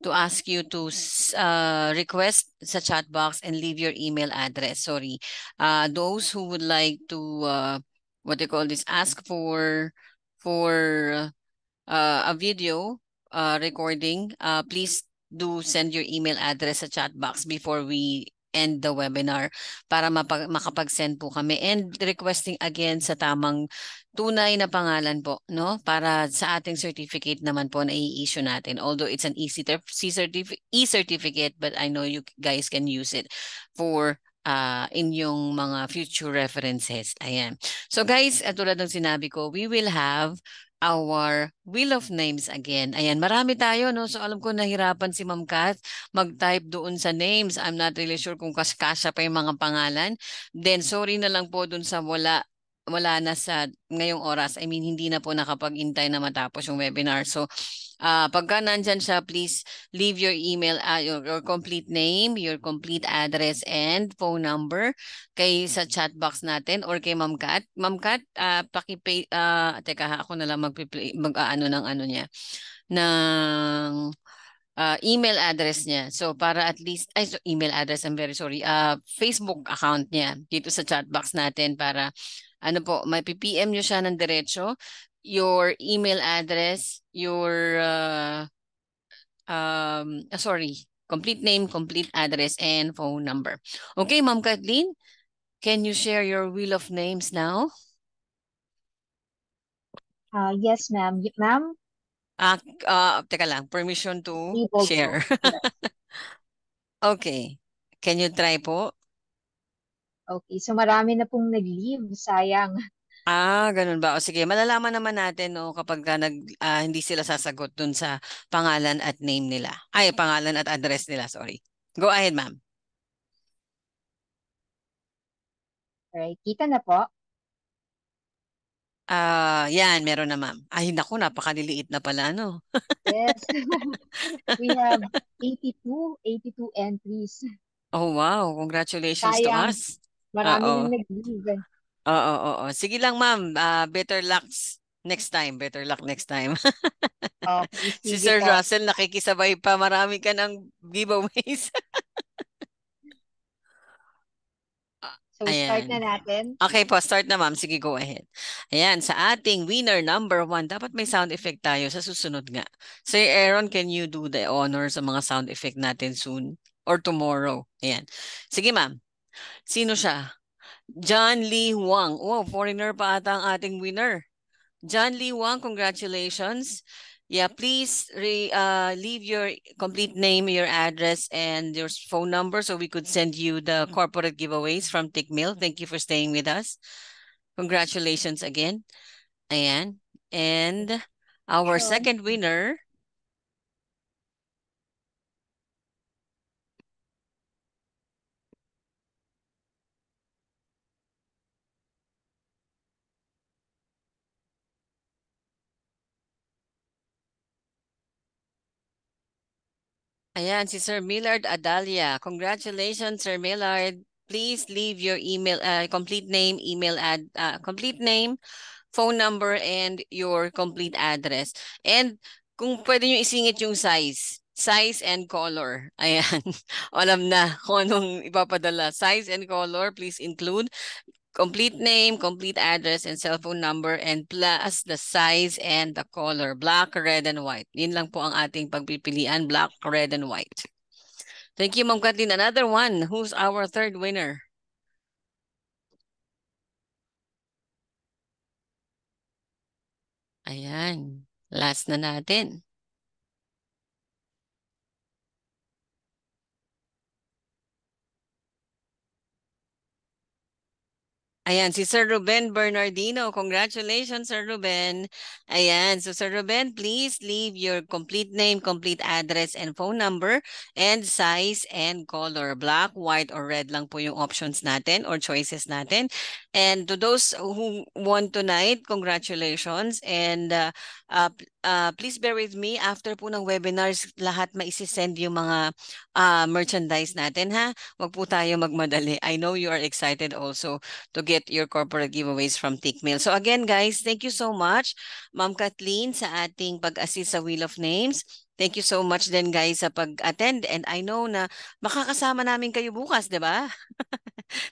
to ask you to uh, request sa chat box and leave your email address. Sorry. Uh, those who would like to uh, what they call this ask for for uh, a video uh, recording uh, please do send your email address sa chat box before we end the webinar para mapag- makapag-send po kami and requesting again sa tamang tunay na pangalan po no para sa ating certificate naman po na i-issue natin although it's an e-certificate e e-certificate but I know you guys can use it for uh, inyong mga future references. Ayan. So mm. guys, at tulad ng sinabi ko, we will have our Wheel of Names again. Ayan, marami tayo, no? So alam ko nahirapan si Ma'am Kat mag-type doon sa names. I'm not really sure kung kaskasa pa yung mga pangalan. Then mm. sorry na lang po doon sa wala wala na sa ngayong oras. I mean, hindi na po nakapag-intay na matapos yung webinar. So, Uh, pagka nandyan siya, please leave your email, uh, your, your complete name, your complete address, and phone number kay sa chat box natin or kay Ma'am Kat. Ma'am Kat, uh, ah, paki uh, teka ha, ako na lang magpi mag-aano ng ano niya, ng uh, email address niya. So para at least, ay so email address, I'm very sorry, uh, Facebook account niya dito sa chat box natin para ano po, may PPM nyo siya ng diretsyo your email address, your uh, um ah, sorry, complete name, complete address and phone number. Okay, Ma'am Kathleen, can you share your wheel of names now? Uh, yes, ma'am. Ma'am? Ah, uh, teka lang. Permission to share. okay. Can you try po? Okay, so marami na pong nag-leave. Sayang. Ah, ganun ba? O sige, malalaman naman natin no kapag ka nag ah, hindi sila sasagot dun sa pangalan at name nila. Ay, pangalan at address nila, sorry. Go ahead, ma'am. Alright, kita na po. Ah, yan, meron na, ma'am. Ay, naku, napakaliliit na pala, ano? Yes. We have 82, 82 entries. Oh, wow. Congratulations to us. marami ah, Oo. Oh. nang nag-leave. Oo, oo, Sige lang ma'am, ah, better luck next time, better luck next time. Okay, oh, si Sir po. Russell nakikisabay pa, marami ka ng giveaways. Ah, so start na natin. Okay po, start na ma'am. Sige, go ahead. Ayan, sa ating winner number one, dapat may sound effect tayo sa susunod nga. Sir Aaron, can you do the honor sa mga sound effect natin soon or tomorrow? Ayan. Sige ma'am, sino siya? John Lee Huang. Wow, oh, foreigner pa ata ang ating winner. John Lee Huang, congratulations. Yeah, please re, uh, leave your complete name, your address, and your phone number so we could send you the corporate giveaways from TickMill. Thank you for staying with us. Congratulations again. Ayan. And our second winner Ayan, si Sir Millard Adalia. Congratulations, Sir Millard. Please leave your email, uh, complete name, email ad, uh, complete name, phone number, and your complete address. And kung pwede nyo isingit yung size, size and color. Ayan, alam na kung anong ipapadala. Size and color, please include complete name, complete address, and cellphone number, and plus the size and the color, black, red, and white. Yun lang po ang ating pagpipilian, black, red, and white. Thank you, Ma'am Kathleen. Another one. Who's our third winner? Ayan. Last na natin. Ayan, si Sir Ruben Bernardino. Congratulations, Sir Ruben. Ayan, so Sir Ruben, please leave your complete name, complete address, and phone number, and size, and color. Black, white, or red lang po yung options natin or choices natin. And to those who won tonight, congratulations. And uh, uh, uh, please bear with me. After po ng webinars, lahat maisisend yung mga uh, merchandise natin, ha? Huwag po tayo magmadali. I know you are excited also to get get your corporate giveaways from Tickmill. So again, guys, thank you so much, Ma'am Kathleen, sa ating pag-assist sa Wheel of Names. Thank you so much then guys sa pag-attend and I know na makakasama namin kayo bukas, 'di ba?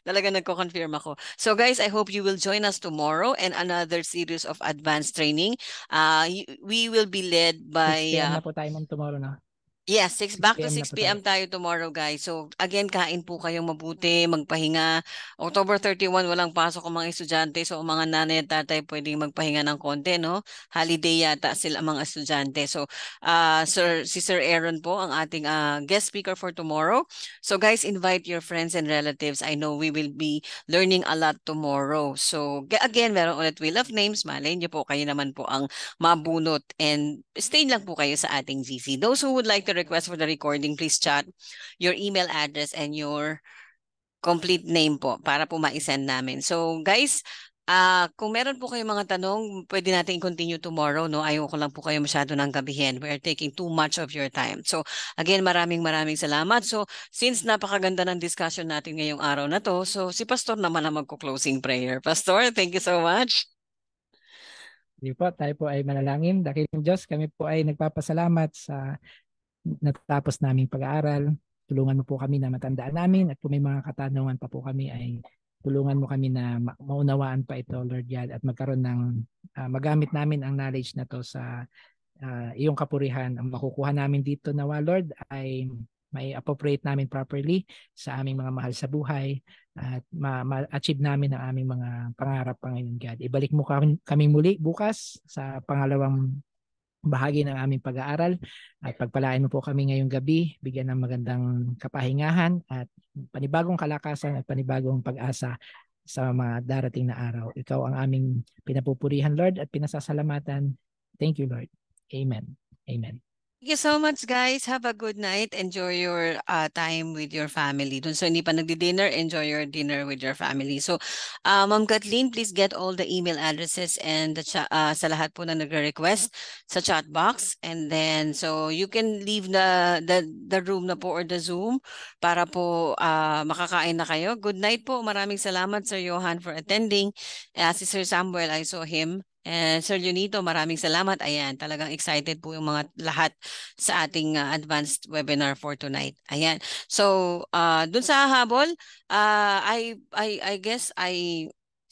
Talaga nagko-confirm ako. So guys, I hope you will join us tomorrow and another series of advanced training. Uh we will be led by uh, na po tayo mom tomorrow na. Yes, 6 back to 6 p.m. tayo tomorrow, guys. So, again, kain po kayong mabuti, magpahinga. October 31, walang pasok ang mga estudyante. So, mga nanay at tatay pwedeng magpahinga ng konti, no? Holiday yata sila mga estudyante. So, uh, Sir, si Sir Aaron po, ang ating uh, guest speaker for tomorrow. So, guys, invite your friends and relatives. I know we will be learning a lot tomorrow. So, again, meron ulit Wheel of Names. Malay niyo po, kayo naman po ang mabunot. And stay lang po kayo sa ating GC. Those who would like to request for the recording, please chat your email address and your complete name po para po ma-send namin. So guys, uh, kung meron po kayong mga tanong, pwede natin continue tomorrow. No? ko lang po kayo masyado ng gabihin. We are taking too much of your time. So again, maraming maraming salamat. So since napakaganda ng discussion natin ngayong araw na to, so si Pastor naman ang magko-closing prayer. Pastor, thank you so much. Hindi po, tayo po ay manalangin. Dakilang Diyos, kami po ay nagpapasalamat sa natapos naming pag-aaral. Tulungan mo po kami na matandaan namin at kung may mga katanungan pa po kami ay tulungan mo kami na ma- maunawaan pa ito, Lord God, at magkaroon ng uh, magamit namin ang knowledge na to sa uh, iyong kapurihan. Ang makukuha namin dito nawa, Lord, ay may appropriate namin properly sa aming mga mahal sa buhay at ma-achieve ma- namin ang aming mga pangarap, Panginoon God. Ibalik mo kami, kaming muli bukas sa pangalawang bahagi ng aming pag-aaral at pagpalain mo po kami ngayong gabi. Bigyan ng magandang kapahingahan at panibagong kalakasan at panibagong pag-asa sa mga darating na araw. Ikaw ang aming pinapupurihan, Lord, at pinasasalamatan. Thank you, Lord. Amen. Amen. Thank you so much guys. Have a good night. Enjoy your uh, time with your family. Dun so hindi pa nagdi-dinner, enjoy your dinner with your family. So, uh, Ma'am Kathleen, please get all the email addresses and the uh, sa lahat po na nagre-request sa chat box. And then, so you can leave the, the, the room na po or the Zoom para po uh, makakain na kayo. Good night po. Maraming salamat Sir Johan for attending. Uh, si Sir Samuel, I saw him And Sir Junito, maraming salamat. Ayan, talagang excited po yung mga lahat sa ating uh, advanced webinar for tonight. Ayan. So, uh, dun sa habol, uh, I, I, I guess I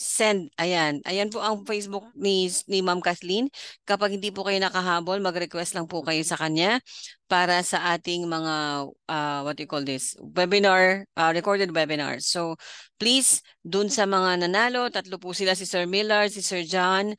Send. Ayan. Ayan po ang Facebook ni, ni Ma'am Kathleen. Kapag hindi po kayo nakahabol, mag-request lang po kayo sa kanya para sa ating mga, uh, what you call this, webinar, uh, recorded webinar. So, please, dun sa mga nanalo, tatlo po sila, si Sir Miller, si Sir John,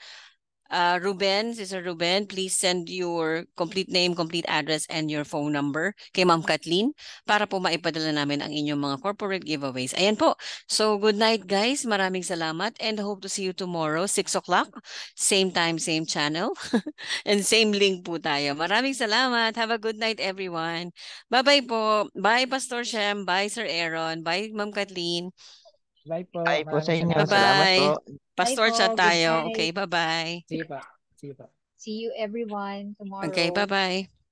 Uh, Ruben, Sister Ruben, please send your complete name, complete address, and your phone number kay Ma'am Kathleen para po maipadala namin ang inyong mga corporate giveaways. Ayan po. So, good night guys. Maraming salamat and hope to see you tomorrow, 6 o'clock. Same time, same channel. and same link po tayo. Maraming salamat. Have a good night everyone. Bye-bye po. Bye Pastor Shem. Bye Sir Aaron. Bye Ma'am Kathleen. Bye po. Bye po sa inyo. Bye-bye. Salamat po. Pastor chat tayo. Okay, bye-bye. See you pa. See you pa. See you everyone tomorrow. Okay, bye-bye.